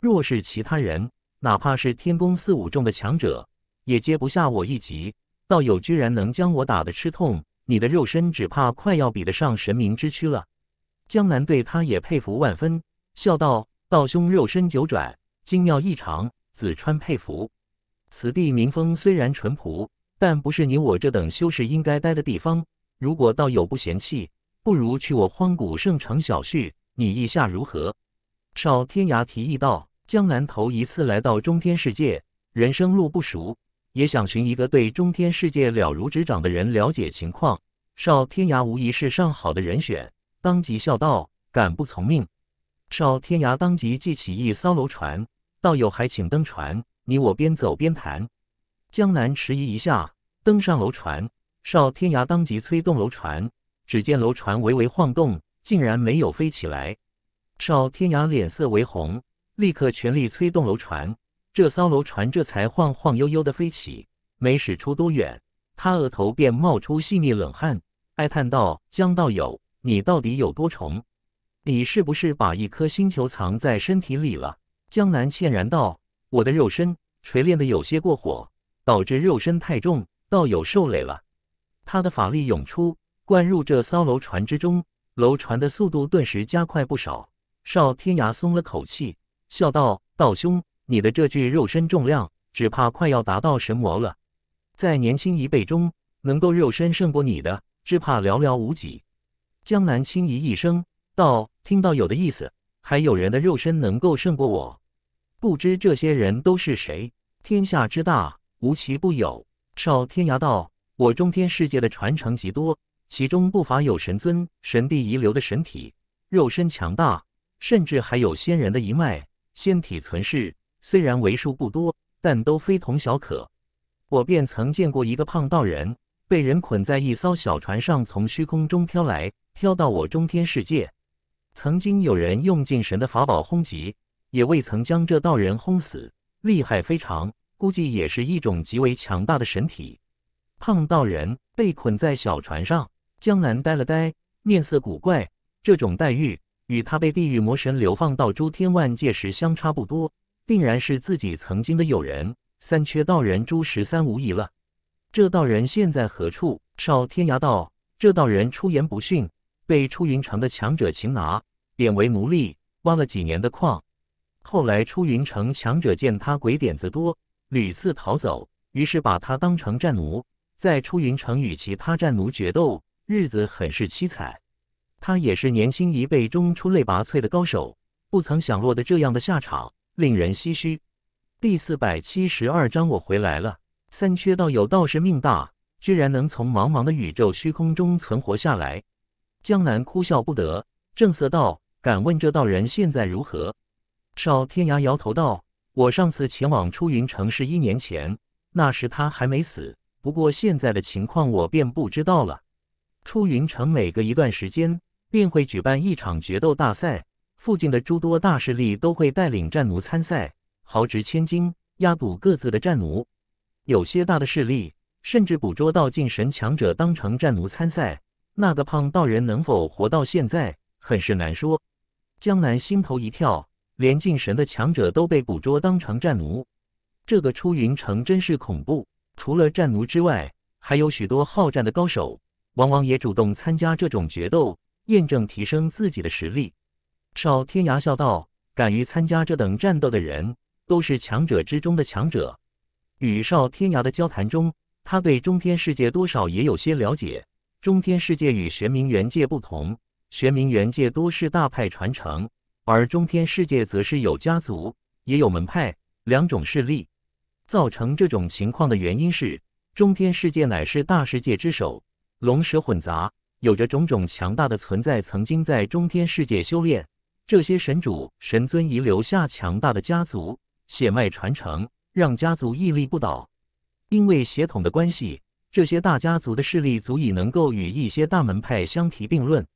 S1: 若是其他人，哪怕是天宫四五重的强者，也接不下我一击。道友居然能将我打得吃痛，你的肉身只怕快要比得上神明之躯了。”江南对他也佩服万分，笑道：“道兄肉身九转，精妙异常，子川佩服。此地民风虽然淳朴，但不是你我这等修士应该待的地方。如果道友不嫌弃。”不如去我荒古圣城小叙，你意下如何？少天涯提议道：“江南头一次来到中天世界，人生路不熟，也想寻一个对中天世界了如指掌的人了解情况。少天涯无疑是上好的人选。”当即笑道：“敢不从命？”少天涯当即记起一艘楼船，道友还请登船，你我边走边谈。江南迟疑一下，登上楼船。少天涯当即催动楼船。只见楼船微微晃动，竟然没有飞起来。邵天涯脸色微红，立刻全力催动楼船，这艘楼船这才晃晃悠悠的飞起。没驶出多远，他额头便冒出细腻冷汗，哀叹道：“江道友，你到底有多重？你是不是把一颗星球藏在身体里了？”江南歉然道：“我的肉身锤炼的有些过火，导致肉身太重，道友受累了。”他的法力涌出。灌入这艘楼船之中，楼船的速度顿时加快不少。少天涯松了口气，笑道：“道兄，你的这具肉身重量，只怕快要达到神魔了。在年轻一辈中，能够肉身胜过你的，只怕寥寥无几。”江南轻怡一声，道：“听到有的意思，还有人的肉身能够胜过我？不知这些人都是谁？天下之大，无奇不有。”少天涯道：“我中天世界的传承极多。”其中不乏有神尊、神帝遗留的神体，肉身强大，甚至还有仙人的一脉仙体存世。虽然为数不多，但都非同小可。我便曾见过一个胖道人被人捆在一艘小船上，从虚空中飘来，飘到我中天世界。曾经有人用尽神的法宝轰击，也未曾将这道人轰死，厉害非常。估计也是一种极为强大的神体。胖道人被捆在小船上。江南呆了呆，面色古怪。这种待遇与他被地狱魔神流放到诸天万界时相差不多，定然是自己曾经的友人三缺道人朱十三无疑了。这道人现在何处？少天涯道，这道人出言不逊，被出云城的强者擒拿，贬为奴隶，挖了几年的矿。后来出云城强者见他鬼点子多，屡次逃走，于是把他当成战奴，在出云城与其他战奴决斗。日子很是凄惨，他也是年轻一辈中出类拔萃的高手，不曾想落得这样的下场，令人唏嘘。第四百七十二章，我回来了。三缺道友，道是命大，居然能从茫茫的宇宙虚空中存活下来。江南哭笑不得，正色道：“敢问这道人现在如何？”少天涯摇头道：“我上次前往出云城是一年前，那时他还没死，不过现在的情况我便不知道了。”出云城每隔一段时间便会举办一场决斗大赛，附近的诸多大势力都会带领战奴参赛，豪掷千金压赌各自的战奴。有些大的势力甚至捕捉到近神强者，当成战奴参赛。那个胖道人能否活到现在，很是难说。江南心头一跳，连近神的强者都被捕捉当成战奴，这个出云城真是恐怖。除了战奴之外，还有许多好战的高手。往往也主动参加这种决斗，验证提升自己的实力。少天涯笑道：“敢于参加这等战斗的人，都是强者之中的强者。”与少天涯的交谈中，他对中天世界多少也有些了解。中天世界与玄冥元界不同，玄冥元界多是大派传承，而中天世界则是有家族也有门派两种势力。造成这种情况的原因是，中天世界乃是大世界之首。龙蛇混杂，有着种种强大的存在曾经在中天世界修炼。这些神主、神尊遗留下强大的家族血脉传承，让家族屹立不倒。因为血统的关系，这些大家族的势力足以能够与一些大门派相提并论。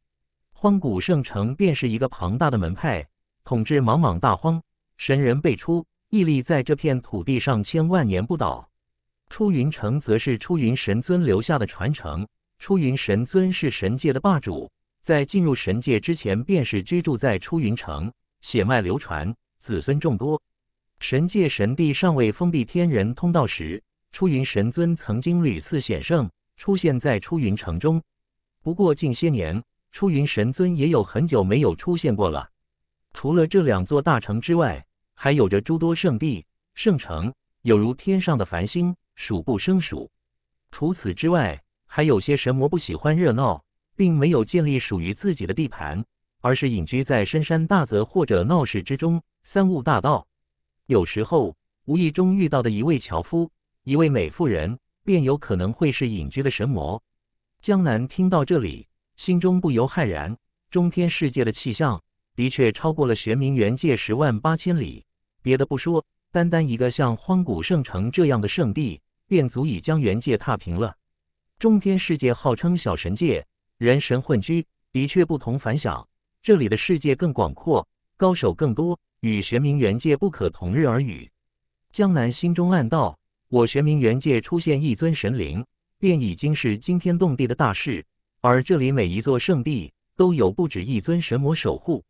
S1: 荒古圣城便是一个庞大的门派，统治茫茫大荒，神人辈出，屹立在这片土地上千万年不倒。出云城则是出云神尊留下的传承。出云神尊是神界的霸主，在进入神界之前，便是居住在出云城，血脉流传，子孙众多。神界神帝尚未封闭天人通道时，出云神尊曾经屡次显圣，出现在出云城中。不过近些年，出云神尊也有很久没有出现过了。除了这两座大城之外，还有着诸多圣地、圣城，有如天上的繁星，数不胜数。除此之外，还有些神魔不喜欢热闹，并没有建立属于自己的地盘，而是隐居在深山大泽或者闹市之中。三悟大道，有时候无意中遇到的一位樵夫、一位美妇人，便有可能会是隐居的神魔。江南听到这里，心中不由骇然：中天世界的气象的确超过了玄冥元界十万八千里，别的不说，单单一个像荒古圣城这样的圣地，便足以将元界踏平了。中天世界号称小神界，人神混居，的确不同凡响。这里的世界更广阔，高手更多，与玄冥元界不可同日而语。江南心中暗道：我玄冥元界出现一尊神灵，便已经是惊天动地的大事。而这里每一座圣地都有不止一尊神魔守护。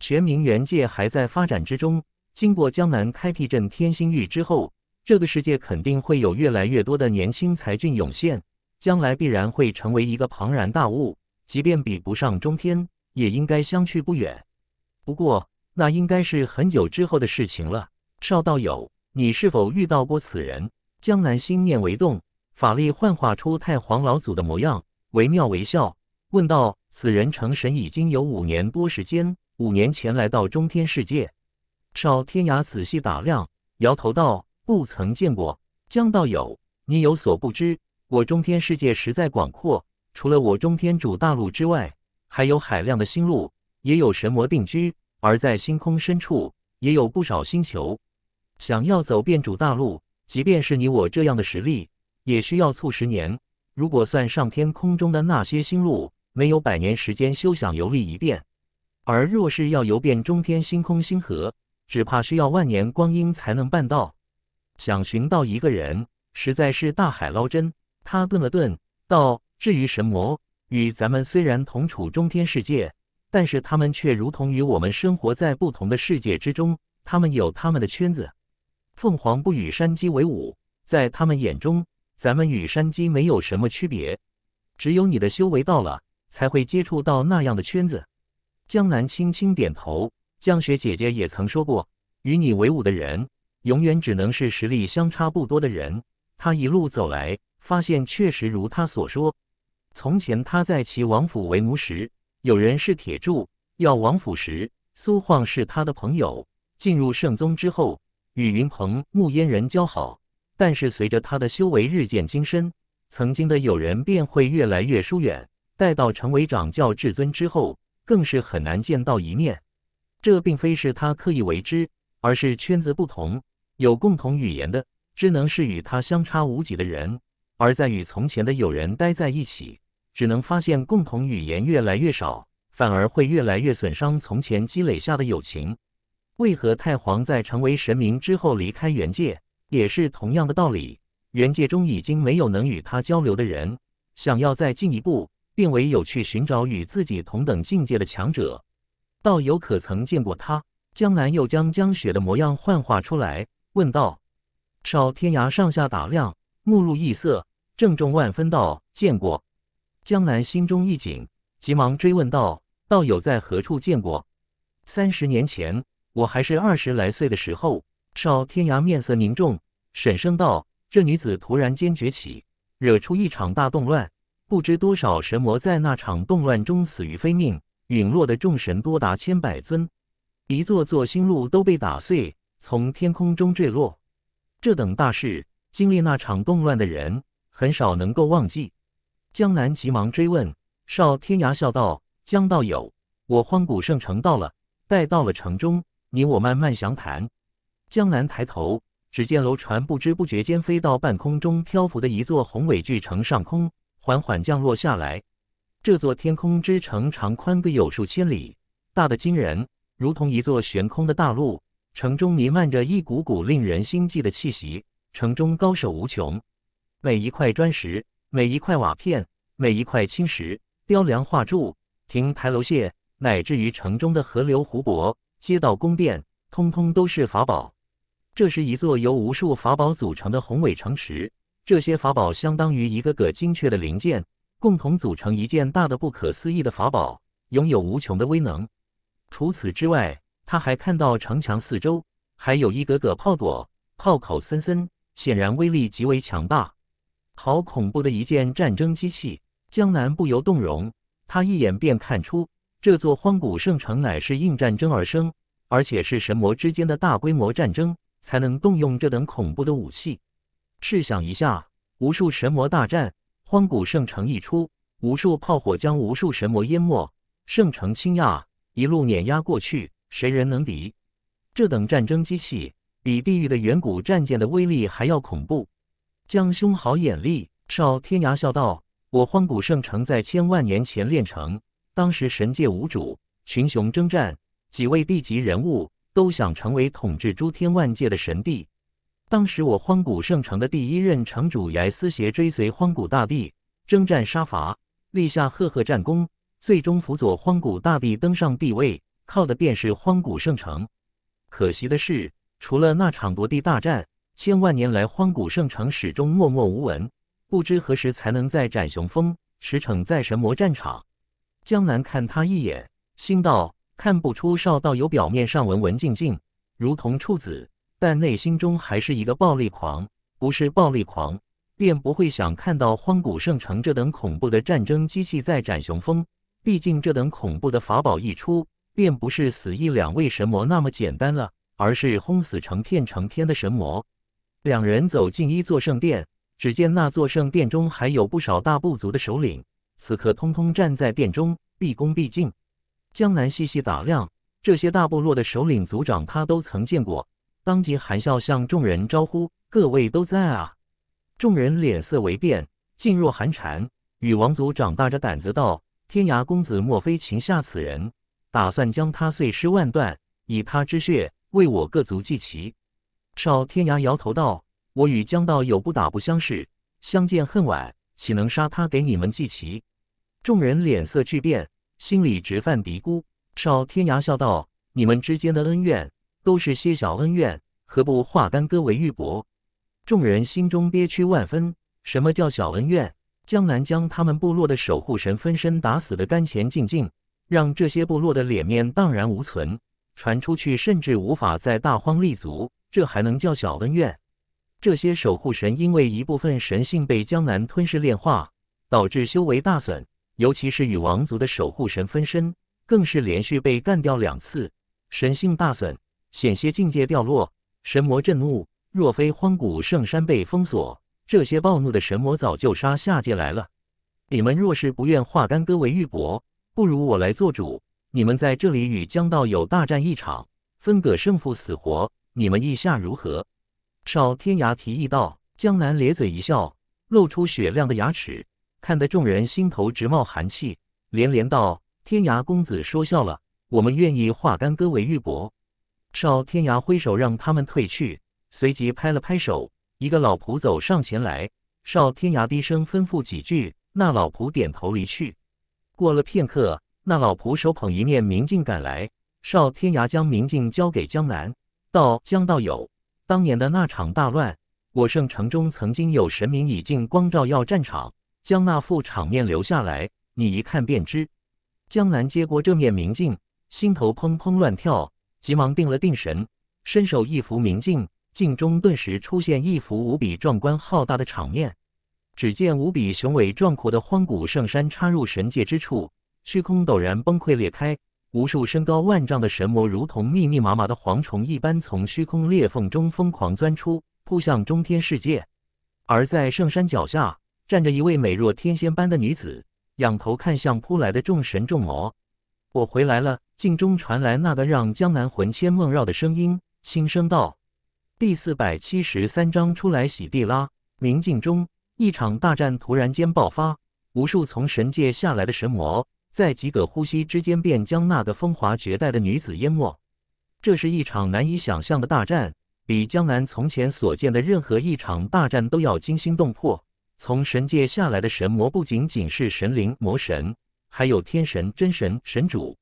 S1: 玄冥元界还在发展之中，经过江南开辟镇天星域之后，这个世界肯定会有越来越多的年轻才俊涌现。将来必然会成为一个庞然大物，即便比不上中天，也应该相去不远。不过那应该是很久之后的事情了。少道友，你是否遇到过此人？江南心念为动，法力幻化出太皇老祖的模样，惟妙惟肖，问道：“此人成神已经有五年多时间，五年前来到中天世界。”少天涯仔细打量，摇头道：“不曾见过。”江道友，你有所不知。我中天世界实在广阔，除了我中天主大陆之外，还有海量的星路，也有神魔定居，而在星空深处也有不少星球。想要走遍主大陆，即便是你我这样的实力，也需要凑十年。如果算上天空中的那些星路，没有百年时间，休想游历一遍。而若是要游遍中天星空星河，只怕需要万年光阴才能办到。想寻到一个人，实在是大海捞针。他顿了顿，道：“至于神魔，与咱们虽然同处中天世界，但是他们却如同与我们生活在不同的世界之中。他们有他们的圈子，凤凰不与山鸡为伍，在他们眼中，咱们与山鸡没有什么区别。只有你的修为到了，才会接触到那样的圈子。”江南轻轻点头。江雪姐姐也曾说过：“与你为伍的人，永远只能是实力相差不多的人。”她一路走来。发现确实如他所说，从前他在齐王府为奴时，有人是铁柱；要王府时，苏晃是他的朋友；进入圣宗之后，与云鹏、木烟人交好。但是随着他的修为日渐精深，曾经的友人便会越来越疏远。待到成为掌教至尊之后，更是很难见到一面。这并非是他刻意为之，而是圈子不同，有共同语言的，只能是与他相差无几的人。而在与从前的友人待在一起，只能发现共同语言越来越少，反而会越来越损伤从前积累下的友情。为何太皇在成为神明之后离开原界，也是同样的道理。原界中已经没有能与他交流的人，想要再进一步，便唯有去寻找与自己同等境界的强者。道友可曾见过他？江南又将江雪的模样幻化出来，问道：“少天涯上下打量，目露异色。”郑重万分道：“见过。”江南心中一紧，急忙追问道：“道友在何处见过？”三十年前，我还是二十来岁的时候。少天涯面色凝重，沈声道：“这女子突然间崛起，惹出一场大动乱，不知多少神魔在那场动乱中死于非命，陨落的众神多达千百尊，一座座星路都被打碎，从天空中坠落。这等大事，经历那场动乱的人。”很少能够忘记。江南急忙追问，少天涯笑道：“江道友，我荒古圣城到了，待到了城中，你我慢慢详谈。”江南抬头，只见楼船不知不觉间飞到半空中漂浮的一座宏伟巨城上空，缓缓降落下来。这座天空之城长宽各有数千里，大的惊人，如同一座悬空的大陆。城中弥漫着一股股令人心悸的气息，城中高手无穷。每一块砖石，每一块瓦片，每一块青石，雕梁画柱、亭台楼榭，乃至于城中的河流湖泊、街道宫殿，通通都是法宝。这是一座由无数法宝组成的宏伟城池。这些法宝相当于一个个精确的零件，共同组成一件大的不可思议的法宝，拥有无穷的威能。除此之外，他还看到城墙四周还有一格格炮垛，炮口森森，显然威力极为强大。好恐怖的一件战争机器，江南不由动容。他一眼便看出，这座荒古圣城乃是应战争而生，而且是神魔之间的大规模战争才能动用这等恐怖的武器。试想一下，无数神魔大战，荒古圣城一出，无数炮火将无数神魔淹没，圣城倾轧，一路碾压过去，谁人能敌？这等战争机器，比地狱的远古战舰的威力还要恐怖。江兄好眼力，少天涯笑道：“我荒古圣城在千万年前炼成，当时神界无主，群雄征战，几位帝级人物都想成为统治诸天万界的神帝。当时我荒古圣城的第一任城主艾斯协追随荒古大帝征战杀伐，立下赫赫战功，最终辅佐荒古大帝登上帝位，靠的便是荒古圣城。可惜的是，除了那场夺帝大战。”千万年来，荒古圣城始终默默无闻，不知何时才能再展雄风，驰骋在神魔战场。江南看他一眼，心道：看不出少道友表面上文文静静，如同处子，但内心中还是一个暴力狂。不是暴力狂，便不会想看到荒古圣城这等恐怖的战争机器在展雄风。毕竟这等恐怖的法宝一出，便不是死一两位神魔那么简单了，而是轰死成片成片的神魔。两人走进一座圣殿，只见那座圣殿中还有不少大部族的首领，此刻通通站在殿中，毕恭毕敬。江南细细打量这些大部落的首领族长，他都曾见过，当即含笑向众人招呼：“各位都在啊！”众人脸色微变，噤若寒蝉。禹王族长大着胆子道：“天涯公子，莫非擒下此人，打算将他碎尸万段，以他之血为我各族祭旗？”少天涯摇头道：“我与江道友不打不相识，相见恨晚，岂能杀他给你们祭旗？”众人脸色巨变，心里直犯嘀咕。少天涯笑道：“你们之间的恩怨都是些小恩怨，何不化干戈为玉帛？”众人心中憋屈万分。什么叫小恩怨？江南将他们部落的守护神分身打死的干干净净，让这些部落的脸面荡然无存，传出去甚至无法在大荒立足。这还能叫小恩怨？这些守护神因为一部分神性被江南吞噬炼化，导致修为大损。尤其是与王族的守护神分身，更是连续被干掉两次，神性大损，险些境界掉落。神魔震怒，若非荒古圣山被封锁，这些暴怒的神魔早就杀下界来了。你们若是不愿化干戈为玉帛，不如我来做主。你们在这里与江道友大战一场，分个胜负死活。你们意下如何？少天涯提议道。江南咧嘴一笑，露出雪亮的牙齿，看得众人心头直冒寒气，连连道：“天涯公子说笑了，我们愿意化干戈为玉帛。”少天涯挥手让他们退去，随即拍了拍手，一个老仆走上前来。少天涯低声吩咐几句，那老仆点头离去。过了片刻，那老仆手捧一面明镜赶来，少天涯将明镜交给江南。道江道友，当年的那场大乱，我圣城中曾经有神明以镜光照耀战场，将那副场面留下来，你一看便知。江南接过这面明镜，心头砰砰乱跳，急忙定了定神，伸手一扶明镜，镜中顿时出现一幅无比壮观浩大的场面。只见无比雄伟壮阔的荒古圣山插入神界之处，虚空陡然崩溃裂开。无数身高万丈的神魔，如同密密麻麻的蝗虫一般，从虚空裂缝中疯狂钻出，扑向中天世界。而在圣山脚下，站着一位美若天仙般的女子，仰头看向扑来的众神众魔：“我回来了。”镜中传来那个让江南魂牵梦绕的声音，轻声道：“第四百七十三章，出来洗地啦！”明镜中，一场大战突然间爆发，无数从神界下来的神魔。在几个呼吸之间，便将那个风华绝代的女子淹没。这是一场难以想象的大战，比江南从前所见的任何一场大战都要惊心动魄。从神界下来的神魔不仅仅是神灵、魔神，还有天神、真神、神主，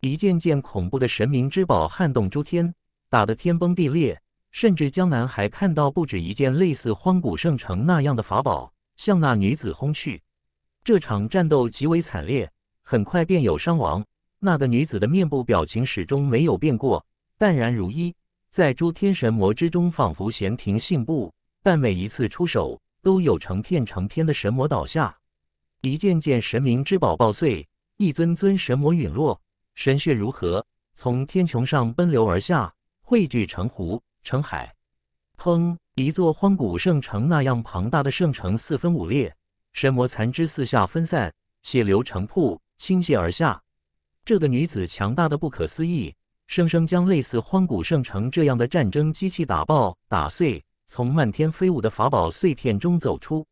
S1: 一件件恐怖的神明之宝撼动诸天，打得天崩地裂。甚至江南还看到不止一件类似荒古圣城那样的法宝向那女子轰去。这场战斗极为惨烈。很快便有伤亡。那个女子的面部表情始终没有变过，淡然如一，在诸天神魔之中仿佛闲庭信步。但每一次出手，都有成片成片的神魔倒下，一件件神明之宝爆碎，一尊尊神魔陨落，神血如河从天穹上奔流而下，汇聚成湖成海。砰！一座荒古圣城那样庞大的圣城四分五裂，神魔残肢四下分散，血流成瀑。倾泻而下，这个女子强大的不可思议，生生将类似荒古圣城这样的战争机器打爆打碎，从漫天飞舞的法宝碎片中走出。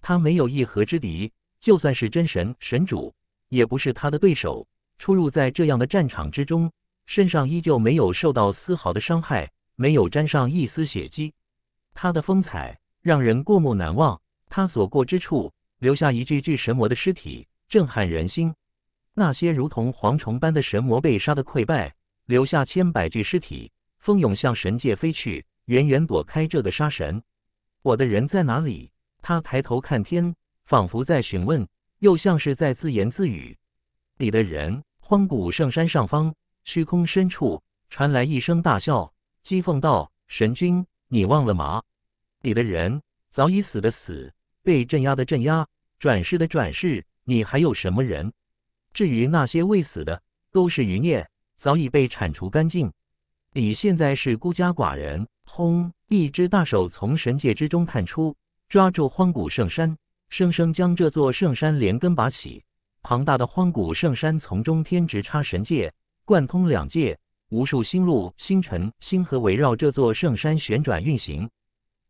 S1: 她没有一合之敌，就算是真神神主，也不是她的对手。出入在这样的战场之中，身上依旧没有受到丝毫的伤害，没有沾上一丝血迹。她的风采让人过目难忘，她所过之处，留下一具具神魔的尸体，震撼人心。那些如同蝗虫般的神魔被杀的溃败，留下千百具尸体，蜂拥向神界飞去，远远躲开这个杀神。我的人在哪里？他抬头看天，仿佛在询问，又像是在自言自语。你的人？荒古圣山上方，虚空深处传来一声大笑，讥讽道：“神君，你忘了吗？你的人早已死的死，被镇压的镇压，转世的转世，你还有什么人？”至于那些未死的，都是余孽，早已被铲除干净。你现在是孤家寡人。轰！一只大手从神界之中探出，抓住荒古圣山，生生将这座圣山连根拔起。庞大的荒古圣山从中天直插神界，贯通两界。无数星路、星辰、星河围绕这座圣山旋转运行。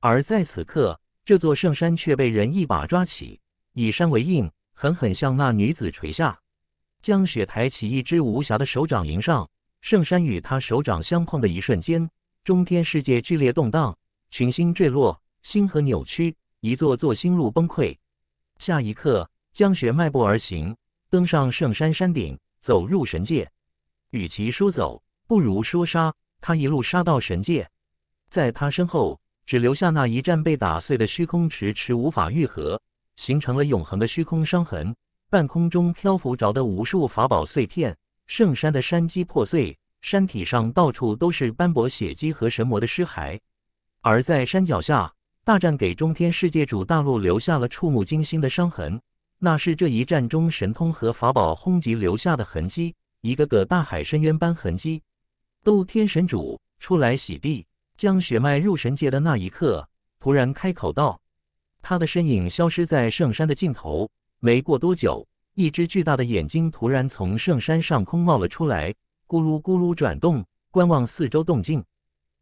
S1: 而在此刻，这座圣山却被人一把抓起，以山为印，狠狠向那女子垂下。江雪抬起一只无暇的手掌迎上圣山，与他手掌相碰的一瞬间，中天世界剧烈动荡，群星坠落，星河扭曲，一座座星路崩溃。下一刻，江雪迈步而行，登上圣山山顶，走入神界。与其说走，不如说杀。他一路杀到神界，在他身后，只留下那一战被打碎的虚空，迟迟无法愈合，形成了永恒的虚空伤痕。半空中漂浮着的无数法宝碎片，圣山的山基破碎，山体上到处都是斑驳血迹和神魔的尸骸。而在山脚下，大战给中天世界主大陆留下了触目惊心的伤痕，那是这一战中神通和法宝轰击留下的痕迹，一个个大海深渊般痕迹。斗天神主出来洗地，将血脉入神界的那一刻，突然开口道：“他的身影消失在圣山的尽头。”没过多久，一只巨大的眼睛突然从圣山上空冒了出来，咕噜咕噜转动，观望四周动静。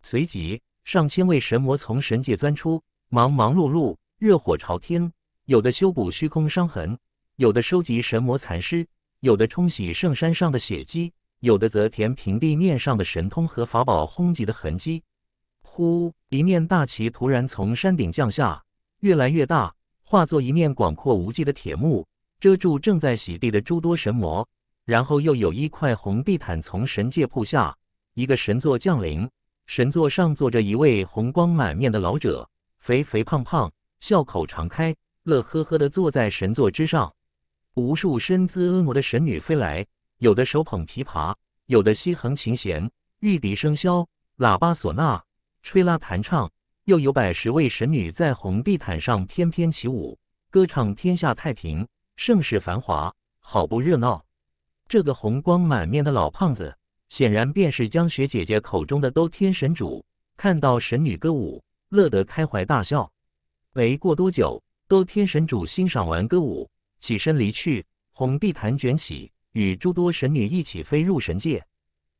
S1: 随即，上千位神魔从神界钻出，忙忙碌碌，热火朝天。有的修补虚空伤痕，有的收集神魔残尸，有的冲洗圣山上的血迹，有的则填平地面上的神通和法宝轰击的痕迹。呼！一面大旗突然从山顶降下，越来越大。化作一面广阔无际的铁幕，遮住正在洗地的诸多神魔。然后又有一块红地毯从神界铺下，一个神座降临。神座上坐着一位红光满面的老者，肥肥胖胖，笑口常开，乐呵呵地坐在神座之上。无数身姿婀娜的神女飞来，有的手捧琵琶，有的西横琴弦，玉笛声箫，喇叭唢呐，吹拉弹唱。又有百十位神女在红地毯上翩翩起舞，歌唱天下太平，盛世繁华，好不热闹。这个红光满面的老胖子，显然便是江雪姐姐口中的都天神主。看到神女歌舞，乐得开怀大笑。没过多久，都天神主欣赏完歌舞，起身离去，红地毯卷起，与诸多神女一起飞入神界。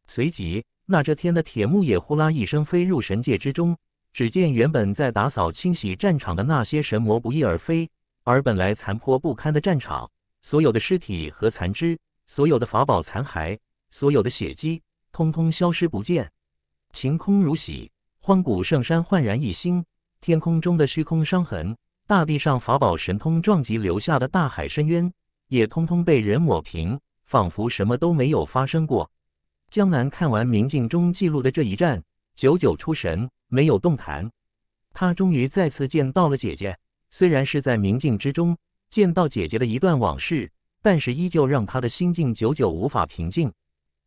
S1: 随即，那遮天的铁木也呼啦一声飞入神界之中。只见原本在打扫清洗战场的那些神魔不翼而飞，而本来残破不堪的战场，所有的尸体和残肢，所有的法宝残骸，所有的血迹，通通消失不见，晴空如洗，荒古圣山焕然一新。天空中的虚空伤痕，大地上法宝神通撞击留下的大海深渊，也通通被人抹平，仿佛什么都没有发生过。江南看完明镜中记录的这一战，久久出神。没有动弹，他终于再次见到了姐姐。虽然是在明镜之中见到姐姐的一段往事，但是依旧让他的心境久久无法平静。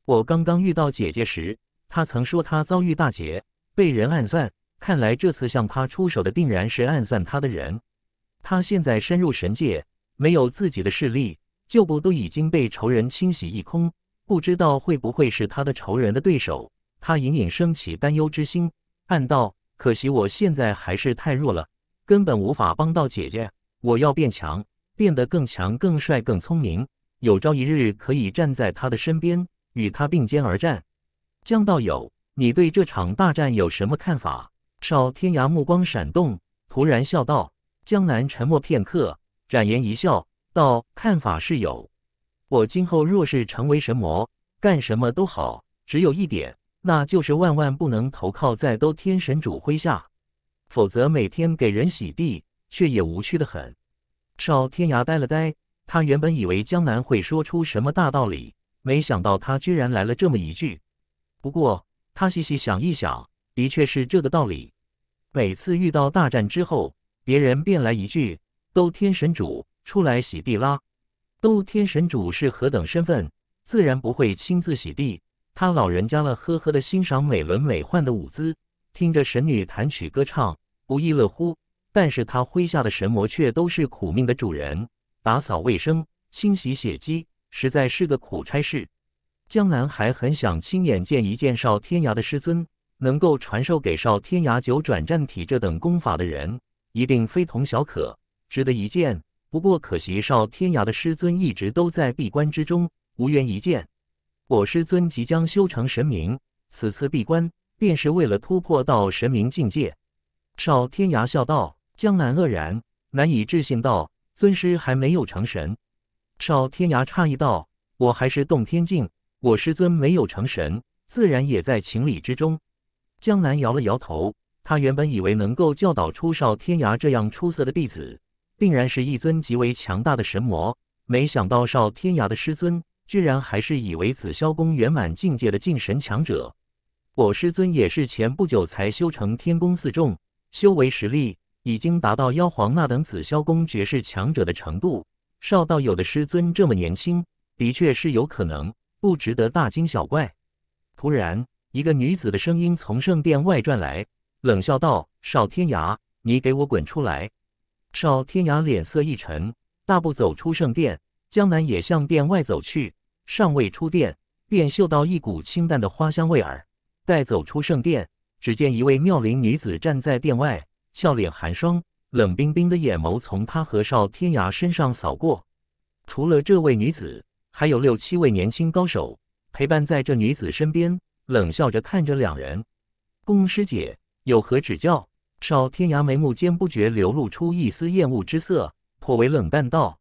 S1: 我刚刚遇到姐姐时，她曾说她遭遇大劫，被人暗算。看来这次向她出手的定然是暗算她的人。他现在深入神界，没有自己的势力，旧部都已经被仇人清洗一空。不知道会不会是他的仇人的对手？他隐隐升起担忧之心。暗道：可惜我现在还是太弱了，根本无法帮到姐姐。我要变强，变得更强、更帅、更聪明，有朝一日可以站在她的身边，与她并肩而战。江道友，你对这场大战有什么看法？少天涯目光闪动，突然笑道。江南沉默片刻，展颜一笑，道：看法是有，我今后若是成为神魔，干什么都好，只有一点。那就是万万不能投靠在都天神主麾下，否则每天给人洗地，却也无趣的很。少天涯呆了呆，他原本以为江南会说出什么大道理，没想到他居然来了这么一句。不过他细细想一想，的确是这个道理。每次遇到大战之后，别人便来一句“都天神主出来洗地”啦。都天神主是何等身份，自然不会亲自洗地。他老人家了，呵呵的欣赏美轮美奂的舞姿，听着神女弹曲歌唱，不亦乐乎。但是他麾下的神魔却都是苦命的主人，打扫卫生、清洗血迹，实在是个苦差事。江南还很想亲眼见一见少天涯的师尊，能够传授给少天涯九转战体这等功法的人，一定非同小可，值得一见。不过可惜，少天涯的师尊一直都在闭关之中，无缘一见。我师尊即将修成神明，此次闭关便是为了突破到神明境界。少天涯笑道：“江南愕然，难以置信道：‘尊师还没有成神？’”少天涯诧异道：“我还是洞天境，我师尊没有成神，自然也在情理之中。”江南摇了摇头，他原本以为能够教导出少天涯这样出色的弟子，定然是一尊极为强大的神魔，没想到少天涯的师尊。居然还是以为紫霄宫圆满境界的净神强者，我师尊也是前不久才修成天宫四重，修为实力已经达到妖皇那等紫霄宫绝世强者的程度。少道友的师尊这么年轻，的确是有可能，不值得大惊小怪。突然，一个女子的声音从圣殿外传来，冷笑道：“少天涯，你给我滚出来！”少天涯脸色一沉，大步走出圣殿，江南也向殿外走去。尚未出殿，便嗅到一股清淡的花香味儿。待走出圣殿，只见一位妙龄女子站在殿外，笑脸寒霜，冷冰冰的眼眸从他和少天涯身上扫过。除了这位女子，还有六七位年轻高手陪伴在这女子身边，冷笑着看着两人。公师姐有何指教？少天涯眉目间不觉流露出一丝厌恶之色，颇为冷淡道：“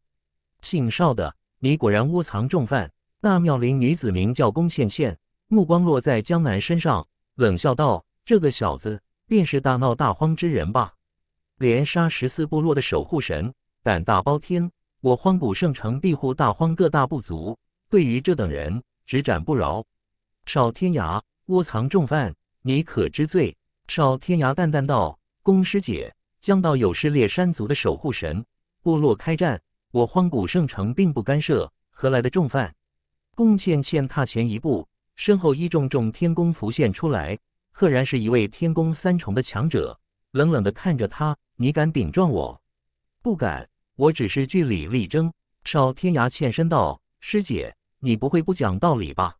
S1: 姓邵的，你果然窝藏重犯。”那妙龄女子名叫龚倩倩，目光落在江南身上，冷笑道：“这个小子便是大闹大荒之人吧？连杀十四部落的守护神，胆大包天！我荒古圣城庇护大荒各大部族，对于这等人，只斩不饶。少天涯窝藏重犯，你可知罪？”少天涯淡淡道：“宫师姐，江道友是烈山族的守护神，部落开战，我荒古圣城并不干涉，何来的重犯？”龚倩倩踏前一步，身后一重重天宫浮现出来，赫然是一位天宫三重的强者，冷冷的看着他：“你敢顶撞我？不敢，我只是据理力争。”少天涯欠身道：“师姐，你不会不讲道理吧？”“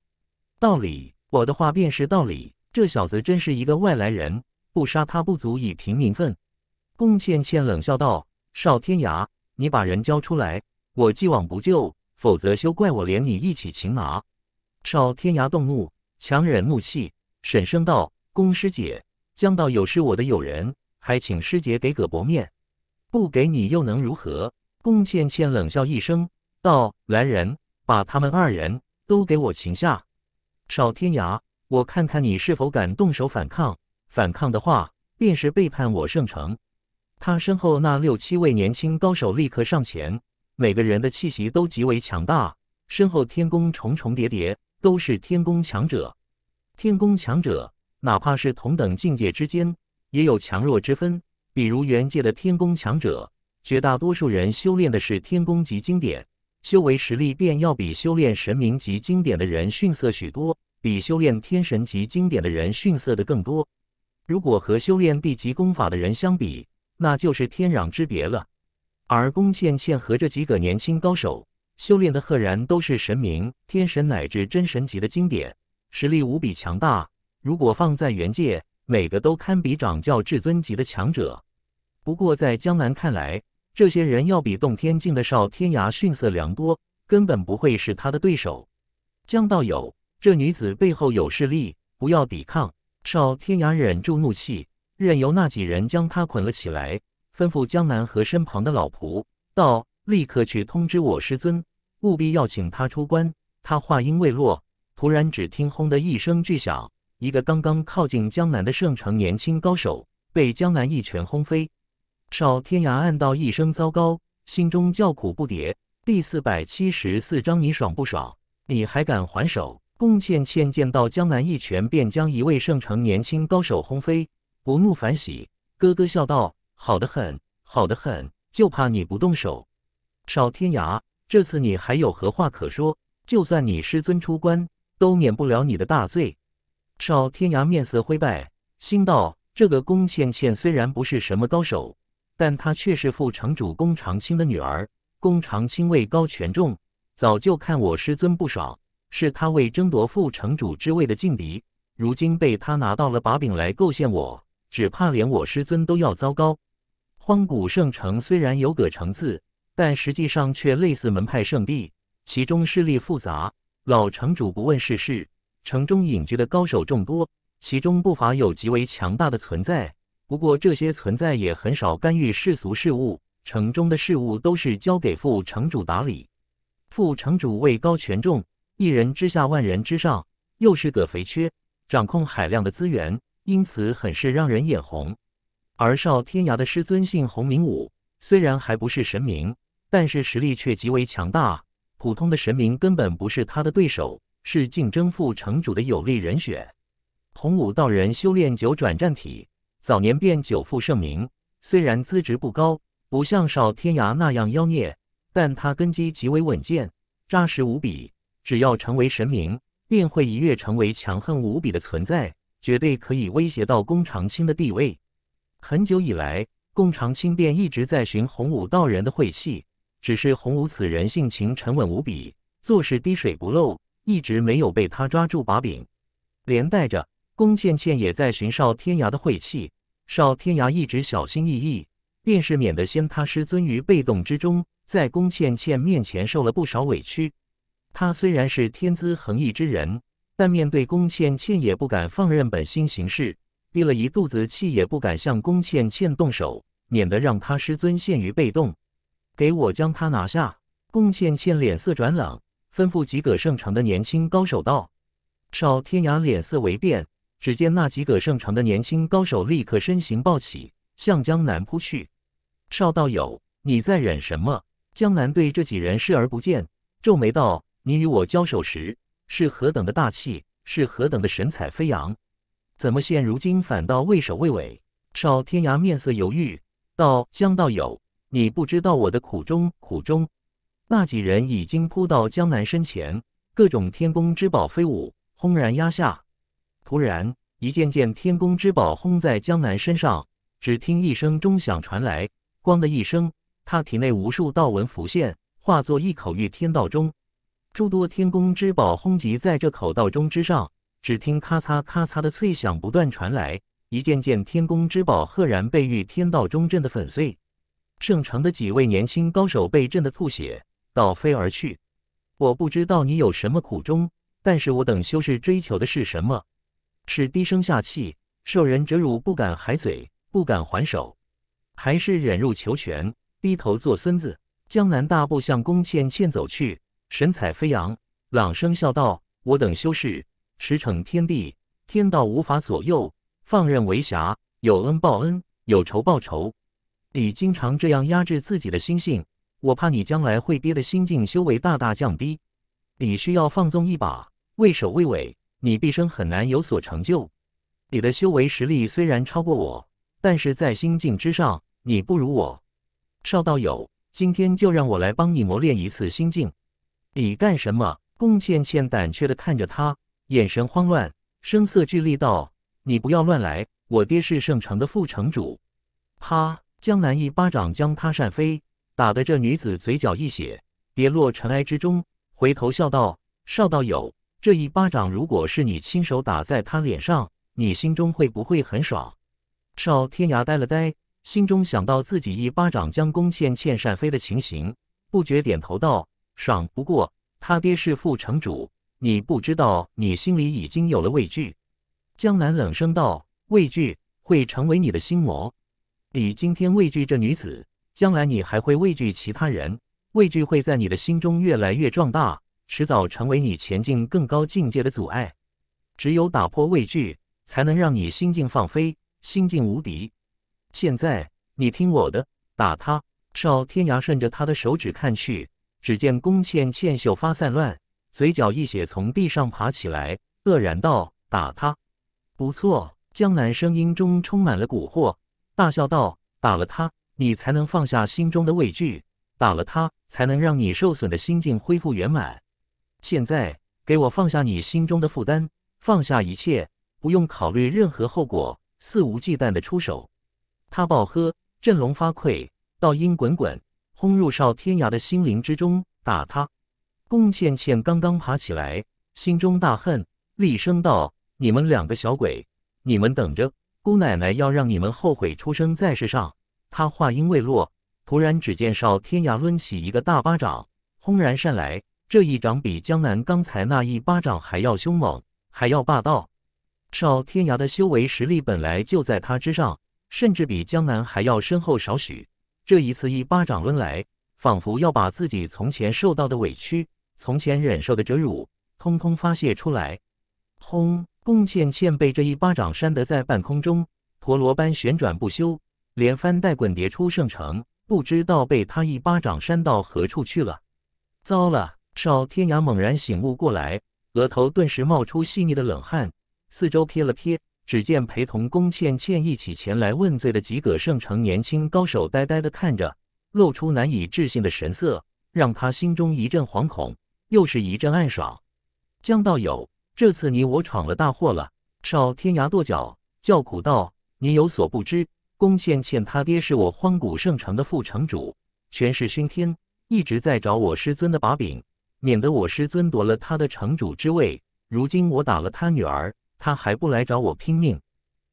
S1: 道理，我的话便是道理。”这小子真是一个外来人，不杀他不足以平民愤。龚倩倩冷笑道：“少天涯，你把人交出来，我既往不咎。”否则休怪我连你一起擒拿！少天涯动怒，强忍怒气，沈声道：“公师姐，江道友是我的友人，还请师姐给个薄面。不给你又能如何？”宫倩倩冷笑一声道：“来人，把他们二人都给我擒下！少天涯，我看看你是否敢动手反抗。反抗的话，便是背叛我圣城。”他身后那六七位年轻高手立刻上前。每个人的气息都极为强大，身后天宫重重叠叠，都是天宫强者。天宫强者，哪怕是同等境界之间，也有强弱之分。比如原界的天宫强者，绝大多数人修炼的是天宫级经典，修为实力便要比修炼神明级经典的人逊色许多，比修炼天神级经典的人逊色的更多。如果和修炼地级功法的人相比，那就是天壤之别了。而龚倩倩和这几个年轻高手修炼的赫然都是神明、天神乃至真神级的经典，实力无比强大。如果放在原界，每个都堪比掌教至尊级的强者。不过在江南看来，这些人要比洞天境的少天涯逊色良多，根本不会是他的对手。江道友，这女子背后有势力，不要抵抗。少天涯忍住怒气，任由那几人将他捆了起来。吩咐江南和身旁的老仆道：“立刻去通知我师尊，务必要请他出关。”他话音未落，突然只听“轰”的一声巨响，一个刚刚靠近江南的圣城年轻高手被江南一拳轰飞。少天涯暗道一声糟糕，心中叫苦不迭。第四百七十四章，你爽不爽？你还敢还手？龚倩倩见到江南一拳便将一位圣城年轻高手轰飞，不怒反喜，咯咯笑道。好的很，好的很，就怕你不动手。少天涯，这次你还有何话可说？就算你师尊出关，都免不了你的大罪。少天涯面色灰败，心道：这个宫倩倩虽然不是什么高手，但她却是副城主宫长青的女儿。宫长青位高权重，早就看我师尊不爽，是他为争夺副城主之位的劲敌。如今被他拿到了把柄来构陷我，只怕连我师尊都要糟糕。荒古圣城虽然有葛城字，但实际上却类似门派圣地，其中势力复杂。老城主不问世事，城中隐居的高手众多，其中不乏有极为强大的存在。不过这些存在也很少干预世俗事务，城中的事务都是交给副城主打理。副城主位高权重，一人之下万人之上，又是个肥缺，掌控海量的资源，因此很是让人眼红。而少天涯的师尊姓洪明武，虽然还不是神明，但是实力却极为强大。普通的神明根本不是他的对手，是竞争副城主的有力人选。洪武道人修炼九转战体，早年便久负盛名。虽然资质不高，不像少天涯那样妖孽，但他根基极为稳健，扎实无比。只要成为神明，便会一跃成为强横无比的存在，绝对可以威胁到宫长青的地位。很久以来，龚长青便一直在寻洪武道人的晦气，只是洪武此人性情沉稳无比，做事滴水不漏，一直没有被他抓住把柄。连带着龚倩倩也在寻少天涯的晦气，少天涯一直小心翼翼，便是免得先他师尊于被动之中，在龚倩倩面前受了不少委屈。他虽然是天资横溢之人，但面对龚倩倩也不敢放任本心行事。憋了一肚子气，也不敢向宫倩倩动手，免得让她师尊陷于被动。给我将她拿下！宫倩倩脸色转冷，吩咐几个圣城的年轻高手道：“少天涯脸色微变，只见那几个圣城的年轻高手立刻身形暴起，向江南扑去。”少道友，你在忍什么？江南对这几人视而不见，皱眉道：“你与我交手时是何等的大气，是何等的神采飞扬。”怎么现如今反倒畏首畏尾？少天涯面色犹豫，道：“江道友，你不知道我的苦衷苦衷。”那几人已经扑到江南身前，各种天宫之宝飞舞，轰然压下。突然，一件件天宫之宝轰在江南身上，只听一声钟响传来，咣的一声，他体内无数道纹浮现，化作一口玉天道钟，诸多天宫之宝轰击在这口道钟之上。只听咔嚓咔嚓的脆响不断传来，一件件天宫之宝赫然被玉天道中震得粉碎。盛城的几位年轻高手被震得吐血倒飞而去。我不知道你有什么苦衷，但是我等修士追求的是什么？是低声下气，受人折辱不敢还嘴，不敢还手，还是忍辱求全，低头做孙子？江南大步向宫倩倩走去，神采飞扬，朗声笑道：“我等修士。”驰骋天地，天道无法左右，放任为侠，有恩报恩，有仇报仇。你经常这样压制自己的心性，我怕你将来会憋的心境修为大大降低。你需要放纵一把，畏首畏尾，你毕生很难有所成就。你的修为实力虽然超过我，但是在心境之上，你不如我。少道友，今天就让我来帮你磨练一次心境。你干什么？龚倩倩胆怯地看着他。眼神慌乱，声色俱厉道：“你不要乱来！我爹是圣城的副城主。”啪！江南一巴掌将他扇飞，打得这女子嘴角一血，跌落尘埃之中。回头笑道：“少道友，这一巴掌如果是你亲手打在他脸上，你心中会不会很爽？”少天涯呆了呆，心中想到自己一巴掌将龚倩倩扇飞的情形，不觉点头道：“爽不过，他爹是副城主。”你不知道，你心里已经有了畏惧。江南冷声道：“畏惧会成为你的心魔。你今天畏惧这女子，将来你还会畏惧其他人。畏惧会在你的心中越来越壮大，迟早成为你前进更高境界的阻碍。只有打破畏惧，才能让你心境放飞，心境无敌。现在，你听我的，打他。”少天涯顺着他的手指看去，只见宫倩倩秀发散乱。嘴角一血，从地上爬起来，愕然道：“打他，不错。”江南声音中充满了蛊惑，大笑道：“打了他，你才能放下心中的畏惧；打了他，才能让你受损的心境恢复圆满。现在，给我放下你心中的负担，放下一切，不用考虑任何后果，肆无忌惮的出手。”他暴喝，振龙发聩，道音滚滚，轰入少天涯的心灵之中，打他。龚倩倩刚刚爬起来，心中大恨，厉声道：“你们两个小鬼，你们等着，姑奶奶要让你们后悔出生在世上！”她话音未落，突然只见少天涯抡起一个大巴掌，轰然扇来。这一掌比江南刚才那一巴掌还要凶猛，还要霸道。少天涯的修为实力本来就在他之上，甚至比江南还要深厚少许。这一次一巴掌抡来，仿佛要把自己从前受到的委屈。从前忍受的折辱，通通发泄出来。轰！龚倩倩被这一巴掌扇得在半空中陀螺般旋转不休，连翻带滚跌出圣城，不知道被他一巴掌扇到何处去了。糟了！少天涯猛然醒悟过来，额头顿时冒出细腻的冷汗。四周瞥了瞥，只见陪同龚倩倩一起前来问罪的几个圣城年轻高手，呆呆地看着，露出难以置信的神色，让他心中一阵惶恐。又是一阵暗爽，江道友，这次你我闯了大祸了。少天涯跺脚叫苦道：“你有所不知，龚倩倩他爹是我荒古圣城的副城主，权势熏天，一直在找我师尊的把柄，免得我师尊夺了他的城主之位。如今我打了他女儿，他还不来找我拼命，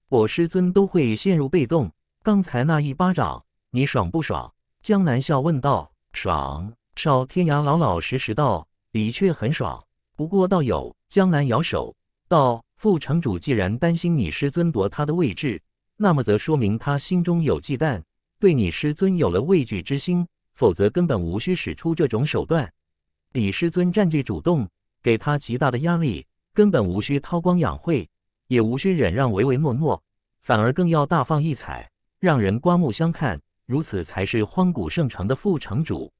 S1: 我师尊都会陷入被动。刚才那一巴掌，你爽不爽？”江南笑问道：“爽。”少天涯老老实实道。的确很爽，不过道友，江南摇手道：“副城主既然担心你师尊夺他的位置，那么则说明他心中有忌惮，对你师尊有了畏惧之心，否则根本无需使出这种手段。你师尊占据主动，给他极大的压力，根本无需韬光养晦，也无需忍让唯唯诺诺，反而更要大放异彩，让人刮目相看。如此才是荒古圣城的副城主，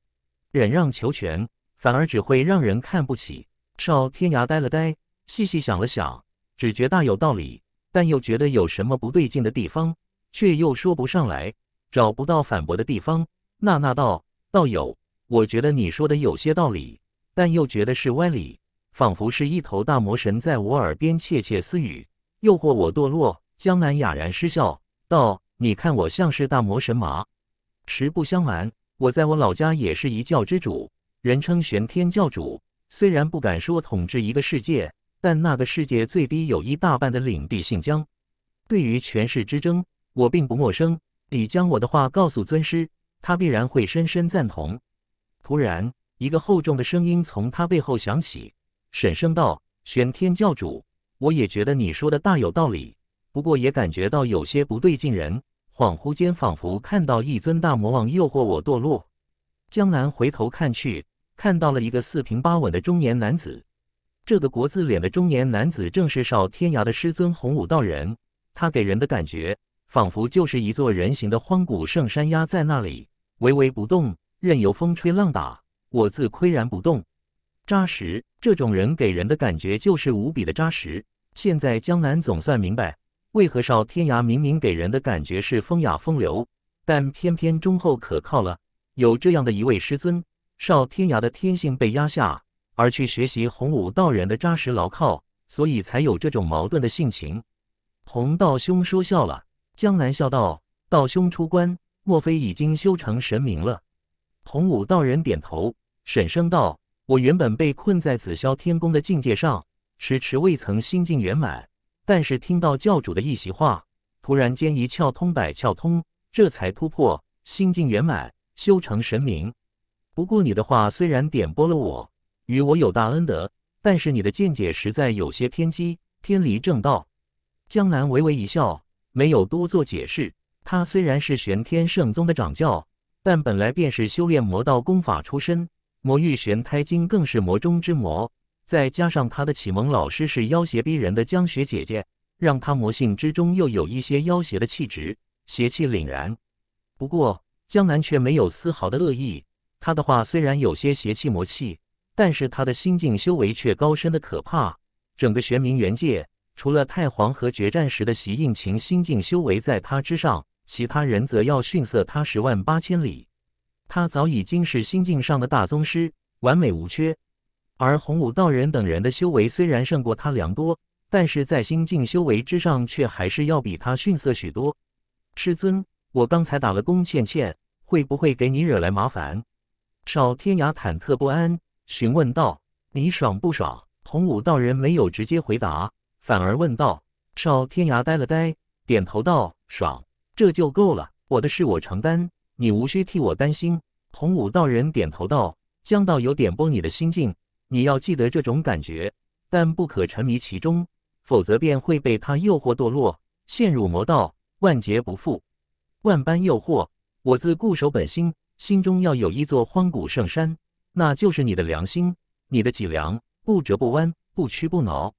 S1: 忍让求全。”反而只会让人看不起。少天涯呆了呆，细细想了想，只觉大有道理，但又觉得有什么不对劲的地方，却又说不上来，找不到反驳的地方。娜娜道：“道友，我觉得你说的有些道理，但又觉得是歪理，仿佛是一头大魔神在我耳边窃窃私语，诱惑我堕落。”江南哑然失笑道：“你看我像是大魔神吗？实不相瞒，我在我老家也是一教之主。”人称玄天教主，虽然不敢说统治一个世界，但那个世界最低有一大半的领地姓江。对于权势之争，我并不陌生。你将我的话告诉尊师，他必然会深深赞同。突然，一个厚重的声音从他背后响起：“沈声道，玄天教主，我也觉得你说的大有道理，不过也感觉到有些不对劲。人恍惚间仿佛看到一尊大魔王诱惑我堕落。”江南回头看去。看到了一个四平八稳的中年男子，这个国字脸的中年男子正是少天涯的师尊洪武道人。他给人的感觉，仿佛就是一座人形的荒古圣山压在那里，巍巍不动，任由风吹浪打，我自岿然不动。扎实，这种人给人的感觉就是无比的扎实。现在江南总算明白，为何少天涯明明给人的感觉是风雅风流，但偏偏忠厚可靠了。有这样的一位师尊。少天涯的天性被压下，而去学习洪武道人的扎实牢靠，所以才有这种矛盾的性情。洪道兄说笑了，江南笑道：“道兄出关，莫非已经修成神明了？”洪武道人点头，沈声道：“我原本被困在紫霄天宫的境界上，迟迟未曾心境圆满。但是听到教主的一席话，突然间一窍通百窍通，这才突破心境圆满，修成神明。”不过你的话虽然点拨了我，与我有大恩德，但是你的见解实在有些偏激，偏离正道。江南微微一笑，没有多做解释。他虽然是玄天圣宗的掌教，但本来便是修炼魔道功法出身，《魔域玄胎经》更是魔中之魔。再加上他的启蒙老师是妖邪逼人的江雪姐姐，让他魔性之中又有一些妖邪的气质，邪气凛然。不过江南却没有丝毫的恶意。他的话虽然有些邪气魔气，但是他的心境修为却高深的可怕。整个玄冥元界，除了太皇和决战时的席应勤心境修为在他之上，其他人则要逊色他十万八千里。他早已经是心境上的大宗师，完美无缺。而洪武道人等人的修为虽然胜过他良多，但是在心境修为之上却还是要比他逊色许多。师尊，我刚才打了宫倩倩，会不会给你惹来麻烦？少天涯忐忑不安，询问道：“你爽不爽？”洪武道人没有直接回答，反而问道：“少天涯，呆了呆，点头道：‘爽，这就够了。我的事我承担，你无需替我担心。’”洪武道人点头道：“江道友点拨你的心境，你要记得这种感觉，但不可沉迷其中，否则便会被他诱惑堕落，陷入魔道，万劫不复。万般诱惑，我自固守本心。”心中要有一座荒古圣山，那就是你的良心，你的脊梁，不折不弯，不屈不挠。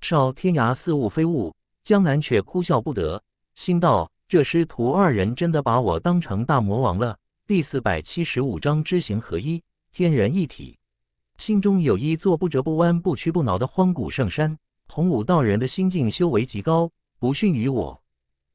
S1: 少天涯似雾非雾，江南却哭笑不得，心道：这师徒二人真的把我当成大魔王了。第四百七十五章知行合一，天人一体。心中有一座不折不弯、不屈不挠的荒古圣山。洪武道人的心境修为极高，不逊于我。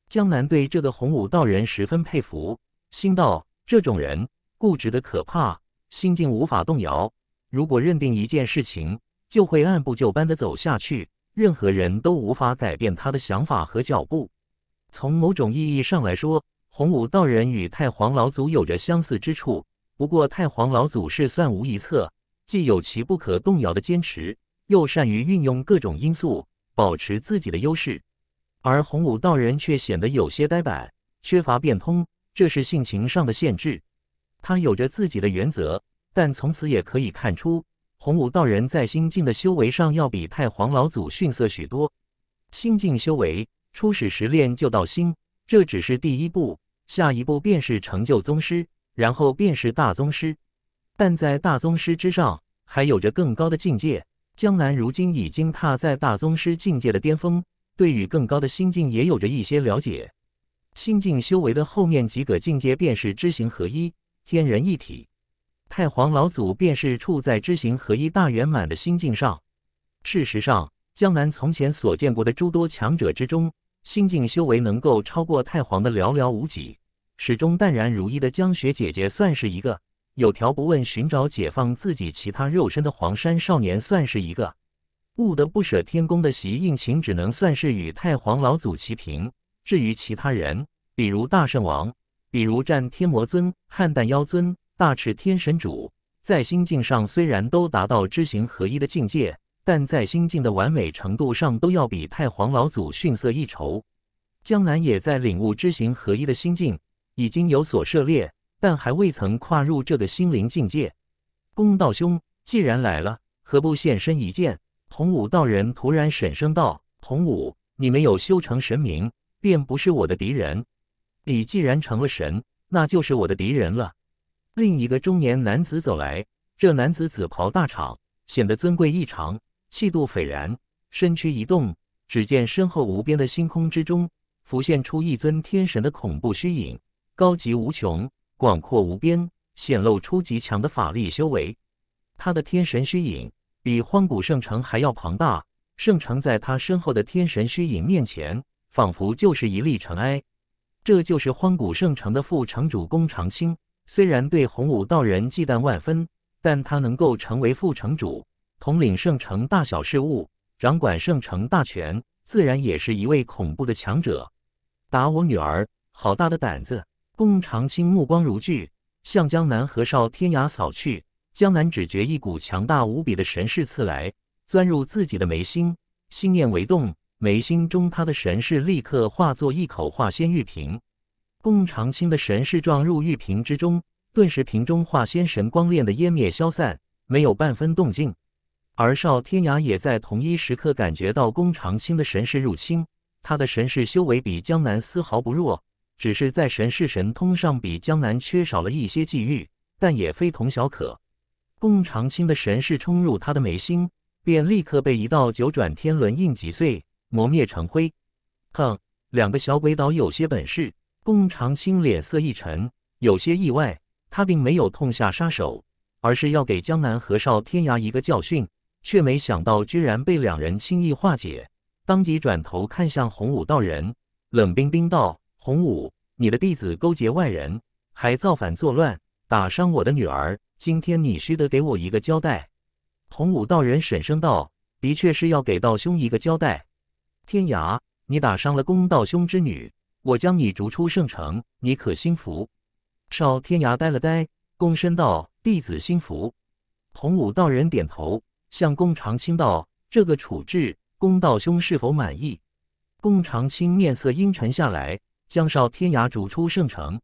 S1: 江南对这个洪武道人十分佩服，心道。这种人固执的可怕，心境无法动摇。如果认定一件事情，就会按部就班地走下去，任何人都无法改变他的想法和脚步。从某种意义上来说，洪武道人与太皇老祖有着相似之处。不过，太皇老祖是算无一策，既有其不可动摇的坚持，又善于运用各种因素保持自己的优势；而洪武道人却显得有些呆板，缺乏变通。这是性情上的限制，他有着自己的原则，但从此也可以看出，洪武道人在心境的修为上要比太皇老祖逊色许多。心境修为，初始时练就道心，这只是第一步，下一步便是成就宗师，然后便是大宗师。但在大宗师之上，还有着更高的境界。江南如今已经踏在大宗师境界的巅峰，对于更高的心境也有着一些了解。心境修为的后面几个境界，便是知行合一、天人一体。太皇老祖便是处在知行合一大圆满的心境上。事实上，江南从前所见过的诸多强者之中，心境修为能够超过太皇的寥寥无几。始终淡然如一的江雪姐姐算是一个，有条不紊寻找解放自己其他肉身的黄山少年算是一个，不得不舍天宫的席应勤只能算是与太皇老祖齐平。至于其他人，比如大圣王，比如战天魔尊、撼旦妖尊、大赤天神主，在心境上虽然都达到知行合一的境界，但在心境的完美程度上，都要比太皇老祖逊色一筹。江南也在领悟知行合一的心境，已经有所涉猎，但还未曾跨入这个心灵境界。公道兄，既然来了，何不现身一见？洪武道人突然沈声道：“洪武，你没有修成神明。”便不是我的敌人。你既然成了神，那就是我的敌人了。另一个中年男子走来，这男子紫袍大敞，显得尊贵异常，气度斐然。身躯一动，只见身后无边的星空之中浮现出一尊天神的恐怖虚影，高级无穷，广阔无边，显露出极强的法力修为。他的天神虚影比荒古圣城还要庞大，圣城在他身后的天神虚影面前。仿佛就是一粒尘埃。这就是荒古圣城的副城主宫长青，虽然对洪武道人忌惮万分，但他能够成为副城主，统领圣城大小事务，掌管圣城大权，自然也是一位恐怖的强者。打我女儿，好大的胆子！宫长青目光如炬，向江南和少天涯扫去。江南只觉一股强大无比的神势刺来，钻入自己的眉心，心念为动。眉心中，他的神识立刻化作一口化仙玉瓶，宫长青的神识撞入玉瓶之中，顿时瓶中化仙神光链的湮灭消散，没有半分动静。而少天涯也在同一时刻感觉到宫长青的神识入侵，他的神识修为比江南丝毫不弱，只是在神识神通上比江南缺少了一些际遇，但也非同小可。宫长青的神识冲入他的眉心，便立刻被一道九转天轮印记碎。磨灭成灰。哼，两个小鬼倒有些本事。龚长青脸色一沉，有些意外，他并没有痛下杀手，而是要给江南和少天涯一个教训，却没想到居然被两人轻易化解。当即转头看向洪武道人，冷冰冰道：“洪武，你的弟子勾结外人，还造反作乱，打伤我的女儿。今天你须得给我一个交代。”洪武道人沈声道：“的确是要给道兄一个交代。”天涯，你打伤了公道兄之女，我将你逐出圣城，你可心服？少天涯呆了呆，躬身道：“弟子心服。”洪武道人点头，向公长青道：“这个处置，公道兄是否满意？”公长青面色阴沉下来。将少天涯逐出圣城，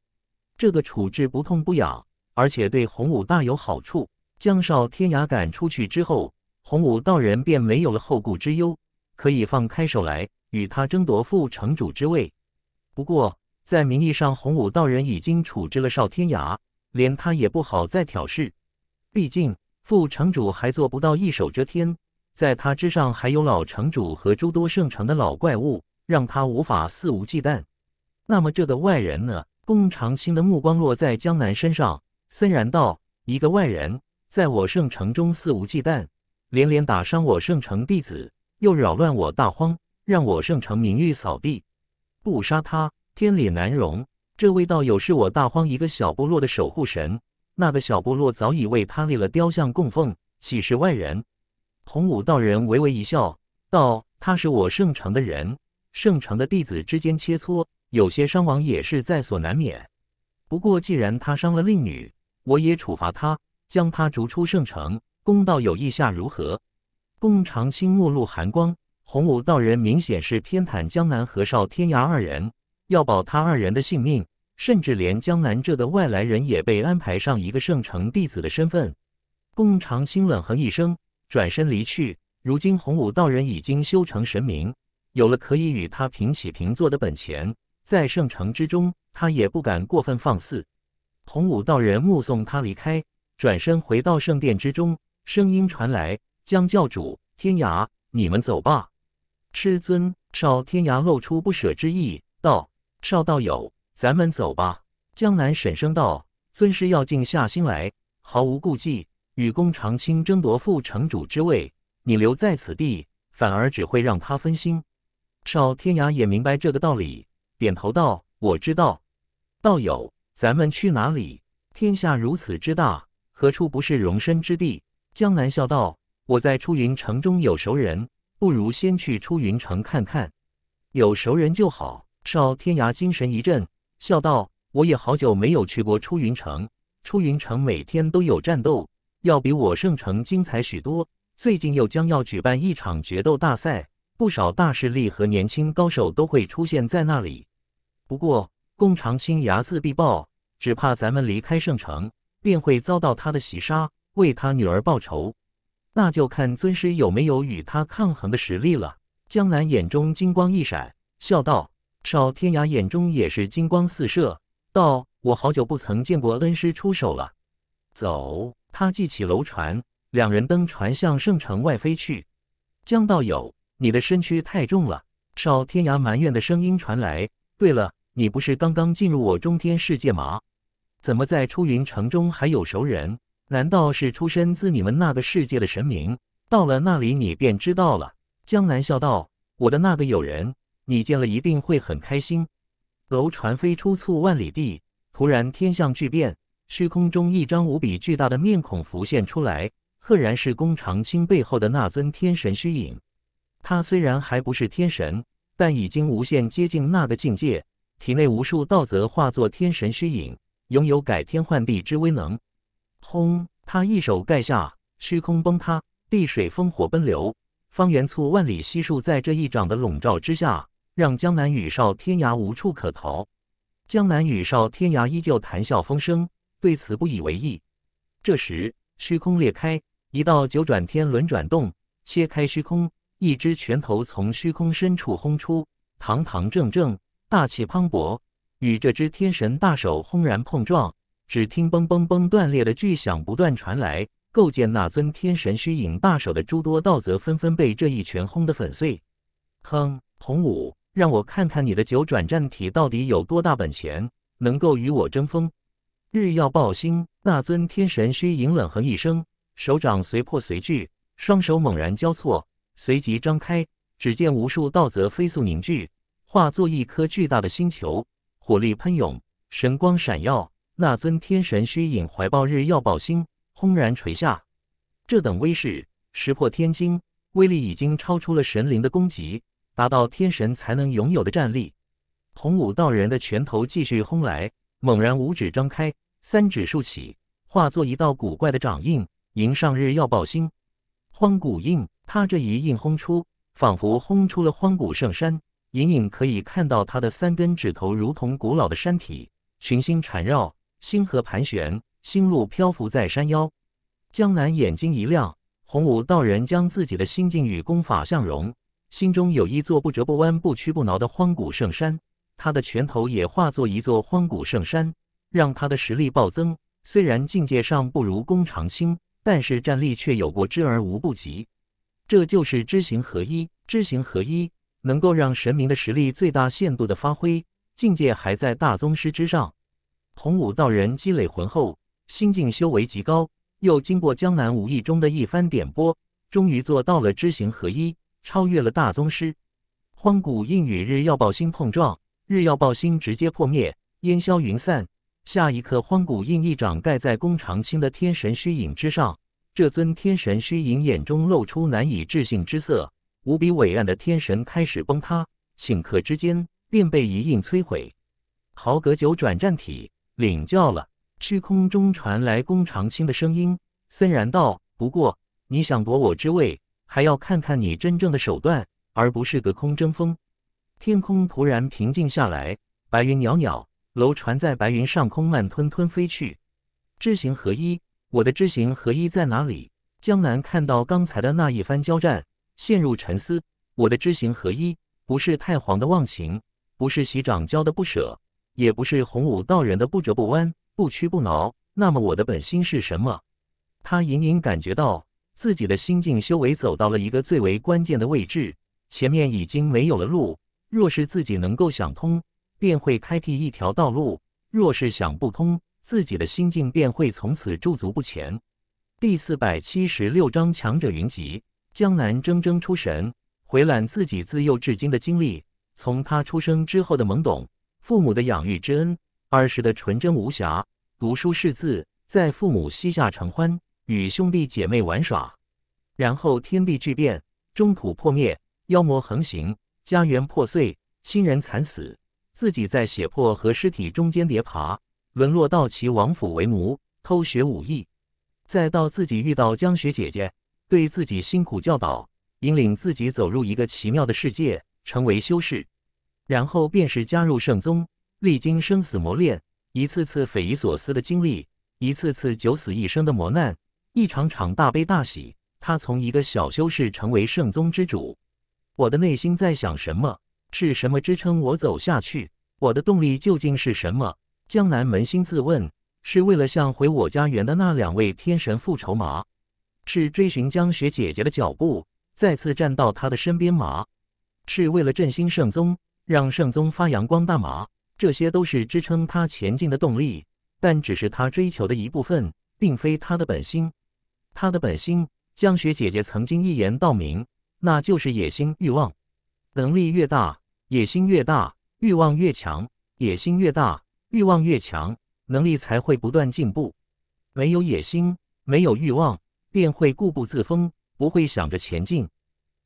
S1: 这个处置不痛不痒，而且对洪武大有好处。将少天涯赶出去之后，洪武道人便没有了后顾之忧。可以放开手来与他争夺副城主之位，不过在名义上，洪武道人已经处置了少天涯，连他也不好再挑事。毕竟副城主还做不到一手遮天，在他之上还有老城主和诸多圣城的老怪物，让他无法肆无忌惮。那么这个外人呢？宫长青的目光落在江南身上，森然道：“一个外人在我圣城中肆无忌惮，连连打伤我圣城弟子。”又扰乱我大荒，让我圣城名誉扫地，不杀他天理难容。这位道友是我大荒一个小部落的守护神，那个小部落早已为他立了雕像供奉，岂是外人？洪武道人微微一笑，道：“他是我圣城的人，圣城的弟子之间切磋，有些伤亡也是在所难免。不过既然他伤了令女，我也处罚他，将他逐出圣城。公道友意下如何？”龚长青目露寒光，洪武道人明显是偏袒江南和少天涯二人，要保他二人的性命，甚至连江南这的外来人也被安排上一个圣城弟子的身份。龚长青冷哼一声，转身离去。如今洪武道人已经修成神明，有了可以与他平起平坐的本钱，在圣城之中，他也不敢过分放肆。洪武道人目送他离开，转身回到圣殿之中，声音传来。江教主，天涯，你们走吧。师尊，少天涯露出不舍之意，道：“少道友，咱们走吧。”江南沈声道：“尊师要静下心来，毫无顾忌与公长卿争夺副城主之位。你留在此地，反而只会让他分心。”少天涯也明白这个道理，点头道：“我知道。”道友，咱们去哪里？天下如此之大，何处不是容身之地？江南笑道。我在出云城中有熟人，不如先去出云城看看。有熟人就好。少天涯精神一振，笑道：“我也好久没有去过出云城。出云城每天都有战斗，要比我圣城精彩许多。最近又将要举办一场决斗大赛，不少大势力和年轻高手都会出现在那里。不过，宫长青睚眦必报，只怕咱们离开圣城，便会遭到他的袭杀，为他女儿报仇。”那就看尊师有没有与他抗衡的实力了。江南眼中金光一闪，笑道：“少天涯眼中也是金光四射，道：我好久不曾见过恩师出手了。走，他系起楼船，两人登船向圣城外飞去。江道友，你的身躯太重了。”少天涯埋怨的声音传来：“对了，你不是刚刚进入我中天世界吗？怎么在出云城中还有熟人？”难道是出身自你们那个世界的神明？到了那里，你便知道了。江南笑道：“我的那个友人，你见了一定会很开心。”楼船飞出簇万里地，突然天象巨变，虚空中一张无比巨大的面孔浮现出来，赫然是宫长青背后的那尊天神虚影。他虽然还不是天神，但已经无限接近那个境界，体内无数道则化作天神虚影，拥有改天换地之威能。轰！他一手盖下，虚空崩塌，地水烽火奔流，方圆处万里悉数在这一掌的笼罩之下，让江南雨少天涯无处可逃。江南雨少天涯依旧谈笑风生，对此不以为意。这时，虚空裂开，一道九转天轮转动，切开虚空，一只拳头从虚空深处轰出，堂堂正正，大气磅礴，与这只天神大手轰然碰撞。只听“嘣嘣嘣”断裂的巨响不断传来，构建那尊天神虚影大手的诸多道则纷纷被这一拳轰得粉碎。哼，洪武，让我看看你的九转战体到底有多大本钱，能够与我争锋！日曜爆星，那尊天神虚影冷哼一声，手掌随破随聚，双手猛然交错，随即张开，只见无数道则飞速凝聚，化作一颗巨大的星球，火力喷涌，神光闪耀。那尊天神虚影怀抱日曜宝星，轰然垂下。这等威势，石破天惊，威力已经超出了神灵的攻击，达到天神才能拥有的战力。洪武道人的拳头继续轰来，猛然五指张开，三指竖起，化作一道古怪的掌印，迎上日曜宝星。荒古印，他这一印轰出，仿佛轰出了荒古圣山。隐隐可以看到他的三根指头如同古老的山体，群星缠绕。星河盘旋，星路漂浮在山腰。江南眼睛一亮，洪武道人将自己的心境与功法相融，心中有一座不折不弯、不屈不挠的荒古圣山，他的拳头也化作一座荒古圣山，让他的实力暴增。虽然境界上不如宫长青，但是战力却有过之而无不及。这就是知行合一。知行合一能够让神明的实力最大限度的发挥，境界还在大宗师之上。洪武道人积累浑厚心境，修为极高，又经过江南无意中的一番点拨，终于做到了知行合一，超越了大宗师。荒古印与日曜爆星碰撞，日曜爆星直接破灭，烟消云散。下一刻，荒古印一掌盖在宫长青的天神虚影之上，这尊天神虚影眼中露出难以置信之色，无比伟岸的天神开始崩塌，顷刻之间便被一印摧毁。豪格九转战体。领教了，虚空中传来宫长青的声音，森然道：“不过你想夺我之位，还要看看你真正的手段，而不是隔空争锋。”天空突然平静下来，白云袅袅，楼船在白云上空慢吞吞飞去。知行合一，我的知行合一在哪里？江南看到刚才的那一番交战，陷入沉思。我的知行合一，不是太皇的忘情，不是席长教的不舍。也不是洪武道人的不折不弯、不屈不挠。那么我的本心是什么？他隐隐感觉到自己的心境修为走到了一个最为关键的位置，前面已经没有了路。若是自己能够想通，便会开辟一条道路；若是想不通，自己的心境便会从此驻足不前。第四百七十六章：强者云集，江南铮铮出神，回览自己自幼至今的经历，从他出生之后的懵懂。父母的养育之恩，儿时的纯真无瑕，读书识字，在父母膝下承欢，与兄弟姐妹玩耍。然后天地巨变，中土破灭，妖魔横行，家园破碎，亲人惨死，自己在血泊和尸体中间叠爬，沦落到齐王府为奴，偷学武艺。再到自己遇到江雪姐姐，对自己辛苦教导，引领自己走入一个奇妙的世界，成为修士。然后便是加入圣宗，历经生死磨练，一次次匪夷所思的经历，一次次九死一生的磨难，一场场大悲大喜。他从一个小修士成为圣宗之主。我的内心在想什么？是什么支撑我走下去？我的动力究竟是什么？江南扪心自问：是为了向回我家园的那两位天神复仇吗？是追寻江雪姐姐的脚步，再次站到她的身边吗？是为了振兴圣宗？让圣宗发扬光大吗？这些都是支撑他前进的动力，但只是他追求的一部分，并非他的本心。他的本心，江雪姐姐曾经一言道明，那就是野心、欲望。能力越大，野心越大，欲望越强，野心越大，欲望越强，能力才会不断进步。没有野心，没有欲望，便会固步自封，不会想着前进。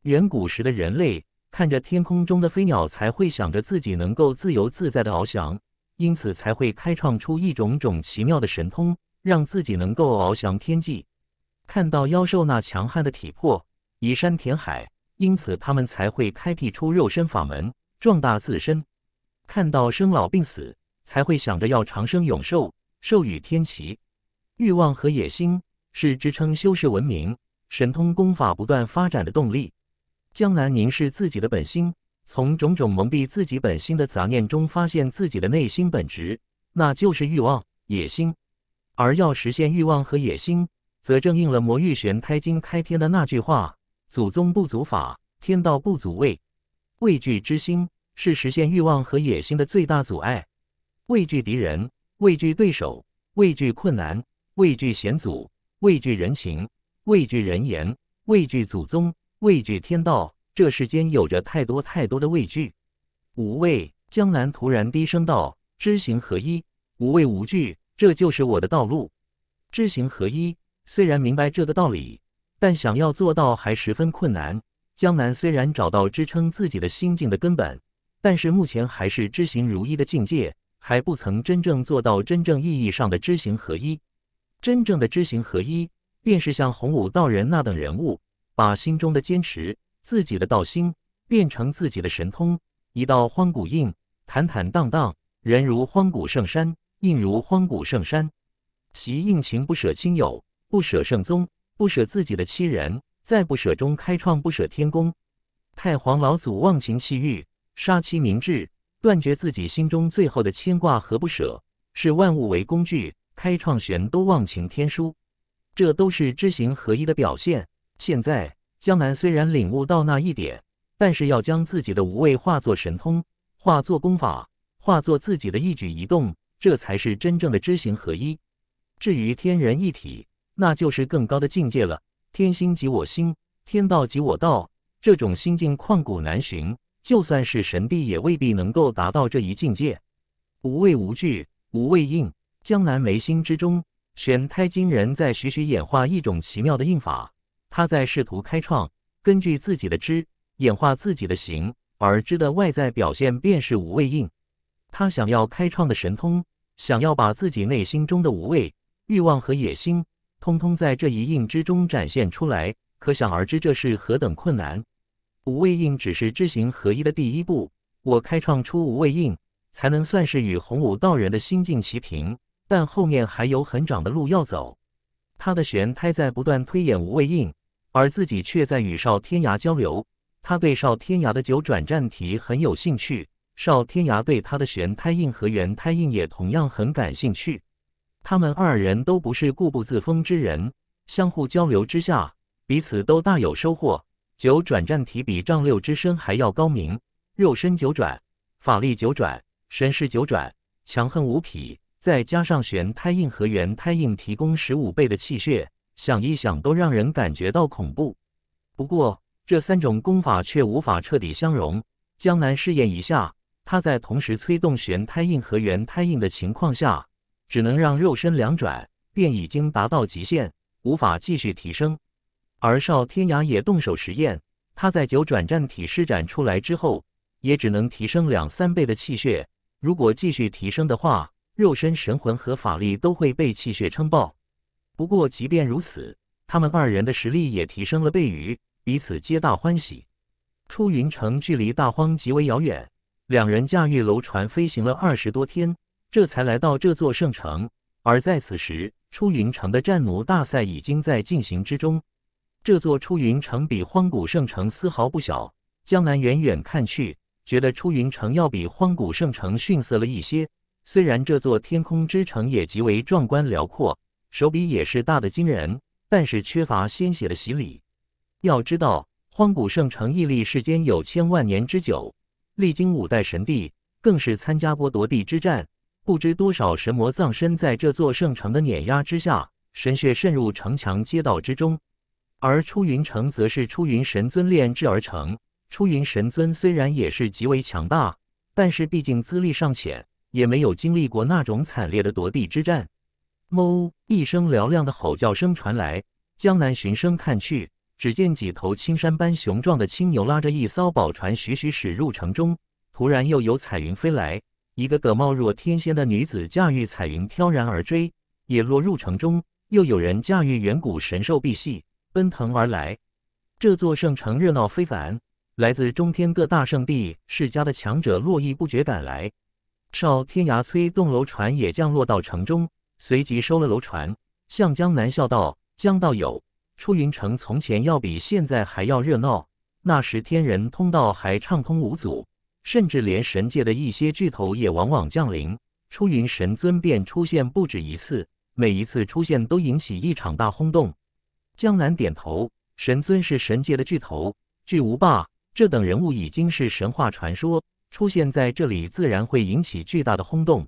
S1: 远古时的人类。看着天空中的飞鸟，才会想着自己能够自由自在的翱翔，因此才会开创出一种种奇妙的神通，让自己能够翱翔天际。看到妖兽那强悍的体魄，移山填海，因此他们才会开辟出肉身法门，壮大自身。看到生老病死，才会想着要长生永寿，寿与天齐。欲望和野心是支撑修士文明、神通功法不断发展的动力。江南凝视自己的本心，从种种蒙蔽自己本心的杂念中，发现自己的内心本质，那就是欲望、野心。而要实现欲望和野心，则正应了《摩玉玄胎经》开篇的那句话：“祖宗不足法，天道不足畏。”畏惧之心是实现欲望和野心的最大阻碍。畏惧敌人，畏惧对手，畏惧困难，畏惧险阻，畏惧人情，畏惧人言，畏惧祖宗。畏惧天道，这世间有着太多太多的畏惧。无畏江南突然低声道：“知行合一，无畏无惧，这就是我的道路。知行合一，虽然明白这个道理，但想要做到还十分困难。江南虽然找到支撑自己的心境的根本，但是目前还是知行如一的境界，还不曾真正做到真正意义上的知行合一。真正的知行合一，便是像洪武道人那等人物。”把心中的坚持、自己的道心变成自己的神通，一道荒古印，坦坦荡荡，人如荒古圣山，印如荒古圣山。其印情不舍亲友，不舍圣宗，不舍自己的亲人，在不舍中开创不舍天宫。太皇老祖忘情弃欲，杀妻明志，断绝自己心中最后的牵挂和不舍，视万物为工具，开创玄都忘情天书。这都是知行合一的表现。现在江南虽然领悟到那一点，但是要将自己的无畏化作神通，化作功法，化作自己的一举一动，这才是真正的知行合一。至于天人一体，那就是更高的境界了。天心即我心，天道即我道，这种心境旷古难寻，就算是神帝也未必能够达到这一境界。无畏无惧，无畏应。江南眉心之中，玄胎金人在徐徐演化一种奇妙的印法。他在试图开创，根据自己的知演化自己的行，而知的外在表现便是无畏印。他想要开创的神通，想要把自己内心中的无畏、欲望和野心，通通在这一印之中展现出来，可想而知这是何等困难。无畏印只是知行合一的第一步，我开创出无畏印，才能算是与洪武道人的心境齐平，但后面还有很长的路要走。他的玄胎在不断推演无畏印。而自己却在与少天涯交流，他对少天涯的九转战体很有兴趣。少天涯对他的玄胎印和元胎印也同样很感兴趣。他们二人都不是固步自封之人，相互交流之下，彼此都大有收获。九转战体比丈六之身还要高明，肉身九转，法力九转，神识九转，强横无匹。再加上玄胎印和元胎印提供十五倍的气血。想一想都让人感觉到恐怖，不过这三种功法却无法彻底相融。江南试验一下，他在同时催动玄胎印和元胎印的情况下，只能让肉身两转，便已经达到极限，无法继续提升。而少天涯也动手实验，他在九转战体施展出来之后，也只能提升两三倍的气血。如果继续提升的话，肉身、神魂和法力都会被气血撑爆。不过，即便如此，他们二人的实力也提升了倍余，彼此皆大欢喜。出云城距离大荒极为遥远，两人驾驭楼船飞行了二十多天，这才来到这座圣城。而在此时，出云城的战奴大赛已经在进行之中。这座出云城比荒古圣城丝毫不小，江南远远看去，觉得出云城要比荒古圣城逊色了一些。虽然这座天空之城也极为壮观辽阔。手笔也是大的惊人，但是缺乏鲜血的洗礼。要知道，荒古圣城屹立世间有千万年之久，历经五代神帝，更是参加过夺地之战，不知多少神魔葬身在这座圣城的碾压之下，神血渗入城墙街道之中。而出云城则是出云神尊炼制而成。出云神尊虽然也是极为强大，但是毕竟资历尚浅，也没有经历过那种惨烈的夺地之战。“哞！”一声嘹亮的吼叫声传来，江南寻声看去，只见几头青山般雄壮的青牛拉着一艘宝船徐徐驶入城中。突然，又有彩云飞来，一个个貌若天仙的女子驾驭彩云飘然而追，也落入城中。又有人驾驭远古神兽碧玺奔腾而来。这座圣城热闹非凡，来自中天各大圣地世家的强者络绎不绝赶来。少天涯催动楼船也降落到城中。随即收了楼船，向江南笑道：“江道友，出云城从前要比现在还要热闹。那时天人通道还畅通无阻，甚至连神界的一些巨头也往往降临。出云神尊便出现不止一次，每一次出现都引起一场大轰动。”江南点头：“神尊是神界的巨头，巨无霸，这等人物已经是神话传说，出现在这里自然会引起巨大的轰动。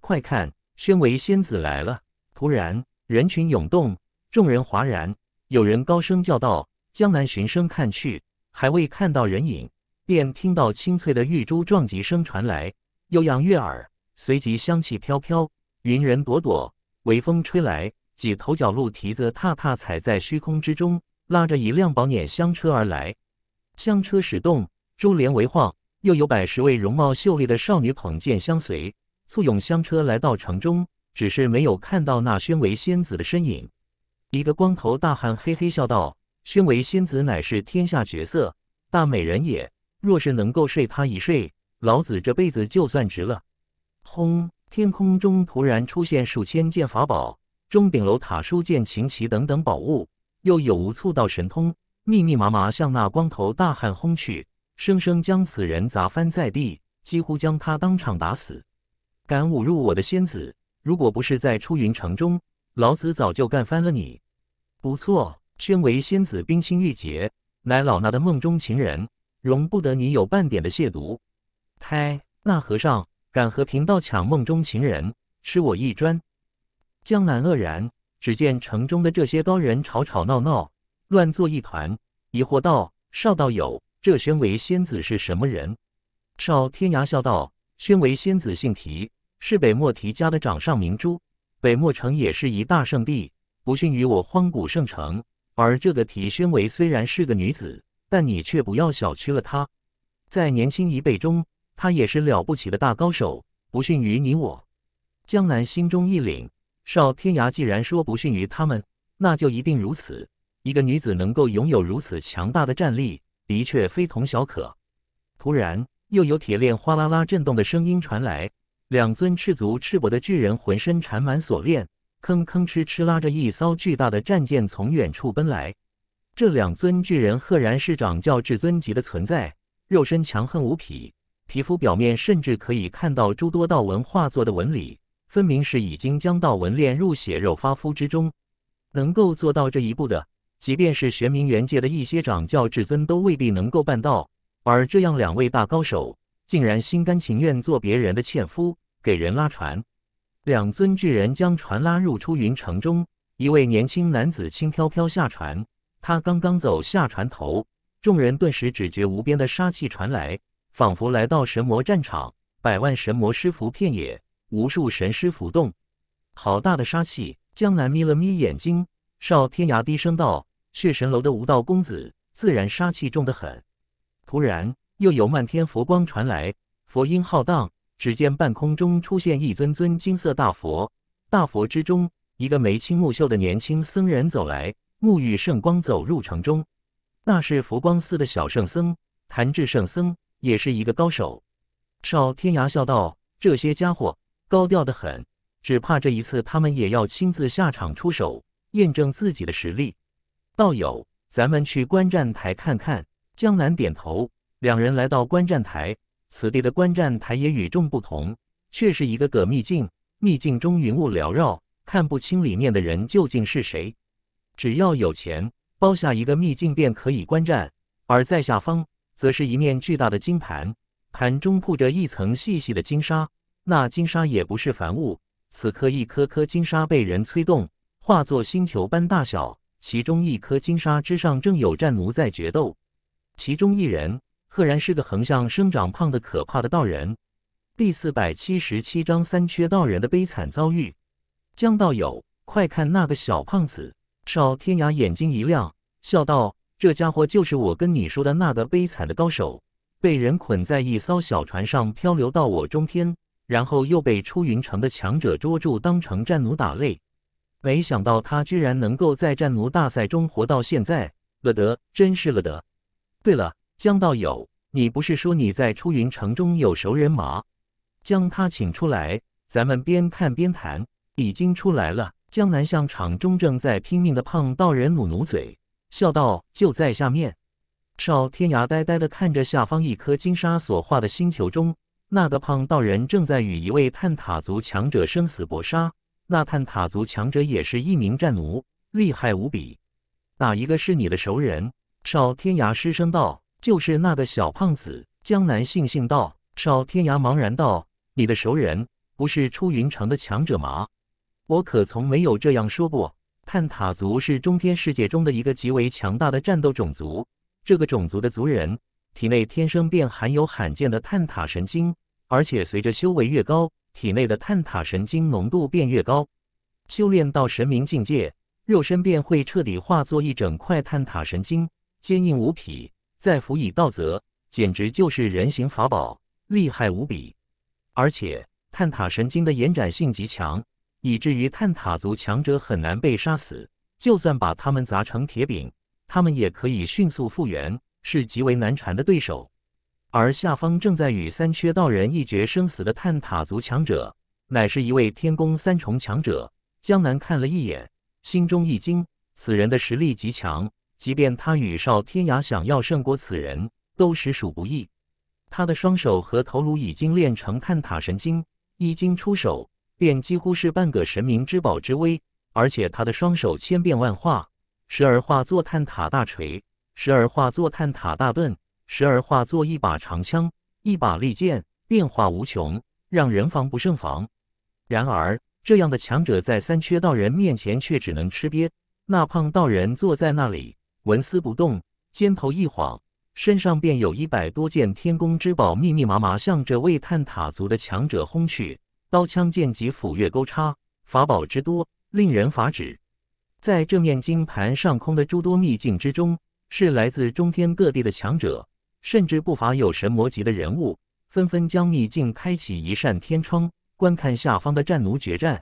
S1: 快看！”宣为仙子来了！突然，人群涌动，众人哗然。有人高声叫道：“江南。”循声看去，还未看到人影，便听到清脆的玉珠撞击声传来，悠扬悦耳。随即香气飘飘，云人朵朵，微风吹来，几头角鹿蹄子踏踏踩在虚空之中，拉着一辆宝辇香车而来。香车驶动，珠帘为晃，又有百十位容貌秀丽的少女捧剑相随。簇拥香车来到城中，只是没有看到那宣威仙子的身影。一个光头大汉嘿嘿笑道：“宣威仙子乃是天下绝色大美人也，若是能够睡她一睡，老子这辈子就算值了。”轰！天空中突然出现数千件法宝，钟鼎楼塔、书剑琴棋等等宝物，又有无数道神通，密密麻麻向那光头大汉轰去，生生将此人砸翻在地，几乎将他当场打死。敢侮辱我的仙子！如果不是在出云城中，老子早就干翻了你。不错，宣为仙子冰清玉洁，乃老衲的梦中情人，容不得你有半点的亵渎。嗨，那和尚敢和贫道抢梦中情人，吃我一砖！江南愕然，只见城中的这些高人吵吵闹闹，乱作一团，疑惑道：“少道友，这宣为仙子是什么人？”少天涯笑道：“宣为仙子姓提。”是北漠提家的掌上明珠，北漠城也是一大圣地，不逊于我荒古圣城。而这个提宣为虽然是个女子，但你却不要小觑了她，在年轻一辈中，她也是了不起的大高手，不逊于你我。江南心中一凛，少天涯既然说不逊于他们，那就一定如此。一个女子能够拥有如此强大的战力，的确非同小可。突然，又有铁链哗啦啦震动的声音传来。两尊赤足赤膊的巨人，浑身缠满锁链，吭吭哧哧拉着一艘巨大的战舰从远处奔来。这两尊巨人赫然是掌教至尊级的存在，肉身强横无匹，皮肤表面甚至可以看到诸多道纹化作的纹理，分明是已经将道纹炼入血肉发肤之中。能够做到这一步的，即便是玄冥元界的一些掌教至尊都未必能够办到。而这样两位大高手。竟然心甘情愿做别人的纤夫，给人拉船。两尊巨人将船拉入出云城中，一位年轻男子轻飘飘下船。他刚刚走下船头，众人顿时只觉无边的杀气传来，仿佛来到神魔战场，百万神魔师服遍野，无数神师浮动，好大的杀气！江南眯了眯眼睛，少天涯低声道：“血神楼的无道公子，自然杀气重得很。”突然。又有漫天佛光传来，佛音浩荡。只见半空中出现一尊尊金色大佛，大佛之中，一个眉清目秀的年轻僧人走来，沐浴圣光走入城中。那是佛光寺的小圣僧谭志圣僧，也是一个高手。少天涯笑道：“这些家伙高调的很，只怕这一次他们也要亲自下场出手，验证自己的实力。”道友，咱们去观战台看看。江南点头。两人来到观战台，此地的观战台也与众不同，却是一个个秘境。秘境中云雾缭绕，看不清里面的人究竟是谁。只要有钱包下一个秘境，便可以观战。而在下方，则是一面巨大的金盘，盘中铺着一层细细的金沙。那金沙也不是凡物，此刻一颗颗金沙被人催动，化作星球般大小。其中一颗金沙之上，正有战奴在决斗，其中一人。赫然是个横向生长胖的可怕的道人。第四百七十七章三缺道人的悲惨遭遇。江道友，快看那个小胖子！少天涯眼睛一亮，笑道：“这家伙就是我跟你说的那个悲惨的高手，被人捆在一艘小船上漂流到我中天，然后又被出云城的强者捉住，当成战奴打擂。没想到他居然能够在战奴大赛中活到现在，了得，真是了得！对了。”江道友，你不是说你在出云城中有熟人吗？将他请出来，咱们边看边谈。已经出来了。江南向场中正在拼命的胖道人努努嘴，笑道：“就在下面。”少天涯呆呆的看着下方一颗金沙所化的星球中，那个胖道人正在与一位探塔族强者生死搏杀。那探塔族强者也是一名战奴，厉害无比。哪一个是你的熟人？少天涯失声道。就是那个小胖子江南，悻悻道：“少天涯茫然道，你的熟人不是出云城的强者吗？我可从没有这样说过。碳塔族是中天世界中的一个极为强大的战斗种族。这个种族的族人体内天生便含有罕见的碳塔神经，而且随着修为越高，体内的碳塔神经浓度便越高。修炼到神明境界，肉身便会彻底化作一整块碳塔神经，坚硬无比。”再辅以道泽，简直就是人形法宝，厉害无比。而且探塔神经的延展性极强，以至于探塔族强者很难被杀死。就算把他们砸成铁饼，他们也可以迅速复原，是极为难缠的对手。而下方正在与三缺道人一决生死的探塔族强者，乃是一位天宫三重强者。江南看了一眼，心中一惊，此人的实力极强。即便他与少天涯想要胜过此人，都实属不易。他的双手和头颅已经练成探塔神经，一经出手，便几乎是半个神明之宝之威。而且他的双手千变万化，时而化作探塔大锤，时而化作探塔大盾，时而化作一把长枪、一把利剑，变化无穷，让人防不胜防。然而，这样的强者在三缺道人面前却只能吃瘪。那胖道人坐在那里。纹丝不动，肩头一晃，身上便有一百多件天宫之宝，密密麻麻向着未探塔族的强者轰去。刀枪剑戟、斧钺钩叉，法宝之多，令人发指。在这面金盘上空的诸多秘境之中，是来自中天各地的强者，甚至不乏有神魔级的人物，纷纷将秘境开启一扇天窗，观看下方的战奴决战。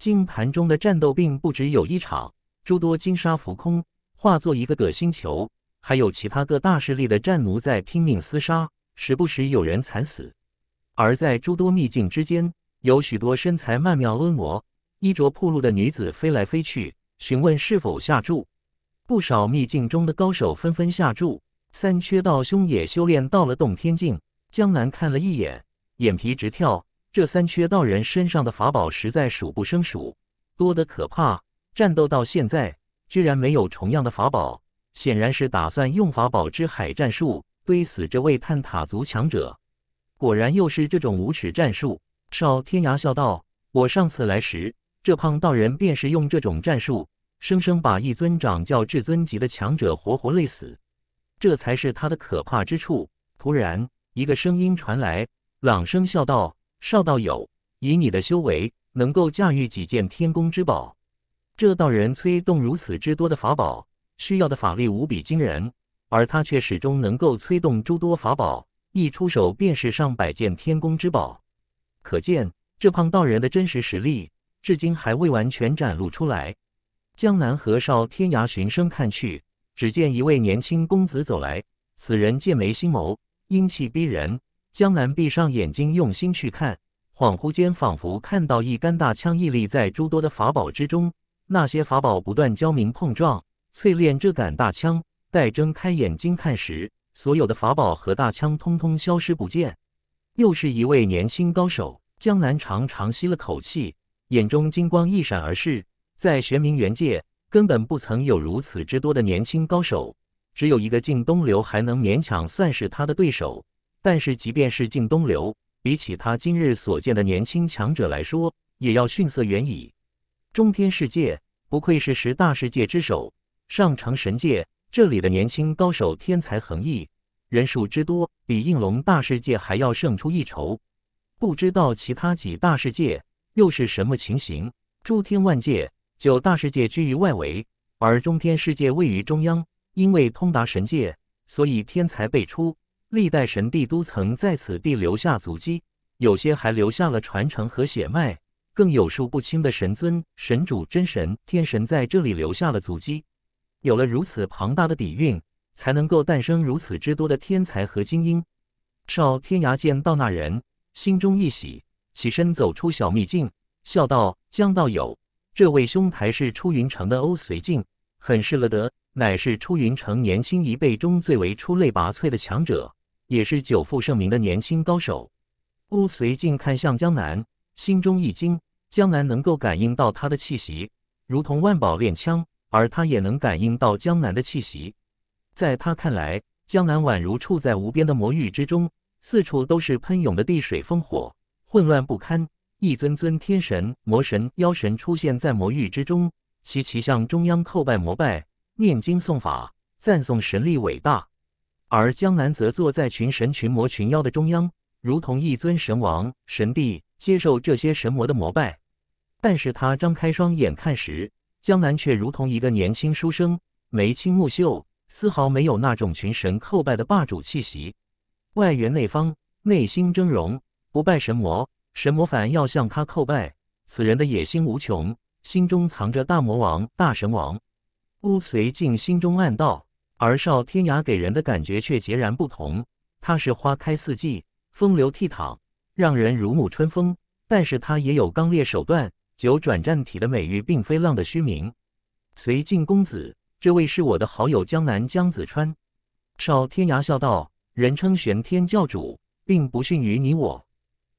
S1: 金盘中的战斗并不止有一场，诸多金沙浮空。化作一个个星球，还有其他各大势力的战奴在拼命厮杀，时不时有人惨死。而在诸多秘境之间，有许多身材曼妙婀娜、衣着暴露的女子飞来飞去，询问是否下注。不少秘境中的高手纷纷下注。三缺道兄也修炼到了洞天境。江南看了一眼，眼皮直跳。这三缺道人身上的法宝实在数不胜数，多得可怕。战斗到现在。居然没有重样的法宝，显然是打算用法宝之海战术堆死这位探塔族强者。果然又是这种无耻战术！少天涯笑道：“我上次来时，这胖道人便是用这种战术，生生把一尊掌教至尊级的强者活活累死。这才是他的可怕之处。”突然，一个声音传来，朗声笑道：“少道友，以你的修为，能够驾驭几件天宫之宝？”这道人催动如此之多的法宝，需要的法力无比惊人，而他却始终能够催动诸多法宝，一出手便是上百件天宫之宝。可见这胖道人的真实实力，至今还未完全展露出来。江南和少天涯寻声看去，只见一位年轻公子走来。此人剑眉星眸，英气逼人。江南闭上眼睛，用心去看，恍惚间仿佛看到一杆大枪屹立在诸多的法宝之中。那些法宝不断交鸣碰撞，淬炼这杆大枪。待睁开眼睛看时，所有的法宝和大枪通通消失不见。又是一位年轻高手。江南长长吸了口气，眼中金光一闪而逝。在玄冥元界，根本不曾有如此之多的年轻高手，只有一个靳东流还能勉强算是他的对手。但是，即便是靳东流，比起他今日所见的年轻强者来说，也要逊色远矣。中天世界不愧是十大世界之首，上乘神界，这里的年轻高手天才横溢，人数之多比应龙大世界还要胜出一筹。不知道其他几大世界又是什么情形？诸天万界九大世界居于外围，而中天世界位于中央。因为通达神界，所以天才辈出，历代神帝都曾在此地留下足迹，有些还留下了传承和血脉。更有数不清的神尊、神主、真神、天神在这里留下了足迹。有了如此庞大的底蕴，才能够诞生如此之多的天才和精英。少天涯见到那人，心中一喜，起身走出小秘境，笑道：“江道友，这位兄台是出云城的欧随敬，很是了得，乃是出云城年轻一辈中最为出类拔萃的强者，也是久负盛名的年轻高手。”欧随敬看向江南。心中一惊，江南能够感应到他的气息，如同万宝炼枪，而他也能感应到江南的气息。在他看来，江南宛如处在无边的魔域之中，四处都是喷涌的地水烽火，混乱不堪。一尊尊天神、魔神、妖神出现在魔域之中，齐齐向中央叩拜膜拜，念经诵法，赞颂神力伟大。而江南则坐在群神、群魔、群妖的中央，如同一尊神王、神帝。接受这些神魔的膜拜，但是他张开双眼看时，江南却如同一个年轻书生，眉清目秀，丝毫没有那种群神叩拜的霸主气息。外圆内方，内心峥嵘，不拜神魔，神魔反要向他叩拜。此人的野心无穷，心中藏着大魔王、大神王。乌随敬心中暗道，而少天涯给人的感觉却截然不同，他是花开四季，风流倜傥。让人如沐春风，但是他也有刚烈手段，九转战体的美誉并非浪的虚名。随靖公子，这位是我的好友江南江子川。少天涯笑道：“人称玄天教主，并不逊于你我。”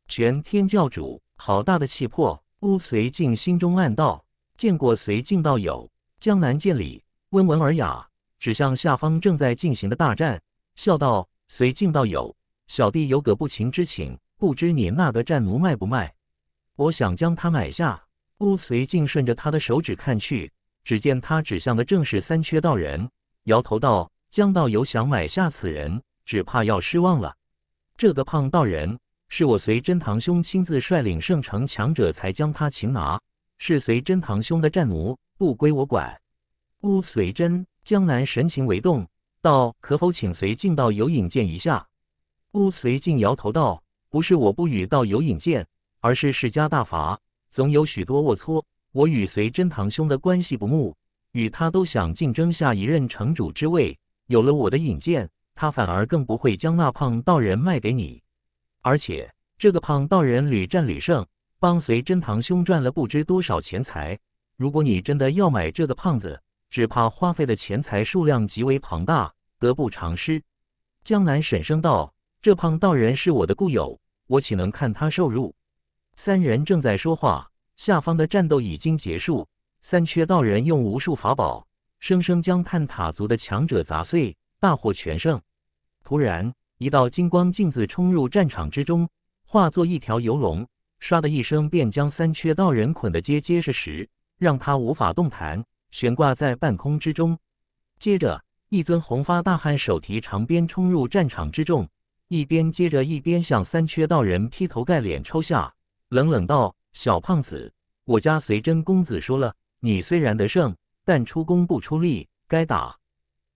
S1: 玄天教主，好大的气魄！乌随靖心中暗道：“见过随靖道友，江南见礼，温文尔雅，指向下方正在进行的大战，笑道：‘随靖道友，小弟有个不情之请。’”不知你那个战奴卖不卖？我想将他买下。乌随竟顺着他的手指看去，只见他指向的正是三缺道人，摇头道：“江道友想买下此人，只怕要失望了。这个胖道人是我随真堂兄亲自率领圣城强者才将他擒拿，是随真堂兄的战奴，不归我管。”乌随真江南神情为动，道：“可否请随镜道友引荐一下？”乌随靖摇头道。不是我不与道友引荐，而是世家大阀总有许多龌龊。我与随真堂兄的关系不睦，与他都想竞争下一任城主之位。有了我的引荐，他反而更不会将那胖道人卖给你。而且这个胖道人屡战屡胜，帮随真堂兄赚了不知多少钱财。如果你真的要买这个胖子，只怕花费的钱财数量极为庞大，得不偿失。江南沈声道：“这胖道人是我的故友。”我岂能看他受辱？三人正在说话，下方的战斗已经结束。三缺道人用无数法宝，生生将探塔族的强者砸碎，大获全胜。突然，一道金光径自冲入战场之中，化作一条游龙，唰的一声便将三缺道人捆得结结实实，让他无法动弹，悬挂在半空之中。接着，一尊红发大汉手提长鞭冲入战场之中。一边接着一边向三缺道人劈头盖脸抽下，冷冷道：“小胖子，我家随真公子说了，你虽然得胜，但出工不出力，该打。”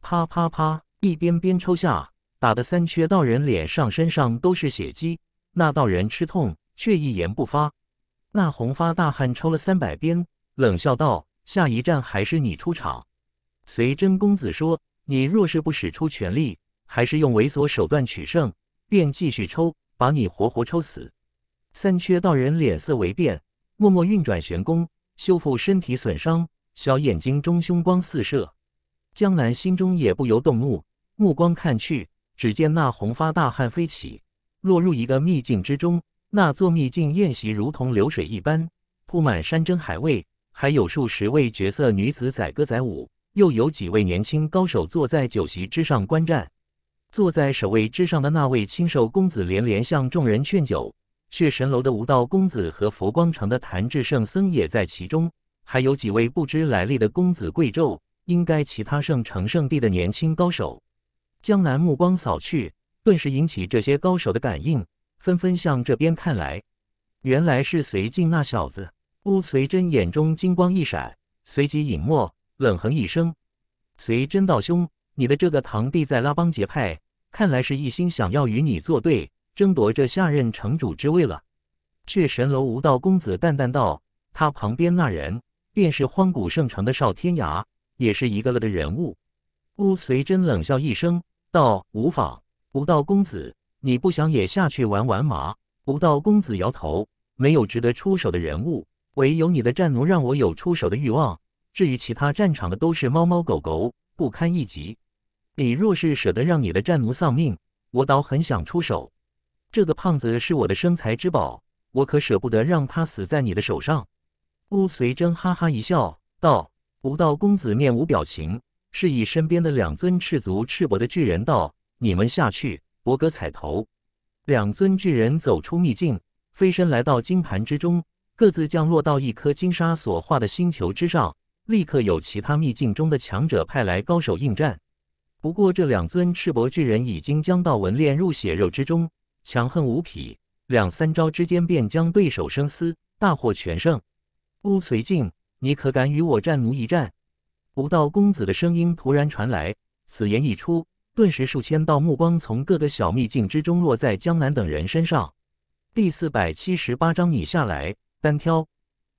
S1: 啪啪啪，一边边抽下，打的三缺道人脸上、身上都是血迹。那道人吃痛，却一言不发。那红发大汉抽了三百鞭，冷笑道：“下一站还是你出场。”随真公子说：“你若是不使出全力。”还是用猥琐手段取胜，便继续抽，把你活活抽死。三缺道人脸色微变，默默运转玄功修复身体损伤，小眼睛中凶光四射。江南心中也不由动怒，目光看去，只见那红发大汉飞起，落入一个秘境之中。那座秘境宴席如同流水一般，铺满山珍海味，还有数十位绝色女子载歌载舞，又有几位年轻高手坐在酒席之上观战。坐在守卫之上的那位清瘦公子连连向众人劝酒，血神楼的无道公子和佛光城的谭志胜僧也在其中，还有几位不知来历的公子贵胄，应该其他圣城圣地的年轻高手。江南目光扫去，顿时引起这些高手的感应，纷纷向这边看来。原来是随靖那小子，乌随真眼中金光一闪，随即隐没，冷哼一声：“随真道兄。”你的这个堂弟在拉帮结派，看来是一心想要与你作对，争夺这下任城主之位了。却神楼无道公子淡淡道：“他旁边那人便是荒古圣城的少天涯，也是一个了的人物。”乌随真冷笑一声道：“无妨，无道公子，你不想也下去玩玩吗？”无道公子摇头：“没有值得出手的人物，唯有你的战奴让我有出手的欲望。至于其他战场的，都是猫猫狗狗，不堪一击。”你若是舍得让你的战奴丧命，我倒很想出手。这个胖子是我的生财之宝，我可舍不得让他死在你的手上。乌随真哈哈一笑，道：“吴道公子面无表情，示意身边的两尊赤足赤膊的巨人道：‘你们下去，博哥彩头。’”两尊巨人走出秘境，飞身来到金盘之中，各自降落到一颗金沙所化的星球之上。立刻有其他秘境中的强者派来高手应战。不过，这两尊赤膊巨人已经将道纹练入血肉之中，强横无匹，两三招之间便将对手生撕，大获全胜。乌随敬，你可敢与我战奴一战？不道公子的声音突然传来。此言一出，顿时数千道目光从各个小秘境之中落在江南等人身上。第四百七十八章，你下来单挑，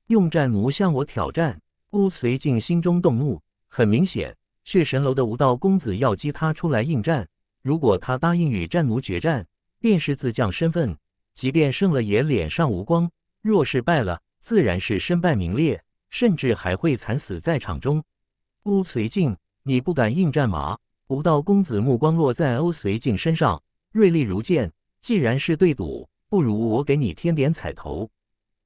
S1: 用战奴向我挑战。乌随敬心中动怒，很明显。血神楼的吴道公子要激他出来应战，如果他答应与战奴决战，便是自降身份；即便胜了，也脸上无光；若是败了，自然是身败名裂，甚至还会惨死在场中。欧随敬，你不敢应战吗？吴道公子目光落在欧随敬身上，锐利如剑。既然是对赌，不如我给你添点彩头。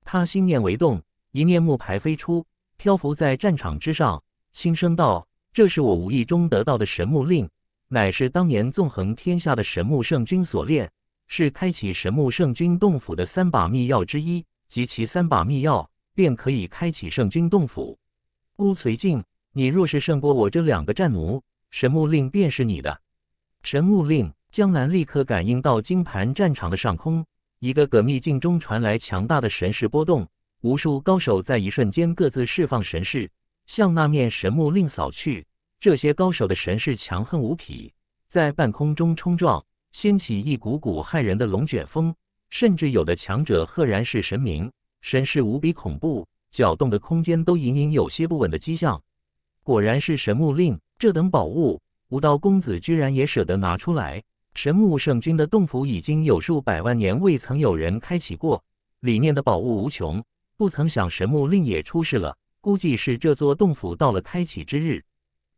S1: 他心念为动，一面木牌飞出，漂浮在战场之上，轻声道。这是我无意中得到的神木令，乃是当年纵横天下的神木圣君所炼，是开启神木圣君洞府的三把密钥之一。及其三把密钥，便可以开启圣君洞府。乌随镜，你若是胜过我这两个战奴，神木令便是你的。神木令，江南立刻感应到金盘战场的上空，一个个秘境中传来强大的神识波动，无数高手在一瞬间各自释放神识。向那面神木令扫去，这些高手的神势强横无匹，在半空中冲撞，掀起一股股骇人的龙卷风，甚至有的强者赫然是神明，神势无比恐怖，搅动的空间都隐隐有些不稳的迹象。果然是神木令这等宝物，武道公子居然也舍得拿出来。神木圣君的洞府已经有数百万年未曾有人开启过，里面的宝物无穷。不曾想神木令也出事了。估计是这座洞府到了开启之日。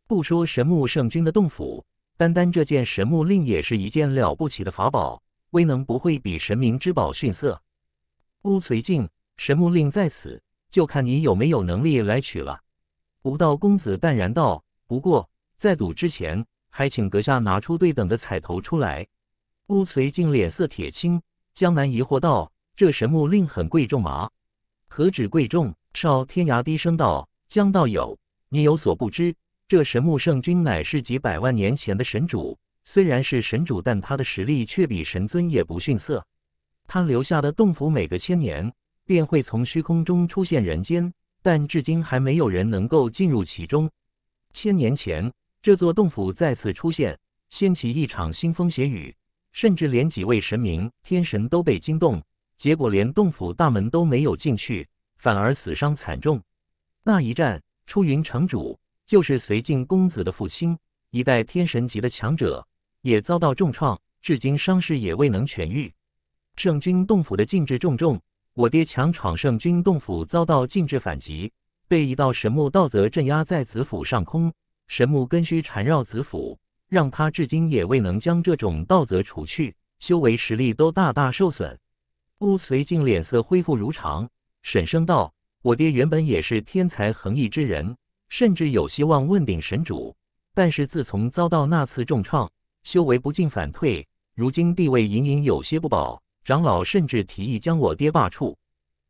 S1: 不说神木圣君的洞府，单单这件神木令也是一件了不起的法宝，威能不会比神明之宝逊色。乌随敬，神木令在此，就看你有没有能力来取了。吴道公子淡然道：“不过，在赌之前，还请阁下拿出对等的彩头出来。”乌随敬脸色铁青。江南疑惑道：“这神木令很贵重吗？何止贵重！”少天涯低声道：“江道友，你有所不知，这神木圣君乃是几百万年前的神主。虽然是神主，但他的实力却比神尊也不逊色。他留下的洞府，每隔千年便会从虚空中出现人间，但至今还没有人能够进入其中。千年前，这座洞府再次出现，掀起一场腥风血雨，甚至连几位神明天神都被惊动。结果，连洞府大门都没有进去。”反而死伤惨重，那一战，出云城主就是随靖公子的父亲，一代天神级的强者，也遭到重创，至今伤势也未能痊愈。圣君洞府的禁制重重，我爹强闯圣君洞府，遭到禁制反击，被一道神木道则镇压在子府上空，神木根须缠绕子府，让他至今也未能将这种道则除去，修为实力都大大受损。乌随靖脸色恢复如常。沈生道：“我爹原本也是天才横溢之人，甚至有希望问鼎神主，但是自从遭到那次重创，修为不进反退，如今地位隐隐有些不保。长老甚至提议将我爹罢黜。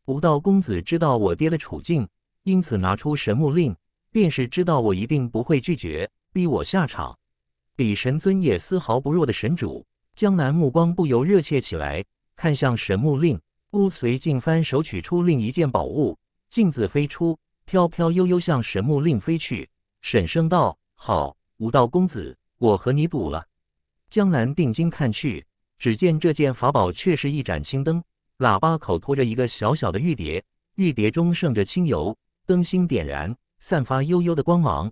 S1: 无道公子知道我爹的处境，因此拿出神木令，便是知道我一定不会拒绝，逼我下场。比神尊也丝毫不弱的神主江南，目光不由热切起来，看向神木令。”乌随竟翻手取出另一件宝物，径自飞出，飘飘悠悠向神木令飞去。沈声道：“好，吴道公子，我和你赌了。”江南定睛看去，只见这件法宝却是一盏青灯，喇叭口托着一个小小的玉碟，玉碟中盛着清油，灯芯点燃，散发悠悠的光芒。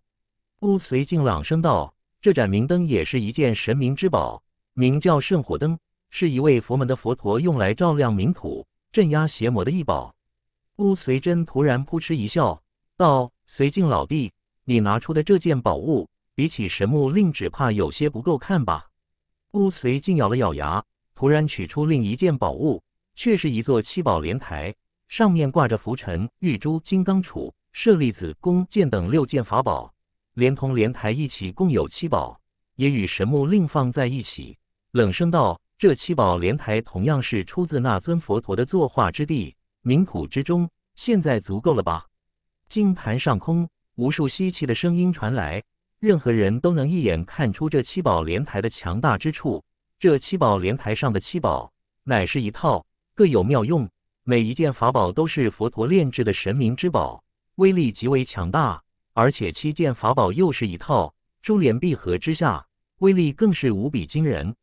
S1: 乌随竟朗声道：“这盏明灯也是一件神明之宝，名叫圣火灯。”是一位佛门的佛陀用来照亮冥土、镇压邪魔的异宝。乌随真突然扑哧一笑，道：“随敬老弟，你拿出的这件宝物，比起神木令，只怕有些不够看吧？”乌随敬咬了咬牙，突然取出另一件宝物，却是一座七宝莲台，上面挂着拂尘、玉珠、金刚杵、舍利子、弓箭等六件法宝，连同莲台一起共有七宝，也与神木令放在一起，冷声道。这七宝莲台同样是出自那尊佛陀的作画之地冥土之中，现在足够了吧？金盘上空，无数稀奇的声音传来，任何人都能一眼看出这七宝莲台的强大之处。这七宝莲台上的七宝，乃是一套各有妙用，每一件法宝都是佛陀炼制的神明之宝，威力极为强大。而且七件法宝又是一套，珠联璧合之下，威力更是无比惊人。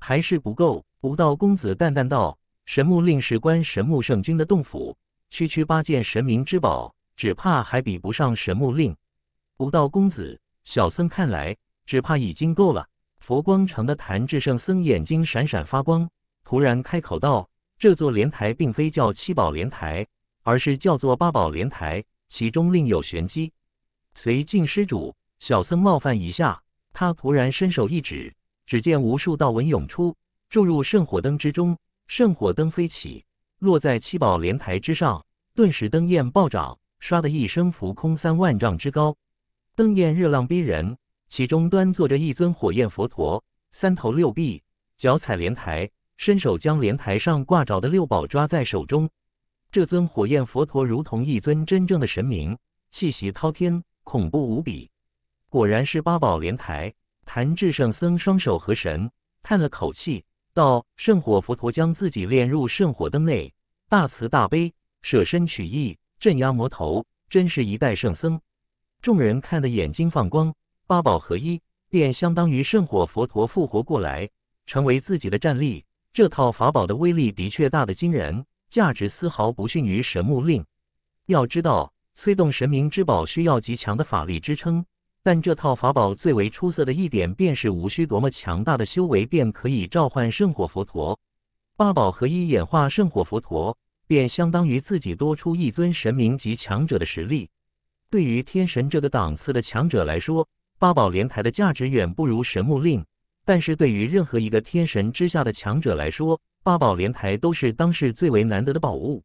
S1: 还是不够。五道公子淡淡道：“神木令是关神木圣君的洞府，区区八件神明之宝，只怕还比不上神木令。”五道公子，小僧看来，只怕已经够了。佛光城的谭智圣僧眼睛闪闪发光，突然开口道：“这座莲台并非叫七宝莲台，而是叫做八宝莲台，其中另有玄机。”随敬施主，小僧冒犯一下。他突然伸手一指。只见无数道纹涌出，注入圣火灯之中，圣火灯飞起，落在七宝莲台之上，顿时灯焰暴涨，唰的一声浮空三万丈之高，灯焰热浪逼人，其中端坐着一尊火焰佛陀，三头六臂，脚踩莲台，伸手将莲台上挂着的六宝抓在手中，这尊火焰佛陀如同一尊真正的神明，气息滔天，恐怖无比，果然是八宝莲台。谭智圣僧双手合神，叹了口气，道：“圣火佛陀将自己炼入圣火灯内，大慈大悲，舍身取义，镇压魔头，真是一代圣僧。”众人看得眼睛放光。八宝合一，便相当于圣火佛陀复活过来，成为自己的战力。这套法宝的威力的确大得惊人，价值丝毫不逊于神木令。要知道，催动神明之宝需要极强的法力支撑。但这套法宝最为出色的一点，便是无需多么强大的修为，便可以召唤圣火佛陀。八宝合一演化圣火佛陀，便相当于自己多出一尊神明及强者的实力。对于天神这个档次的强者来说，八宝莲台的价值远不如神木令。但是对于任何一个天神之下的强者来说，八宝莲台都是当世最为难得的宝物。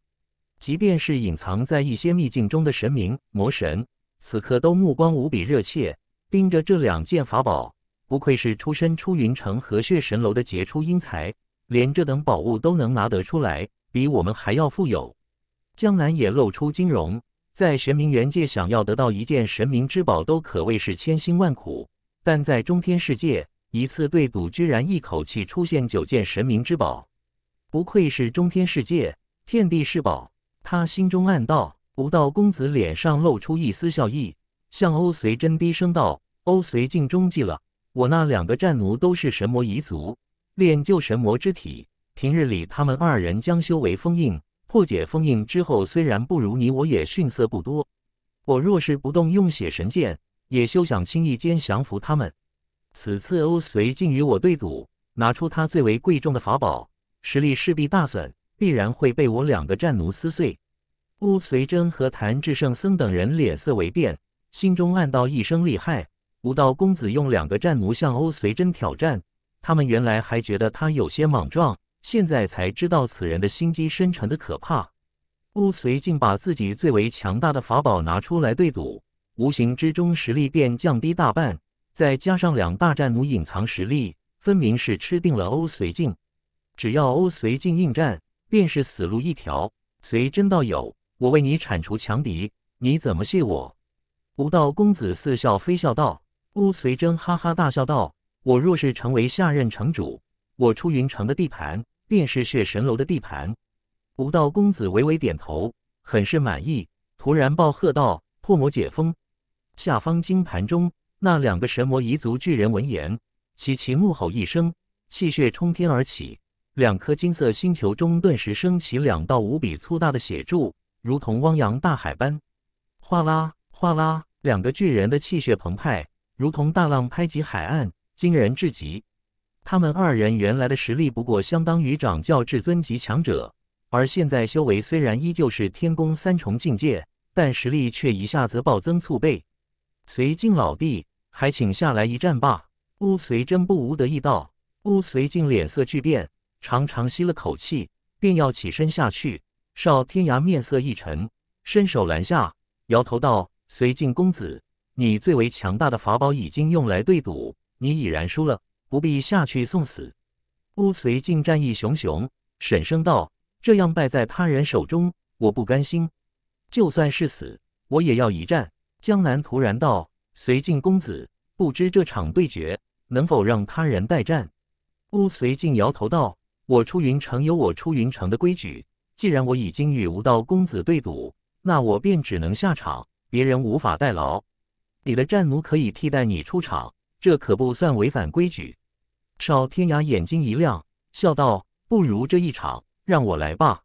S1: 即便是隐藏在一些秘境中的神明、魔神。此刻都目光无比热切，盯着这两件法宝。不愧是出身出云城和血神楼的杰出英才，连这等宝物都能拿得出来，比我们还要富有。江南也露出惊容，在玄冥元界想要得到一件神明之宝都可谓是千辛万苦，但在中天世界，一次对赌居然一口气出现九件神明之宝，不愧是中天世界，遍地是宝。他心中暗道。不道公子脸上露出一丝笑意，向欧随真低声道：“欧随竟中计了！我那两个战奴都是神魔一族，练就神魔之体。平日里他们二人将修为封印，破解封印之后，虽然不如你，我也逊色不多。我若是不动用血神剑，也休想轻易间降服他们。此次欧随竟与我对赌，拿出他最为贵重的法宝，实力势必大损，必然会被我两个战奴撕碎。”欧随真和谭志胜僧等人脸色为变，心中暗道一声厉害。吴道公子用两个战奴向欧随真挑战，他们原来还觉得他有些莽撞，现在才知道此人的心机深沉的可怕。欧随竟把自己最为强大的法宝拿出来对赌，无形之中实力便降低大半，再加上两大战奴隐藏实力，分明是吃定了欧随静。只要欧随静应战，便是死路一条。随真道友。我为你铲除强敌，你怎么谢我？吴道公子似笑非笑道。乌随真哈哈大笑道：“我若是成为下任城主，我出云城的地盘便是血神楼的地盘。”吴道公子微微点头，很是满意，突然暴喝道：“破魔解封！”下方金盘中那两个神魔彝族巨人闻言，齐齐怒吼一声，气血冲天而起，两颗金色星球中顿时升起两道无比粗大的血柱。如同汪洋大海般，哗啦哗啦，两个巨人的气血澎湃，如同大浪拍击海岸，惊人至极。他们二人原来的实力不过相当于掌教至尊级强者，而现在修为虽然依旧是天宫三重境界，但实力却一下子暴增数倍。随靖老弟，还请下来一战吧！乌随真不无得意道。乌随靖脸色巨变，长长吸了口气，便要起身下去。少天涯面色一沉，伸手拦下，摇头道：“随靖公子，你最为强大的法宝已经用来对赌，你已然输了，不必下去送死。”乌随靖战意熊熊，沈声道：“这样败在他人手中，我不甘心。就算是死，我也要一战。”江南突然道：“随靖公子，不知这场对决能否让他人代战？”乌随靖摇头道：“我出云城有我出云城的规矩。”既然我已经与吴道公子对赌，那我便只能下场，别人无法代劳。你的战奴可以替代你出场，这可不算违反规矩。少天涯眼睛一亮，笑道：“不如这一场让我来吧，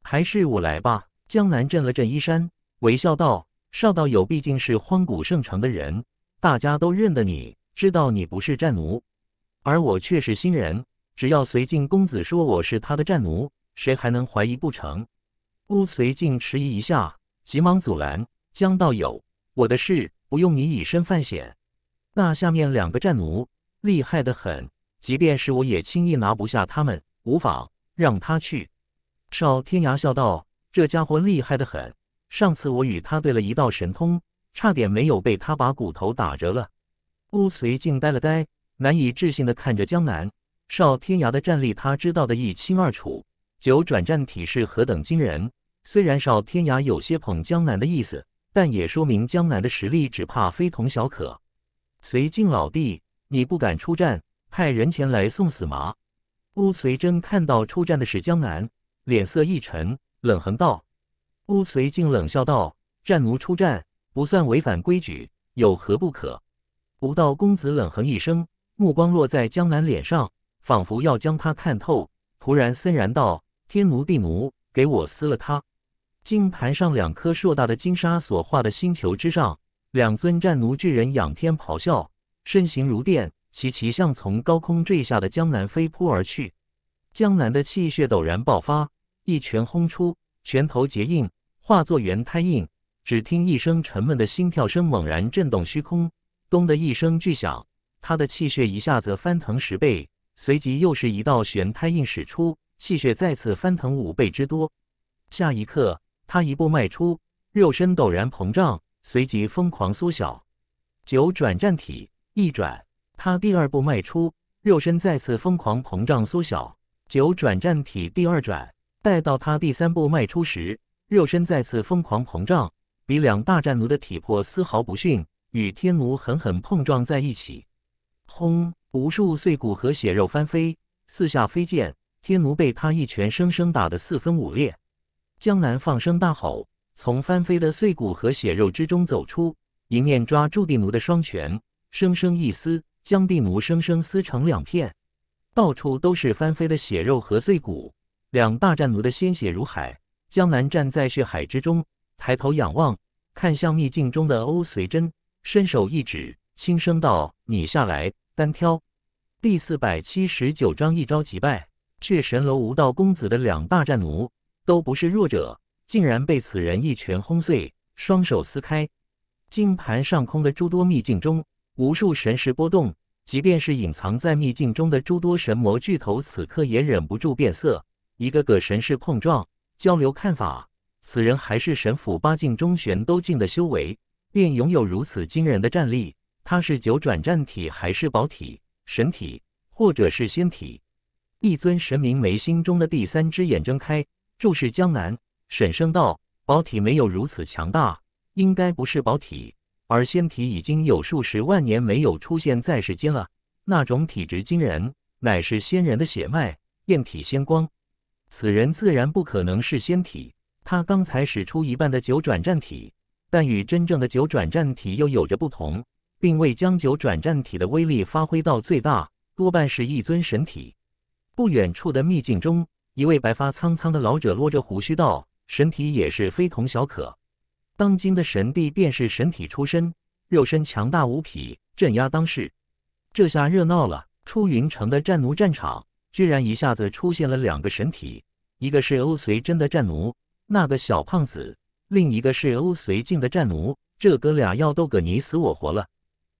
S1: 还是我来吧。”江南震了震衣衫，微笑道：“少道友毕竟是荒古圣城的人，大家都认得你，知道你不是战奴，而我却是新人。只要随靖公子说我是他的战奴。”谁还能怀疑不成？乌随静迟疑一下，急忙阻拦：“江道友，我的事不用你以身犯险。那下面两个战奴厉害的很，即便是我也轻易拿不下他们。无妨，让他去。”少天涯笑道：“这家伙厉害的很，上次我与他对了一道神通，差点没有被他把骨头打折了。”乌随静呆了呆，难以置信地看着江南。少天涯的战力，他知道的一清二楚。九转战体是何等惊人！虽然少天涯有些捧江南的意思，但也说明江南的实力只怕非同小可。随靖老弟，你不敢出战，派人前来送死吗？乌随真看到出战的是江南，脸色一沉，冷哼道：“乌随靖冷笑道，战奴出战不算违反规矩，有何不可？”吴道公子冷哼一声，目光落在江南脸上，仿佛要将他看透，突然森然道。天奴地奴，给我撕了他！金盘上两颗硕大的金沙所化的星球之上，两尊战奴巨人仰天咆哮，身形如电，齐骑向从高空坠下的江南飞扑而去。江南的气血陡然爆发，一拳轰出，拳头结印，化作圆胎印。只听一声沉闷的心跳声猛然震动虚空，咚的一声巨响，他的气血一下子翻腾十倍，随即又是一道玄胎印使出。气血再次翻腾五倍之多，下一刻，他一步迈出，肉身陡然膨胀，随即疯狂缩小。九转战体一转，他第二步迈出，肉身再次疯狂膨胀缩小。九转战体第二转，待到他第三步迈出时，肉身再次疯狂膨胀，比两大战奴的体魄丝毫不逊，与天奴狠狠碰撞在一起，轰！无数碎骨和血肉翻飞，四下飞溅。天奴被他一拳生生打得四分五裂，江南放声大吼，从翻飞的碎骨和血肉之中走出，一面抓住地奴的双拳，生生一撕，将地奴生生撕成两片，到处都是翻飞的血肉和碎骨，两大战奴的鲜血如海，江南站在血海之中，抬头仰望，看向秘境中的欧随真，伸手一指，轻声道：“你下来单挑。”第四百七十九章一招即败。却神楼无道公子的两大战奴都不是弱者，竟然被此人一拳轰碎，双手撕开。金盘上空的诸多秘境中，无数神识波动，即便是隐藏在秘境中的诸多神魔巨头，此刻也忍不住变色，一个个神识碰撞交流看法。此人还是神府八境中玄都境的修为，便拥有如此惊人的战力。他是九转战体，还是宝体、神体，或者是仙体？一尊神明眉心中的第三只眼睁开，注视江南，沈声道：“宝体没有如此强大，应该不是宝体，而仙体已经有数十万年没有出现在世间了。那种体质惊人，乃是仙人的血脉，炼体仙光。此人自然不可能是仙体。他刚才使出一半的九转战体，但与真正的九转战体又有着不同，并未将九转战体的威力发挥到最大，多半是一尊神体。”不远处的秘境中，一位白发苍苍的老者摸着胡须道：“神体也是非同小可，当今的神帝便是神体出身，肉身强大无匹，镇压当世。”这下热闹了，出云城的战奴战场居然一下子出现了两个神体，一个是欧随真的战奴，那个小胖子；另一个是欧随静的战奴，这哥俩要斗个你死我活了。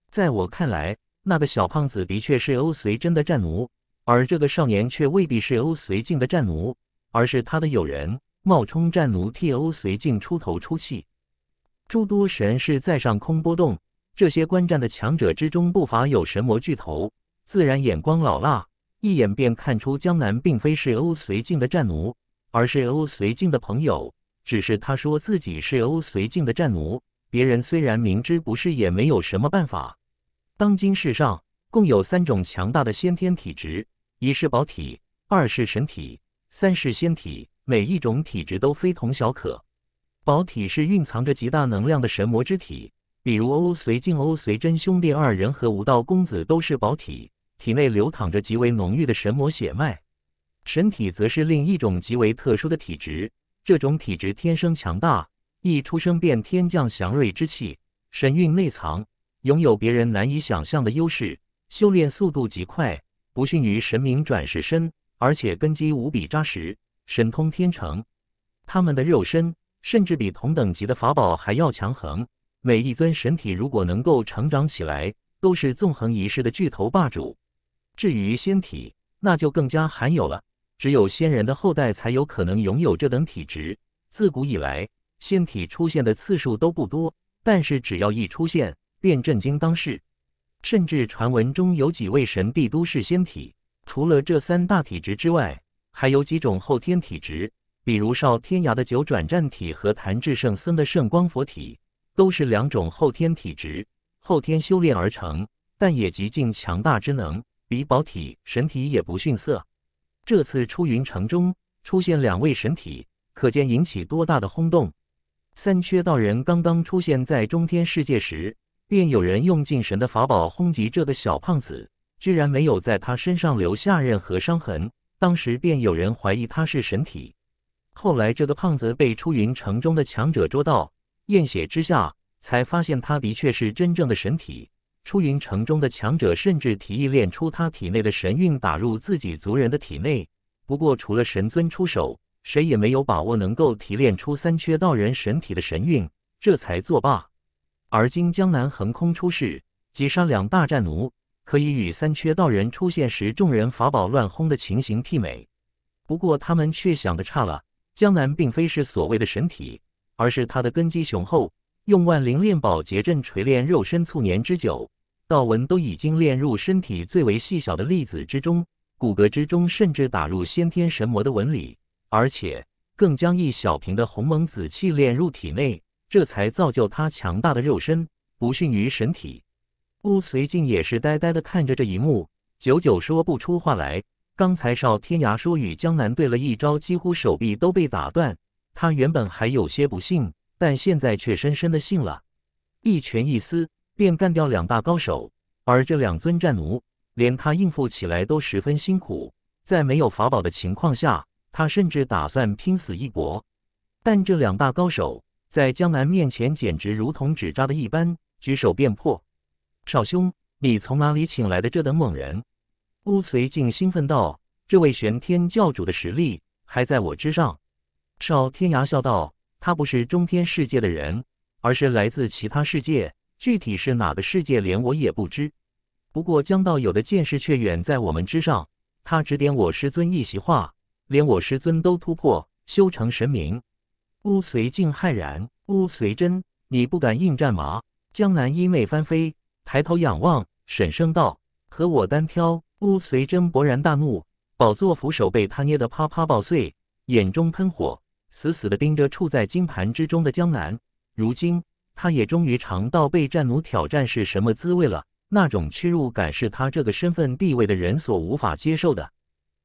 S1: 在我看来，那个小胖子的确是欧随真的战奴。而这个少年却未必是欧随靖的战奴，而是他的友人冒充战奴替欧随靖出头出气。诸多神是在上空波动，这些观战的强者之中不乏有神魔巨头，自然眼光老辣，一眼便看出江南并非是欧随靖的战奴，而是欧随靖的朋友。只是他说自己是欧随靖的战奴，别人虽然明知不是，也没有什么办法。当今世上共有三种强大的先天体质。一是宝体，二是神体，三是仙体。每一种体质都非同小可。宝体是蕴藏着极大能量的神魔之体，比如欧随静、欧随真兄弟二人和无道公子都是宝体，体内流淌着极为浓郁的神魔血脉。神体则是另一种极为特殊的体质，这种体质天生强大，一出生便天降祥瑞之气，神韵内藏，拥有别人难以想象的优势，修炼速度极快。不逊于神明转世身，而且根基无比扎实，神通天成。他们的肉身甚至比同等级的法宝还要强横。每一尊神体如果能够成长起来，都是纵横一世的巨头霸主。至于仙体，那就更加罕有了。只有仙人的后代才有可能拥有这等体质。自古以来，仙体出现的次数都不多，但是只要一出现，便震惊当世。甚至传闻中有几位神帝都是仙体。除了这三大体质之外，还有几种后天体质，比如少天涯的九转战体和谭志圣僧的圣光佛体，都是两种后天体质，后天修炼而成，但也极尽强大之能，比宝体、神体也不逊色。这次出云城中出现两位神体，可见引起多大的轰动。三缺道人刚刚出现在中天世界时。便有人用近神的法宝轰击这个小胖子，居然没有在他身上留下任何伤痕。当时便有人怀疑他是神体。后来这个胖子被出云城中的强者捉到，验血之下才发现他的确是真正的神体。出云城中的强者甚至提议练出他体内的神韵，打入自己族人的体内。不过除了神尊出手，谁也没有把握能够提炼出三缺道人神体的神韵，这才作罢。而今江南横空出世，击杀两大战奴，可以与三缺道人出现时众人法宝乱轰的情形媲美。不过他们却想的差了，江南并非是所谓的神体，而是他的根基雄厚，用万灵炼宝结阵锤炼肉身，数年之久，道纹都已经炼入身体最为细小的粒子之中，骨骼之中甚至打入先天神魔的纹理，而且更将一小瓶的鸿蒙紫气炼入体内。这才造就他强大的肉身，不逊于神体。乌随镜也是呆呆地看着这一幕，久久说不出话来。刚才少天涯说与江南对了一招，几乎手臂都被打断。他原本还有些不信，但现在却深深的信了。一拳一撕，便干掉两大高手。而这两尊战奴，连他应付起来都十分辛苦。在没有法宝的情况下，他甚至打算拼死一搏。但这两大高手。在江南面前，简直如同纸扎的一般，举手便破。少兄，你从哪里请来的这等猛人？乌随竟兴奋道：“这位玄天教主的实力，还在我之上。”少天涯笑道：“他不是中天世界的人，而是来自其他世界，具体是哪个世界，连我也不知。不过江道友的见识却远在我们之上，他指点我师尊一席话，连我师尊都突破，修成神明。”乌随靖骇然，乌随真，你不敢应战吗？江南衣袂翻飞，抬头仰望，沈声道：“和我单挑。”乌随真勃然大怒，宝座扶手被他捏得啪啪爆碎，眼中喷火，死死地盯着处在金盘之中的江南。如今，他也终于尝到被战奴挑战是什么滋味了。那种屈辱感是他这个身份地位的人所无法接受的。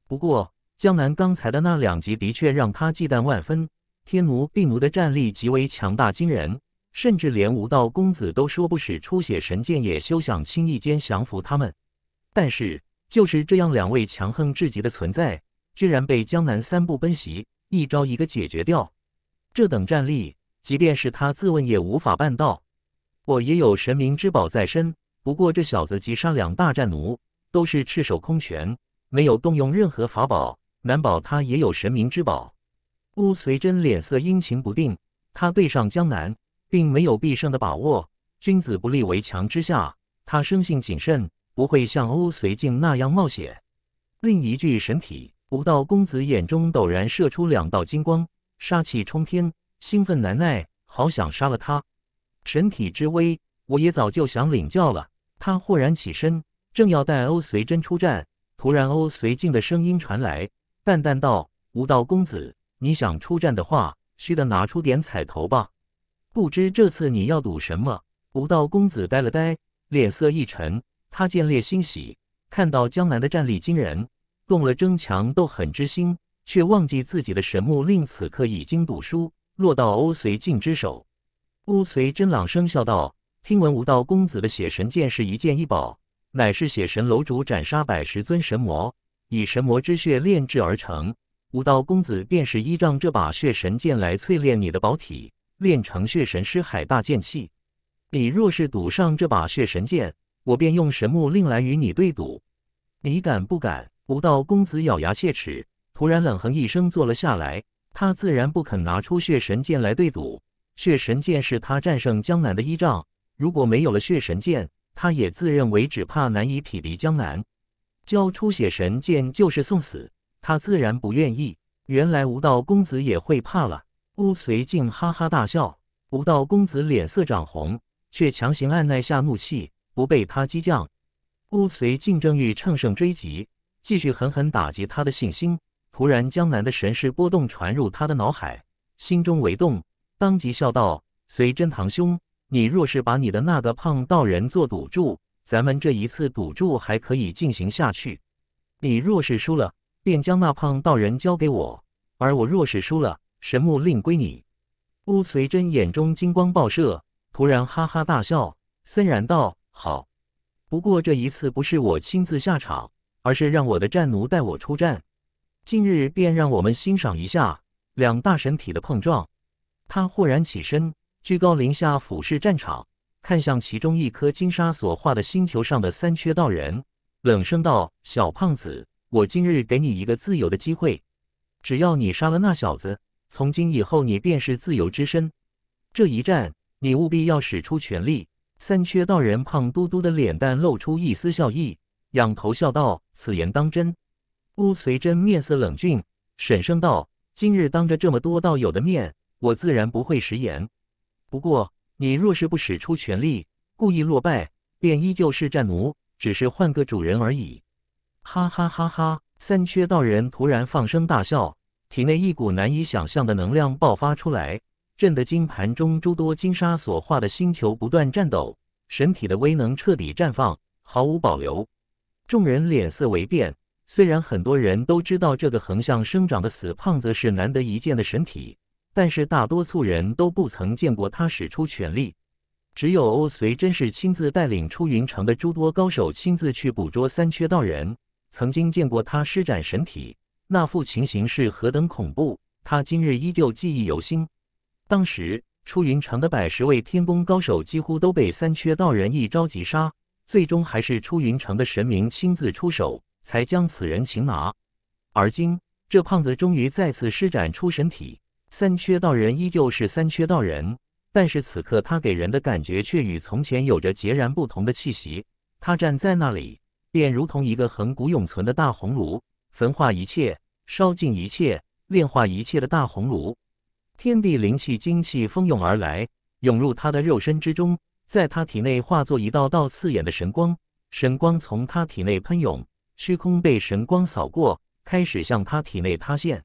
S1: 不过，江南刚才的那两集的确让他忌惮万分。天奴、地奴的战力极为强大惊人，甚至连无道公子都说不使出血神剑也休想轻易间降服他们。但是，就是这样两位强横至极的存在，居然被江南三步奔袭，一招一个解决掉。这等战力，即便是他自问也无法办到。我也有神明之宝在身，不过这小子击杀两大战奴都是赤手空拳，没有动用任何法宝，难保他也有神明之宝。欧随真脸色阴晴不定，他对上江南，并没有必胜的把握。君子不立围墙之下，他生性谨慎，不会像欧随静那样冒险。另一具神体，武道公子眼中陡然射出两道金光，杀气冲天，兴奋难耐，好想杀了他。神体之威，我也早就想领教了。他豁然起身，正要带欧随真出战，突然欧随静的声音传来，淡淡道：“吴道公子。”你想出战的话，须得拿出点彩头吧。不知这次你要赌什么？吴道公子呆了呆，脸色一沉。他见烈心喜，看到江南的战力惊人，动了争强斗狠之心，却忘记自己的神木令此刻已经赌输，落到欧随靖之手。欧随真朗声笑道：“听闻吴道公子的血神剑是一件一宝，乃是血神楼主斩杀百十尊神魔，以神魔之血炼制而成。”武道公子便是依仗这把血神剑来淬炼你的宝体，练成血神尸海大剑气。你若是赌上这把血神剑，我便用神木令来与你对赌。你敢不敢？武道公子咬牙切齿，突然冷哼一声，坐了下来。他自然不肯拿出血神剑来对赌。血神剑是他战胜江南的依仗，如果没有了血神剑，他也自认为只怕难以匹敌江南。交出血神剑就是送死。他自然不愿意。原来吴道公子也会怕了。乌随竟哈哈大笑，吴道公子脸色涨红，却强行按耐下怒气，不被他激将。乌随竟正欲乘胜追击，继续狠狠打击他的信心，突然江南的神识波动传入他的脑海，心中为动，当即笑道：“随真堂兄，你若是把你的那个胖道人做赌注，咱们这一次赌注还可以进行下去。你若是输了。”便将那胖道人交给我，而我若是输了，神木令归你。乌随真眼中金光爆射，突然哈哈大笑，森然道：“好，不过这一次不是我亲自下场，而是让我的战奴带我出战。今日便让我们欣赏一下两大神体的碰撞。”他豁然起身，居高临下俯视战场，看向其中一颗金沙所化的星球上的三缺道人，冷声道：“小胖子。”我今日给你一个自由的机会，只要你杀了那小子，从今以后你便是自由之身。这一战，你务必要使出全力。三缺道人胖嘟嘟的脸蛋露出一丝笑意，仰头笑道：“此言当真？”乌随真面色冷峻，沈声道：“今日当着这么多道友的面，我自然不会食言。不过，你若是不使出全力，故意落败，便依旧是战奴，只是换个主人而已。”哈哈哈哈！三缺道人突然放声大笑，体内一股难以想象的能量爆发出来，震得金盘中诸多金沙所化的星球不断颤抖。神体的威能彻底绽放，毫无保留。众人脸色为变，虽然很多人都知道这个横向生长的死胖子是难得一见的神体，但是大多数人都不曾见过他使出全力。只有欧随真是亲自带领出云城的诸多高手亲自去捕捉三缺道人。曾经见过他施展神体，那副情形是何等恐怖！他今日依旧记忆犹新。当时出云城的百十位天宫高手几乎都被三缺道人一招击杀，最终还是出云城的神明亲自出手，才将此人擒拿。而今这胖子终于再次施展出神体，三缺道人依旧是三缺道人，但是此刻他给人的感觉却与从前有着截然不同的气息。他站在那里。便如同一个恒古永存的大红炉，焚化一切，烧尽一切，炼化一切的大红炉。天地灵气、精气蜂拥而来，涌入他的肉身之中，在他体内化作一道道刺眼的神光。神光从他体内喷涌，虚空被神光扫过，开始向他体内塌陷。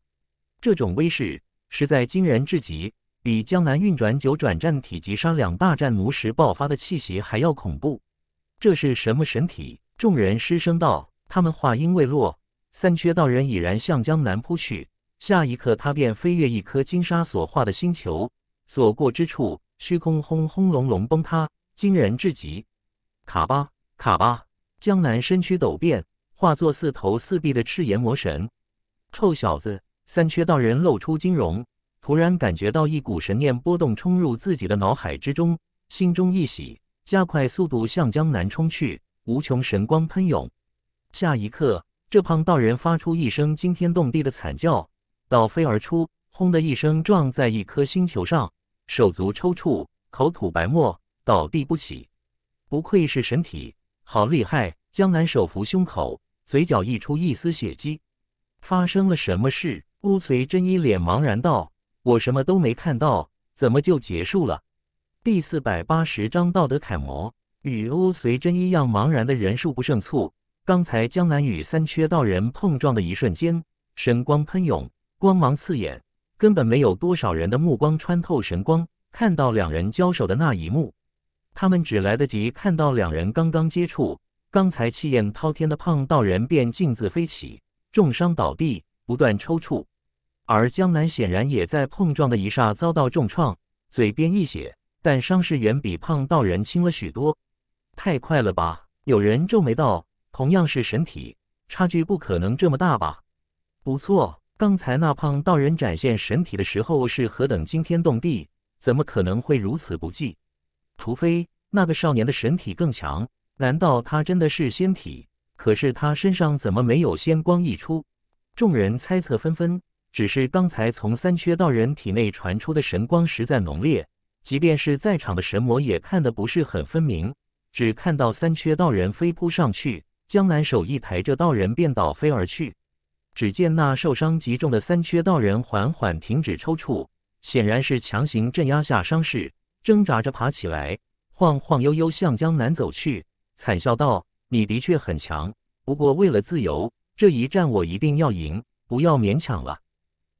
S1: 这种威势实在惊人至极，比江南运转九转战体击杀两大战奴时爆发的气息还要恐怖。这是什么神体？众人失声道，他们话音未落，三缺道人已然向江南扑去。下一刻，他便飞跃一颗金沙所化的星球，所过之处，虚空轰轰隆隆崩塌，惊人至极。卡巴卡巴，江南身躯陡变，化作四头四臂的赤炎魔神。臭小子！三缺道人露出金容，突然感觉到一股神念波动冲入自己的脑海之中，心中一喜，加快速度向江南冲去。无穷神光喷涌，下一刻，这胖道人发出一声惊天动地的惨叫，倒飞而出，轰的一声撞在一颗星球上，手足抽搐，口吐白沫，倒地不起。不愧是神体，好厉害！江南手扶胸口，嘴角溢出一丝血迹。发生了什么事？乌随真一脸茫然道：“我什么都没看到，怎么就结束了？”第四百八十章道德楷模。与欧随真一样茫然的人数不胜数。刚才江南与三缺道人碰撞的一瞬间，神光喷涌，光芒刺眼，根本没有多少人的目光穿透神光，看到两人交手的那一幕。他们只来得及看到两人刚刚接触，刚才气焰滔天的胖道人便径自飞起，重伤倒地，不断抽搐。而江南显然也在碰撞的一刹遭到重创，嘴边溢血，但伤势远比胖道人轻了许多。太快了吧！有人皱眉道：“同样是神体，差距不可能这么大吧？”不错，刚才那胖道人展现神体的时候是何等惊天动地，怎么可能会如此不济？除非那个少年的神体更强。难道他真的是仙体？可是他身上怎么没有仙光溢出？众人猜测纷纷。只是刚才从三缺道人体内传出的神光实在浓烈，即便是在场的神魔也看得不是很分明。只看到三缺道人飞扑上去，江南手一抬，这道人便倒飞而去。只见那受伤极重的三缺道人缓缓停止抽搐，显然是强行镇压下伤势，挣扎着爬起来，晃晃悠悠向江南走去，惨笑道：“你的确很强，不过为了自由，这一战我一定要赢，不要勉强了。”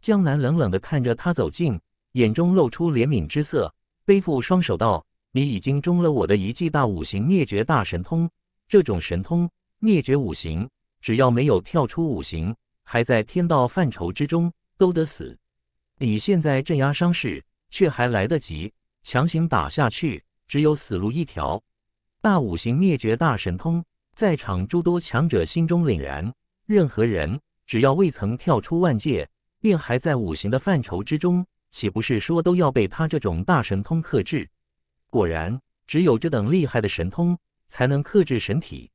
S1: 江南冷冷地看着他走近，眼中露出怜悯之色，背负双手道。你已经中了我的一记大五行灭绝大神通，这种神通灭绝五行，只要没有跳出五行，还在天道范畴之中，都得死。你现在镇压伤势，却还来得及，强行打下去，只有死路一条。大五行灭绝大神通，在场诸多强者心中凛然，任何人只要未曾跳出万界，便还在五行的范畴之中，岂不是说都要被他这种大神通克制？果然，只有这等厉害的神通才能克制神体。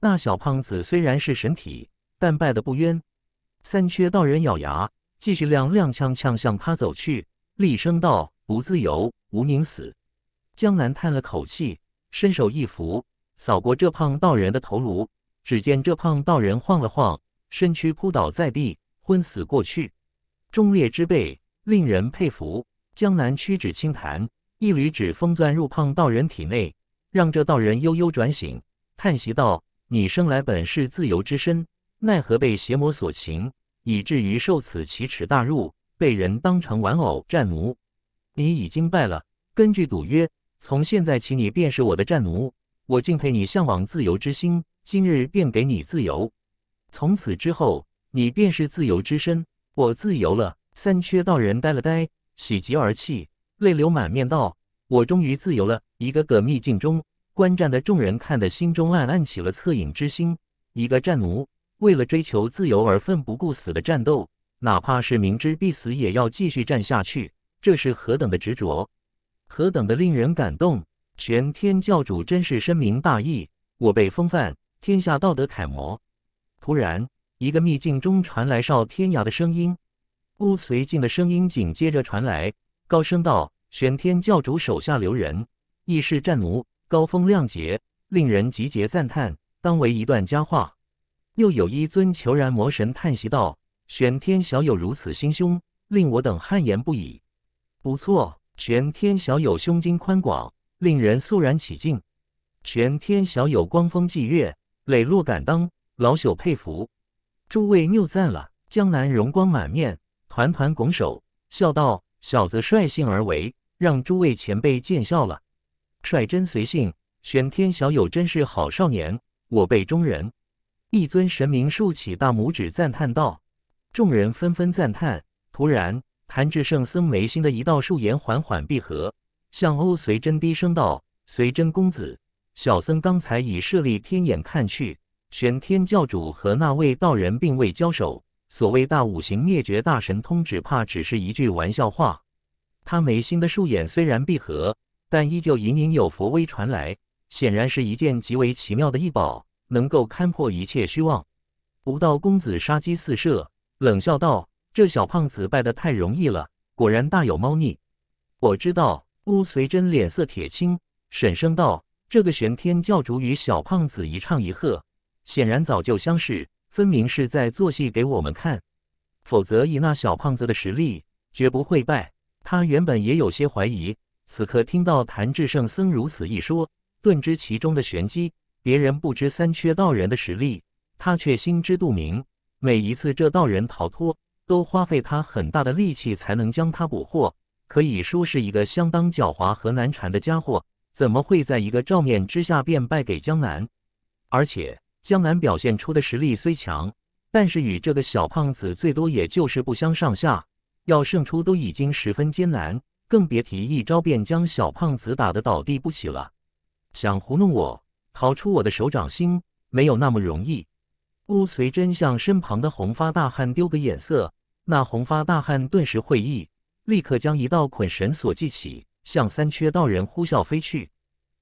S1: 那小胖子虽然是神体，但败得不冤。三缺道人咬牙，继续踉踉跄跄向他走去，厉声道：“不自由，无宁死。”江南叹了口气，伸手一拂，扫过这胖道人的头颅。只见这胖道人晃了晃身躯，扑倒在地，昏死过去。忠烈之辈，令人佩服。江南屈指轻弹。一缕纸风钻入胖道人体内，让这道人悠悠转醒，叹息道：“你生来本是自由之身，奈何被邪魔所擒，以至于受此奇耻大辱，被人当成玩偶战奴。你已经败了。根据赌约，从现在起你便是我的战奴。我敬佩你向往自由之心，今日便给你自由。从此之后，你便是自由之身。我自由了。”三缺道人呆了呆，喜极而泣。泪流满面道：“我终于自由了！”一个个秘境中观战的众人看得心中暗暗起了恻隐之心。一个战奴为了追求自由而奋不顾死的战斗，哪怕是明知必死也要继续战下去，这是何等的执着，何等的令人感动！全天教主真是深明大义，我被风范天下道德楷模。突然，一个秘境中传来少天涯的声音，乌随静的声音紧接着传来，高声道。玄天教主手下留人，亦是战奴，高风亮节，令人集结赞叹，当为一段佳话。又有一尊虬髯魔神叹息道：“玄天小友如此心胸，令我等汗颜不已。”不错，玄天小友胸襟宽广，令人肃然起敬。玄天小友光风霁月，磊落敢当，老朽佩服。诸位谬赞了。江南容光满面，团团拱手，笑道：“小子率性而为。”让诸位前辈见笑了，率真随性，玄天小友真是好少年，我辈中人。一尊神明竖起大拇指赞叹道，众人纷纷赞叹。突然，谭志胜僧眉心的一道竖眼缓缓闭合，向欧随真低声道：“随真公子，小僧刚才以设立天眼看去，玄天教主和那位道人并未交手，所谓大五行灭绝大神通，只怕只是一句玩笑话。”他眉心的竖眼虽然闭合，但依旧隐隐有佛威传来，显然是一件极为奇妙的异宝，能够勘破一切虚妄。吴道公子杀机四射，冷笑道：“这小胖子败得太容易了，果然大有猫腻。”我知道。乌随真脸色铁青，沈声道：“这个玄天教主与小胖子一唱一和，显然早就相识，分明是在做戏给我们看，否则以那小胖子的实力，绝不会败。”他原本也有些怀疑，此刻听到谭志圣僧如此一说，顿知其中的玄机。别人不知三缺道人的实力，他却心知肚明。每一次这道人逃脱，都花费他很大的力气才能将他捕获，可以说是一个相当狡猾和难缠的家伙。怎么会在一个照面之下便败给江南？而且江南表现出的实力虽强，但是与这个小胖子最多也就是不相上下。要胜出都已经十分艰难，更别提一招便将小胖子打得倒地不起了。想糊弄我，逃出我的手掌心，没有那么容易。乌随真向身旁的红发大汉丢个眼色，那红发大汉顿时会意，立刻将一道捆绳索系起，向三缺道人呼啸飞去。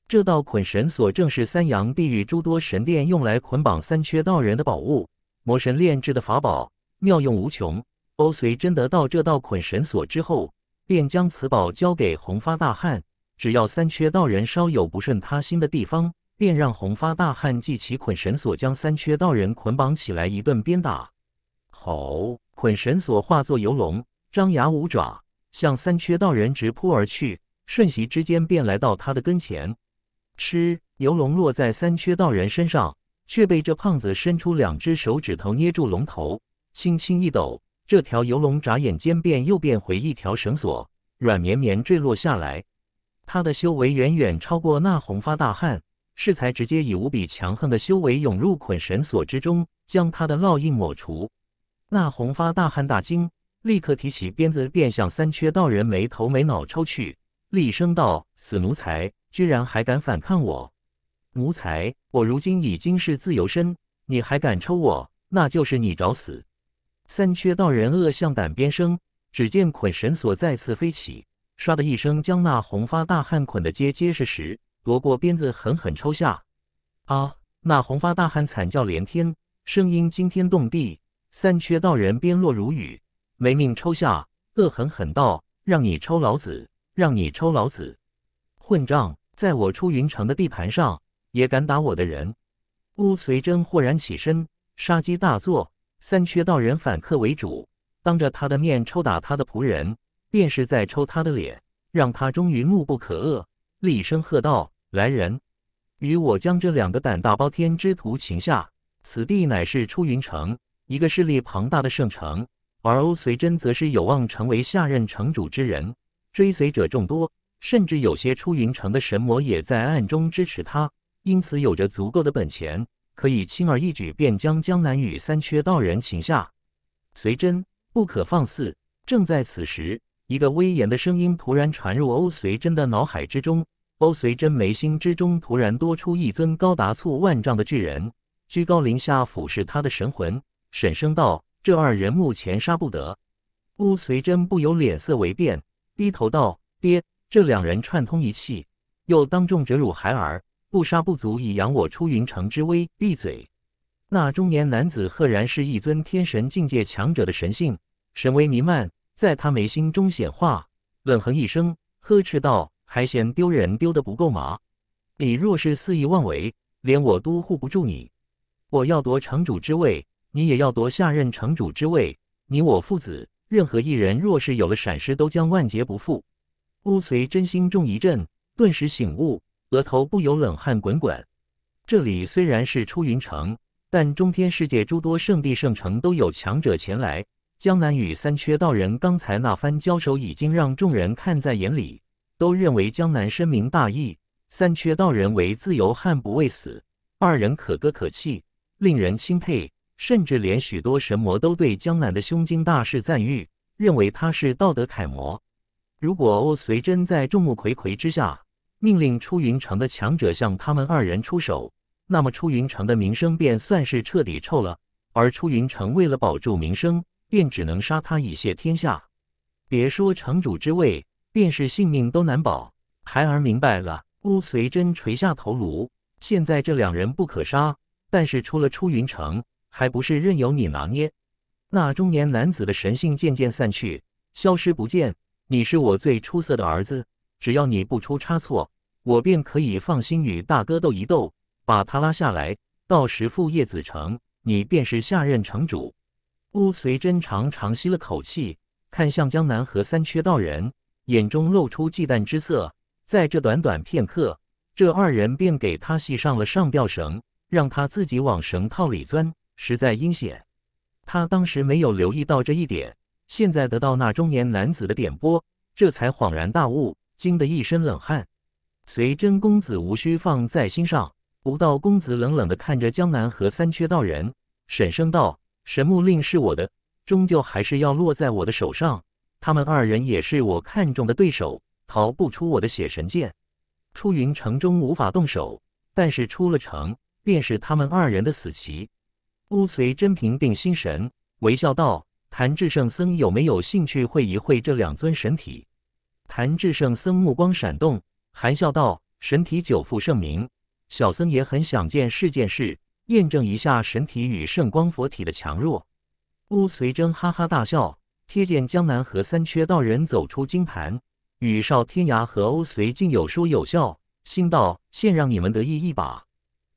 S1: 这道捆绳索正是三阳地狱诸多神殿用来捆绑三缺道人的宝物，魔神炼制的法宝，妙用无穷。欧随真得到这道捆绳索之后，便将此宝交给红发大汉。只要三缺道人稍有不顺他心的地方，便让红发大汉系起捆绳索，将三缺道人捆绑起来一顿鞭打。吼！捆绳索化作游龙，张牙舞爪向三缺道人直扑而去。瞬息之间，便来到他的跟前。吃！游龙落在三缺道人身上，却被这胖子伸出两只手指头捏住龙头，轻轻一抖。这条游龙眨眼间便又变回一条绳索，软绵绵坠落下来。他的修为远远超过那红发大汉，适才直接以无比强横的修为涌入捆绳索之中，将他的烙印抹除。那红发大汉大惊，立刻提起鞭子便向三缺道人没头没脑抽去，厉声道：“死奴才，居然还敢反抗我！奴才，我如今已经是自由身，你还敢抽我，那就是你找死！”三缺道人恶向胆边生，只见捆绳索再次飞起，唰的一声将那红发大汉捆得结结实实，夺过鞭子狠狠抽下。啊！那红发大汉惨叫连天，声音惊天动地。三缺道人鞭落如雨，没命抽下，恶狠狠道：“让你抽老子，让你抽老子！混账，在我出云城的地盘上也敢打我的人！”乌随真豁然起身，杀机大作。三缺道人反客为主，当着他的面抽打他的仆人，便是在抽他的脸，让他终于怒不可遏，厉声喝道：“来人，与我将这两个胆大包天之徒擒下！”此地乃是出云城，一个势力庞大的圣城，而欧随真则是有望成为下任城主之人，追随者众多，甚至有些出云城的神魔也在暗中支持他，因此有着足够的本钱。可以轻而易举便将江南雨、三缺道人擒下。随真不可放肆。正在此时，一个威严的声音突然传入欧随真的脑海之中。欧随真眉心之中突然多出一尊高达数万丈的巨人，居高临下俯视他的神魂，沈声道：“这二人目前杀不得。”欧随真不由脸色微变，低头道：“爹，这两人串通一气，又当众折辱孩儿。”不杀不足以扬我出云城之威！闭嘴！那中年男子赫然是一尊天神境界强者的神性，神威弥漫，在他眉心中显化。冷哼一声，呵斥道：“还嫌丢人丢得不够吗？你若是肆意妄为，连我都护不住你。我要夺城主之位，你也要夺下任城主之位。你我父子，任何一人若是有了闪失，都将万劫不复。”乌随真心中一震，顿时醒悟。额头不由冷汗滚滚。这里虽然是出云城，但中天世界诸多圣地圣城都有强者前来。江南与三缺道人刚才那番交手，已经让众人看在眼里，都认为江南深明大义，三缺道人为自由悍不畏死，二人可歌可泣，令人钦佩。甚至连许多神魔都对江南的胸襟大义赞誉，认为他是道德楷模。如果欧随真在众目睽睽之下，命令出云城的强者向他们二人出手，那么出云城的名声便算是彻底臭了。而出云城为了保住名声，便只能杀他以谢天下。别说城主之位，便是性命都难保。孩儿明白了，乌随真垂下头颅。现在这两人不可杀，但是出了出云城，还不是任由你拿捏？那中年男子的神性渐渐散去，消失不见。你是我最出色的儿子。只要你不出差错，我便可以放心与大哥斗一斗，把他拉下来。到时赴叶子城，你便是下任城主。乌随真长长吸了口气，看向江南和三缺道人，眼中露出忌惮之色。在这短短片刻，这二人便给他系上了上吊绳，让他自己往绳套里钻，实在阴险。他当时没有留意到这一点，现在得到那中年男子的点拨，这才恍然大悟。惊得一身冷汗，随真公子无需放在心上。无道公子冷冷地看着江南和三缺道人，沈声道：“神木令是我的，终究还是要落在我的手上。他们二人也是我看中的对手，逃不出我的血神剑。出云城中无法动手，但是出了城，便是他们二人的死棋。”乌随真平定心神，微笑道：“谭志圣僧有没有兴趣会一会这两尊神体？”谭志圣僧目光闪动，含笑道：“神体久负盛名，小僧也很想见世见世，验证一下神体与圣光佛体的强弱。”乌随真哈哈大笑，瞥见江南和三缺道人走出金盘，与少天涯和欧随竟有说有笑，心道：现让你们得意一把。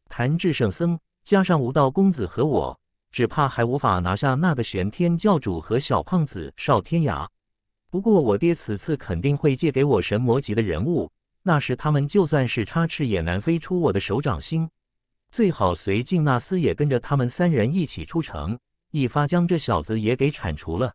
S1: 谭志圣僧加上吴道公子和我，只怕还无法拿下那个玄天教主和小胖子少天涯。不过我爹此次肯定会借给我神魔级的人物，那时他们就算是插翅也难飞出我的手掌心。最好随静纳斯也跟着他们三人一起出城，一发将这小子也给铲除了。